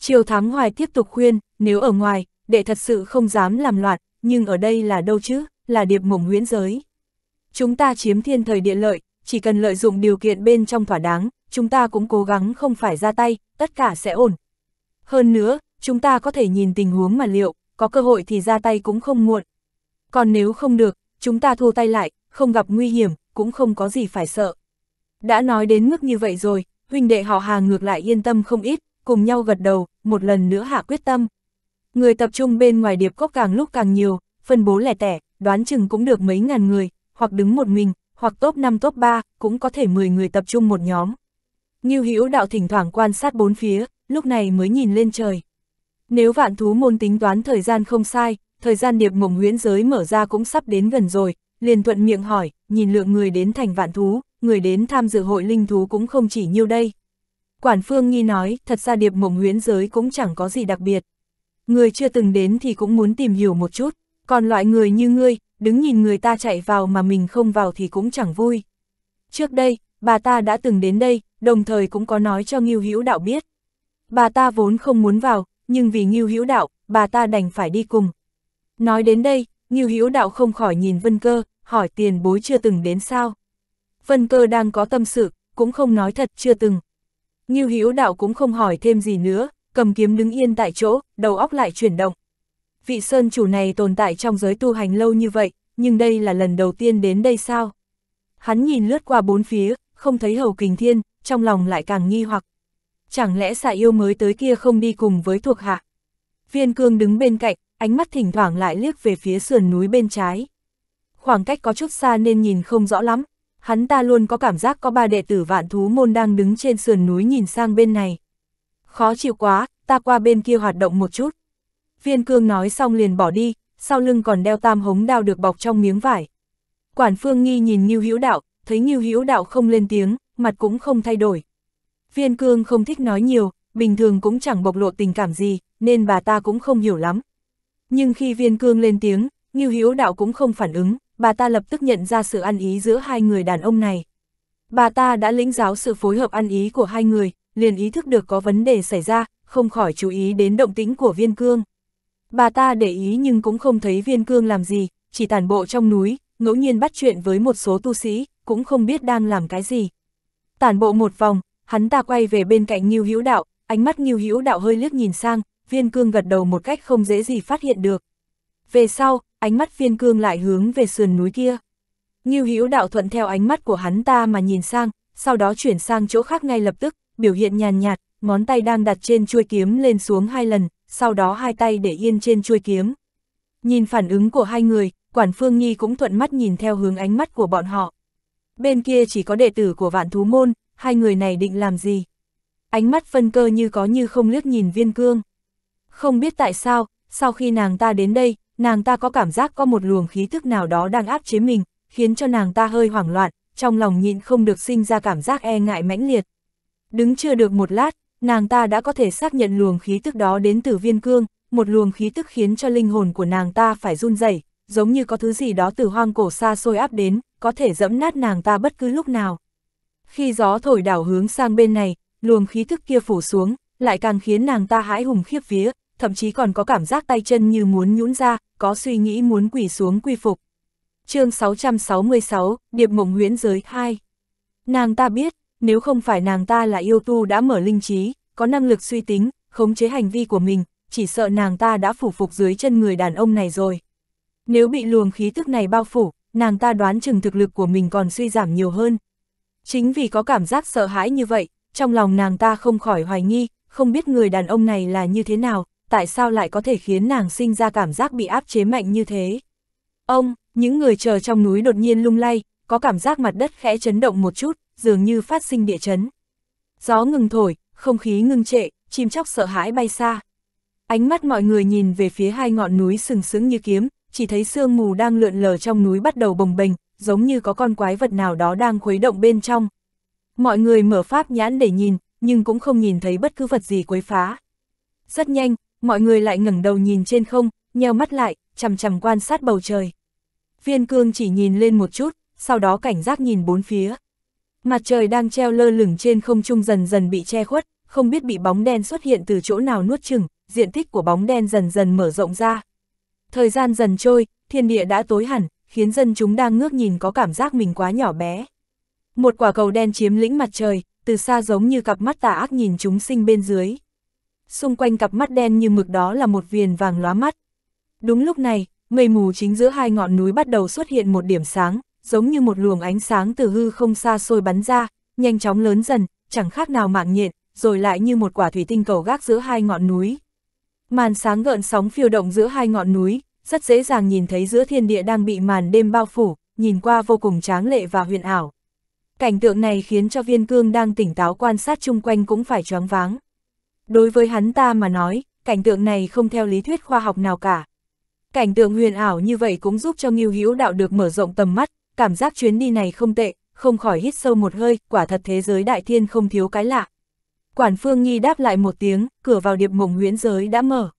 Triều Thắng Hoài tiếp tục khuyên, nếu ở ngoài, đệ thật sự không dám làm loạn, nhưng ở đây là đâu chứ, là điệp mộng huyễn giới. Chúng ta chiếm thiên thời địa lợi, chỉ cần lợi dụng điều kiện bên trong thỏa đáng, chúng ta cũng cố gắng không phải ra tay, tất cả sẽ ổn. Hơn nữa, chúng ta có thể nhìn tình huống mà liệu, có cơ hội thì ra tay cũng không muộn. Còn nếu không được, chúng ta thu tay lại, không gặp nguy hiểm, cũng không có gì phải sợ. Đã nói đến mức như vậy rồi, huynh đệ họ Hà ngược lại yên tâm không ít, cùng nhau gật đầu, một lần nữa hạ quyết tâm. Người tập trung bên ngoài điệp cốc càng lúc càng nhiều, phân bố lẻ tẻ, đoán chừng cũng được mấy ngàn người, hoặc đứng một mình, hoặc top 5 top 3, cũng có thể 10 người tập trung một nhóm. Ngưu Hữu đạo thỉnh thoảng quan sát bốn phía, lúc này mới nhìn lên trời. Nếu vạn thú môn tính toán thời gian không sai, thời gian điệp mộng huyễn giới mở ra cũng sắp đến gần rồi, liền thuận miệng hỏi, nhìn lượng người đến thành vạn thú, người đến tham dự hội linh thú cũng không chỉ nhiêu đây. Quản phương nghi nói, thật ra điệp mộng huyễn giới cũng chẳng có gì đặc biệt. Người chưa từng đến thì cũng muốn tìm hiểu một chút, còn loại người như ngươi, đứng nhìn người ta chạy vào mà mình không vào thì cũng chẳng vui. Trước đây, bà ta đã từng đến đây, đồng thời cũng có nói cho Ngưu Hữu Đạo biết. Bà ta vốn không muốn vào, nhưng vì Ngưu Hữu Đạo, bà ta đành phải đi cùng. Nói đến đây, Ngưu Hữu Đạo không khỏi nhìn Vân Cơ, hỏi tiền bối chưa từng đến sao. Vân cơ đang có tâm sự, cũng không nói thật chưa từng. Nghiêu Hữu đạo cũng không hỏi thêm gì nữa, cầm kiếm đứng yên tại chỗ, đầu óc lại chuyển động. Vị sơn chủ này tồn tại trong giới tu hành lâu như vậy, nhưng đây là lần đầu tiên đến đây sao? Hắn nhìn lướt qua bốn phía, không thấy hầu kình thiên, trong lòng lại càng nghi hoặc. Chẳng lẽ xạ yêu mới tới kia không đi cùng với thuộc hạ? Viên cương đứng bên cạnh, ánh mắt thỉnh thoảng lại liếc về phía sườn núi bên trái khoảng cách có chút xa nên nhìn không rõ lắm, hắn ta luôn có cảm giác có ba đệ tử vạn thú môn đang đứng trên sườn núi nhìn sang bên này. Khó chịu quá, ta qua bên kia hoạt động một chút. Viên cương nói xong liền bỏ đi, sau lưng còn đeo tam hống đao được bọc trong miếng vải. Quản phương nghi nhìn Nhiêu Hữu Đạo, thấy Nhiêu Hữu Đạo không lên tiếng, mặt cũng không thay đổi. Viên cương không thích nói nhiều, bình thường cũng chẳng bộc lộ tình cảm gì, nên bà ta cũng không hiểu lắm. Nhưng khi viên cương lên tiếng, Nhiêu Hữu Đạo cũng không phản ứng, bà ta lập tức nhận ra sự ăn ý giữa hai người đàn ông này. Bà ta đã lĩnh giáo sự phối hợp ăn ý của hai người, liền ý thức được có vấn đề xảy ra, không khỏi chú ý đến động tĩnh của viên cương. Bà ta để ý nhưng cũng không thấy viên cương làm gì, chỉ tản bộ trong núi, ngẫu nhiên bắt chuyện với một số tu sĩ, cũng không biết đang làm cái gì. Tản bộ một vòng, hắn ta quay về bên cạnh Nghiêu Hữu Đạo, ánh mắt Nghiêu Hữu Đạo hơi liếc nhìn sang, viên cương gật đầu một cách không dễ gì phát hiện được. Về sau, ánh mắt phiên cương lại hướng về sườn núi kia. Ngưu Hữu đạo thuận theo ánh mắt của hắn ta mà nhìn sang, sau đó chuyển sang chỗ khác ngay lập tức, biểu hiện nhàn nhạt, ngón tay đang đặt trên chuôi kiếm lên xuống hai lần, sau đó hai tay để yên trên chuôi kiếm. Nhìn phản ứng của hai người, Quản Phương Nhi cũng thuận mắt nhìn theo hướng ánh mắt của bọn họ. Bên kia chỉ có đệ tử của vạn thú môn, hai người này định làm gì? Ánh mắt phân cơ như có như không liếc nhìn viên cương. Không biết tại sao, sau khi nàng ta đến đây, nàng ta có cảm giác có một luồng khí thức nào đó đang áp chế mình, khiến cho nàng ta hơi hoảng loạn, trong lòng nhịn không được sinh ra cảm giác e ngại mãnh liệt. Đứng chưa được một lát, nàng ta đã có thể xác nhận luồng khí tức đó đến từ viên cương, một luồng khí tức khiến cho linh hồn của nàng ta phải run rẩy, giống như có thứ gì đó từ hoang cổ xa xôi áp đến, có thể dẫm nát nàng ta bất cứ lúc nào. Khi gió thổi đảo hướng sang bên này, luồng khí thức kia phủ xuống, lại càng khiến nàng ta hãi hùng khiếp vía, thậm chí còn có cảm giác tay chân như muốn nhũn ra, có suy nghĩ muốn quỳ xuống quy phục. chương 666, Điệp Mộng Huyễn Giới 2 Nàng ta biết, nếu không phải nàng ta là yêu tu đã mở linh trí, có năng lực suy tính, khống chế hành vi của mình, chỉ sợ nàng ta đã phủ phục dưới chân người đàn ông này rồi. Nếu bị luồng khí tức này bao phủ, nàng ta đoán chừng thực lực của mình còn suy giảm nhiều hơn. Chính vì có cảm giác sợ hãi như vậy, trong lòng nàng ta không khỏi hoài nghi, không biết người đàn ông này là như thế nào, tại sao lại có thể khiến nàng sinh ra cảm giác bị áp chế mạnh như thế. Ông, những người chờ trong núi đột nhiên lung lay, có cảm giác mặt đất khẽ chấn động một chút, dường như phát sinh địa chấn. Gió ngừng thổi, không khí ngưng trệ, chim chóc sợ hãi bay xa. Ánh mắt mọi người nhìn về phía hai ngọn núi sừng sững như kiếm, chỉ thấy sương mù đang lượn lờ trong núi bắt đầu bồng bềnh, giống như có con quái vật nào đó đang khuấy động bên trong. Mọi người mở pháp nhãn để nhìn, nhưng cũng không nhìn thấy bất cứ vật gì quấy phá. Rất nhanh, mọi người lại ngẩng đầu nhìn trên không, nheo mắt lại, chằm chằm quan sát bầu trời. Viên cương chỉ nhìn lên một chút, sau đó cảnh giác nhìn bốn phía. Mặt trời đang treo lơ lửng trên không trung dần dần bị che khuất, không biết bị bóng đen xuất hiện từ chỗ nào nuốt chừng, diện tích của bóng đen dần dần mở rộng ra. Thời gian dần trôi, thiên địa đã tối hẳn, khiến dân chúng đang ngước nhìn có cảm giác mình quá nhỏ bé. Một quả cầu đen chiếm lĩnh mặt trời, từ xa giống như cặp mắt tà ác nhìn chúng sinh bên dưới xung quanh cặp mắt đen như mực đó là một viền vàng lóa mắt. Đúng lúc này, mây mù chính giữa hai ngọn núi bắt đầu xuất hiện một điểm sáng, giống như một luồng ánh sáng từ hư không xa xôi bắn ra, nhanh chóng lớn dần, chẳng khác nào mạng nhện, rồi lại như một quả thủy tinh cầu gác giữa hai ngọn núi. Màn sáng gợn sóng phiêu động giữa hai ngọn núi, rất dễ dàng nhìn thấy giữa thiên địa đang bị màn đêm bao phủ, nhìn qua vô cùng tráng lệ và huyền ảo. Cảnh tượng này khiến cho viên cương đang tỉnh táo quan sát chung quanh cũng phải choáng váng. Đối với hắn ta mà nói, cảnh tượng này không theo lý thuyết khoa học nào cả. Cảnh tượng huyền ảo như vậy cũng giúp cho Ngưu Hữu Đạo được mở rộng tầm mắt, cảm giác chuyến đi này không tệ, không khỏi hít sâu một hơi, quả thật thế giới đại thiên không thiếu cái lạ. Quản Phương Nhi đáp lại một tiếng, cửa vào điệp mộng huyễn giới đã mở.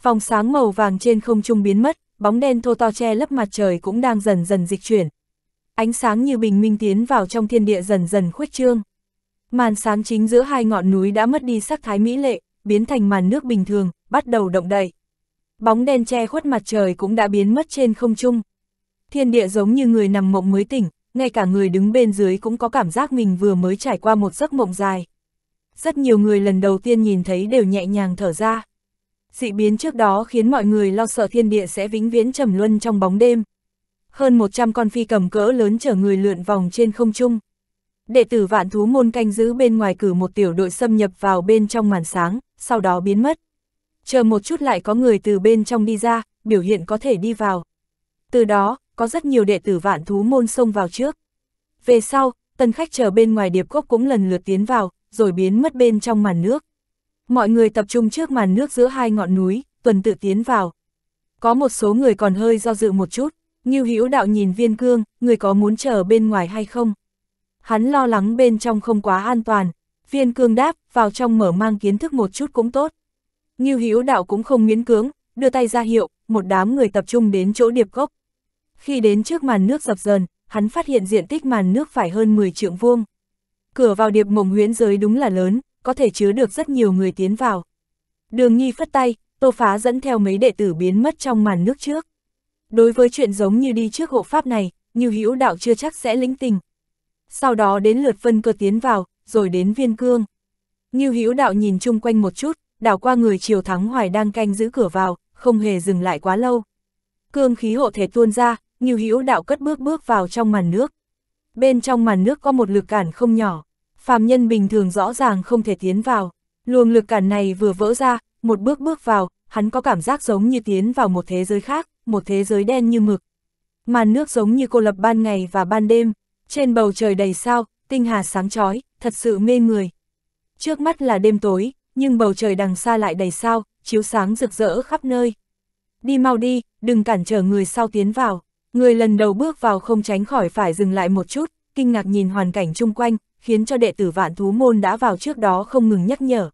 Phòng sáng màu vàng trên không trung biến mất, bóng đen thô to che lấp mặt trời cũng đang dần dần dịch chuyển. Ánh sáng như bình minh tiến vào trong thiên địa dần dần khuếch trương. Màn sáng chính giữa hai ngọn núi đã mất đi sắc thái mỹ lệ, biến thành màn nước bình thường, bắt đầu động đậy. Bóng đen che khuất mặt trời cũng đã biến mất trên không trung. Thiên địa giống như người nằm mộng mới tỉnh, ngay cả người đứng bên dưới cũng có cảm giác mình vừa mới trải qua một giấc mộng dài. Rất nhiều người lần đầu tiên nhìn thấy đều nhẹ nhàng thở ra. Dị biến trước đó khiến mọi người lo sợ thiên địa sẽ vĩnh viễn trầm luân trong bóng đêm. Hơn 100 con phi cầm cỡ lớn chở người lượn vòng trên không trung đệ tử vạn thú môn canh giữ bên ngoài cử một tiểu đội xâm nhập vào bên trong màn sáng, sau đó biến mất. Chờ một chút lại có người từ bên trong đi ra, biểu hiện có thể đi vào. Từ đó, có rất nhiều đệ tử vạn thú môn xông vào trước. Về sau, tân khách chờ bên ngoài điệp cốc cũng lần lượt tiến vào, rồi biến mất bên trong màn nước. Mọi người tập trung trước màn nước giữa hai ngọn núi, tuần tự tiến vào. Có một số người còn hơi do dự một chút, như Hữu Đạo nhìn Viên Cương, người có muốn chờ bên ngoài hay không? hắn lo lắng bên trong không quá an toàn, viên cương đáp, vào trong mở mang kiến thức một chút cũng tốt. Nghiêu Hữu đạo cũng không miễn cưỡng, đưa tay ra hiệu, một đám người tập trung đến chỗ điệp gốc. Khi đến trước màn nước dập dờn, hắn phát hiện diện tích màn nước phải hơn 10 trượng vuông. Cửa vào điệp mộng huyễn giới đúng là lớn, có thể chứa được rất nhiều người tiến vào. Đường nhi phất tay, tô phá dẫn theo mấy đệ tử biến mất trong màn nước trước. Đối với chuyện giống như đi trước hộ pháp này, như hữu đạo chưa chắc sẽ lĩnh tình, sau đó đến lượt phân cơ tiến vào, rồi đến viên cương. Ngưu Hữu Đạo nhìn chung quanh một chút, đảo qua người Triều Thắng Hoài đang canh giữ cửa vào, không hề dừng lại quá lâu. Cương khí hộ thể tuôn ra, Ngưu Hữu Đạo cất bước bước vào trong màn nước. Bên trong màn nước có một lực cản không nhỏ, phàm nhân bình thường rõ ràng không thể tiến vào. Luồng lực cản này vừa vỡ ra, một bước bước vào, hắn có cảm giác giống như tiến vào một thế giới khác, một thế giới đen như mực. Màn nước giống như cô lập ban ngày và ban đêm, trên bầu trời đầy sao, tinh hà sáng chói thật sự mê người. Trước mắt là đêm tối, nhưng bầu trời đằng xa lại đầy sao, chiếu sáng rực rỡ khắp nơi. Đi mau đi, đừng cản trở người sau tiến vào. Người lần đầu bước vào không tránh khỏi phải dừng lại một chút, kinh ngạc nhìn hoàn cảnh chung quanh, khiến cho đệ tử vạn thú môn đã vào trước đó không ngừng nhắc nhở.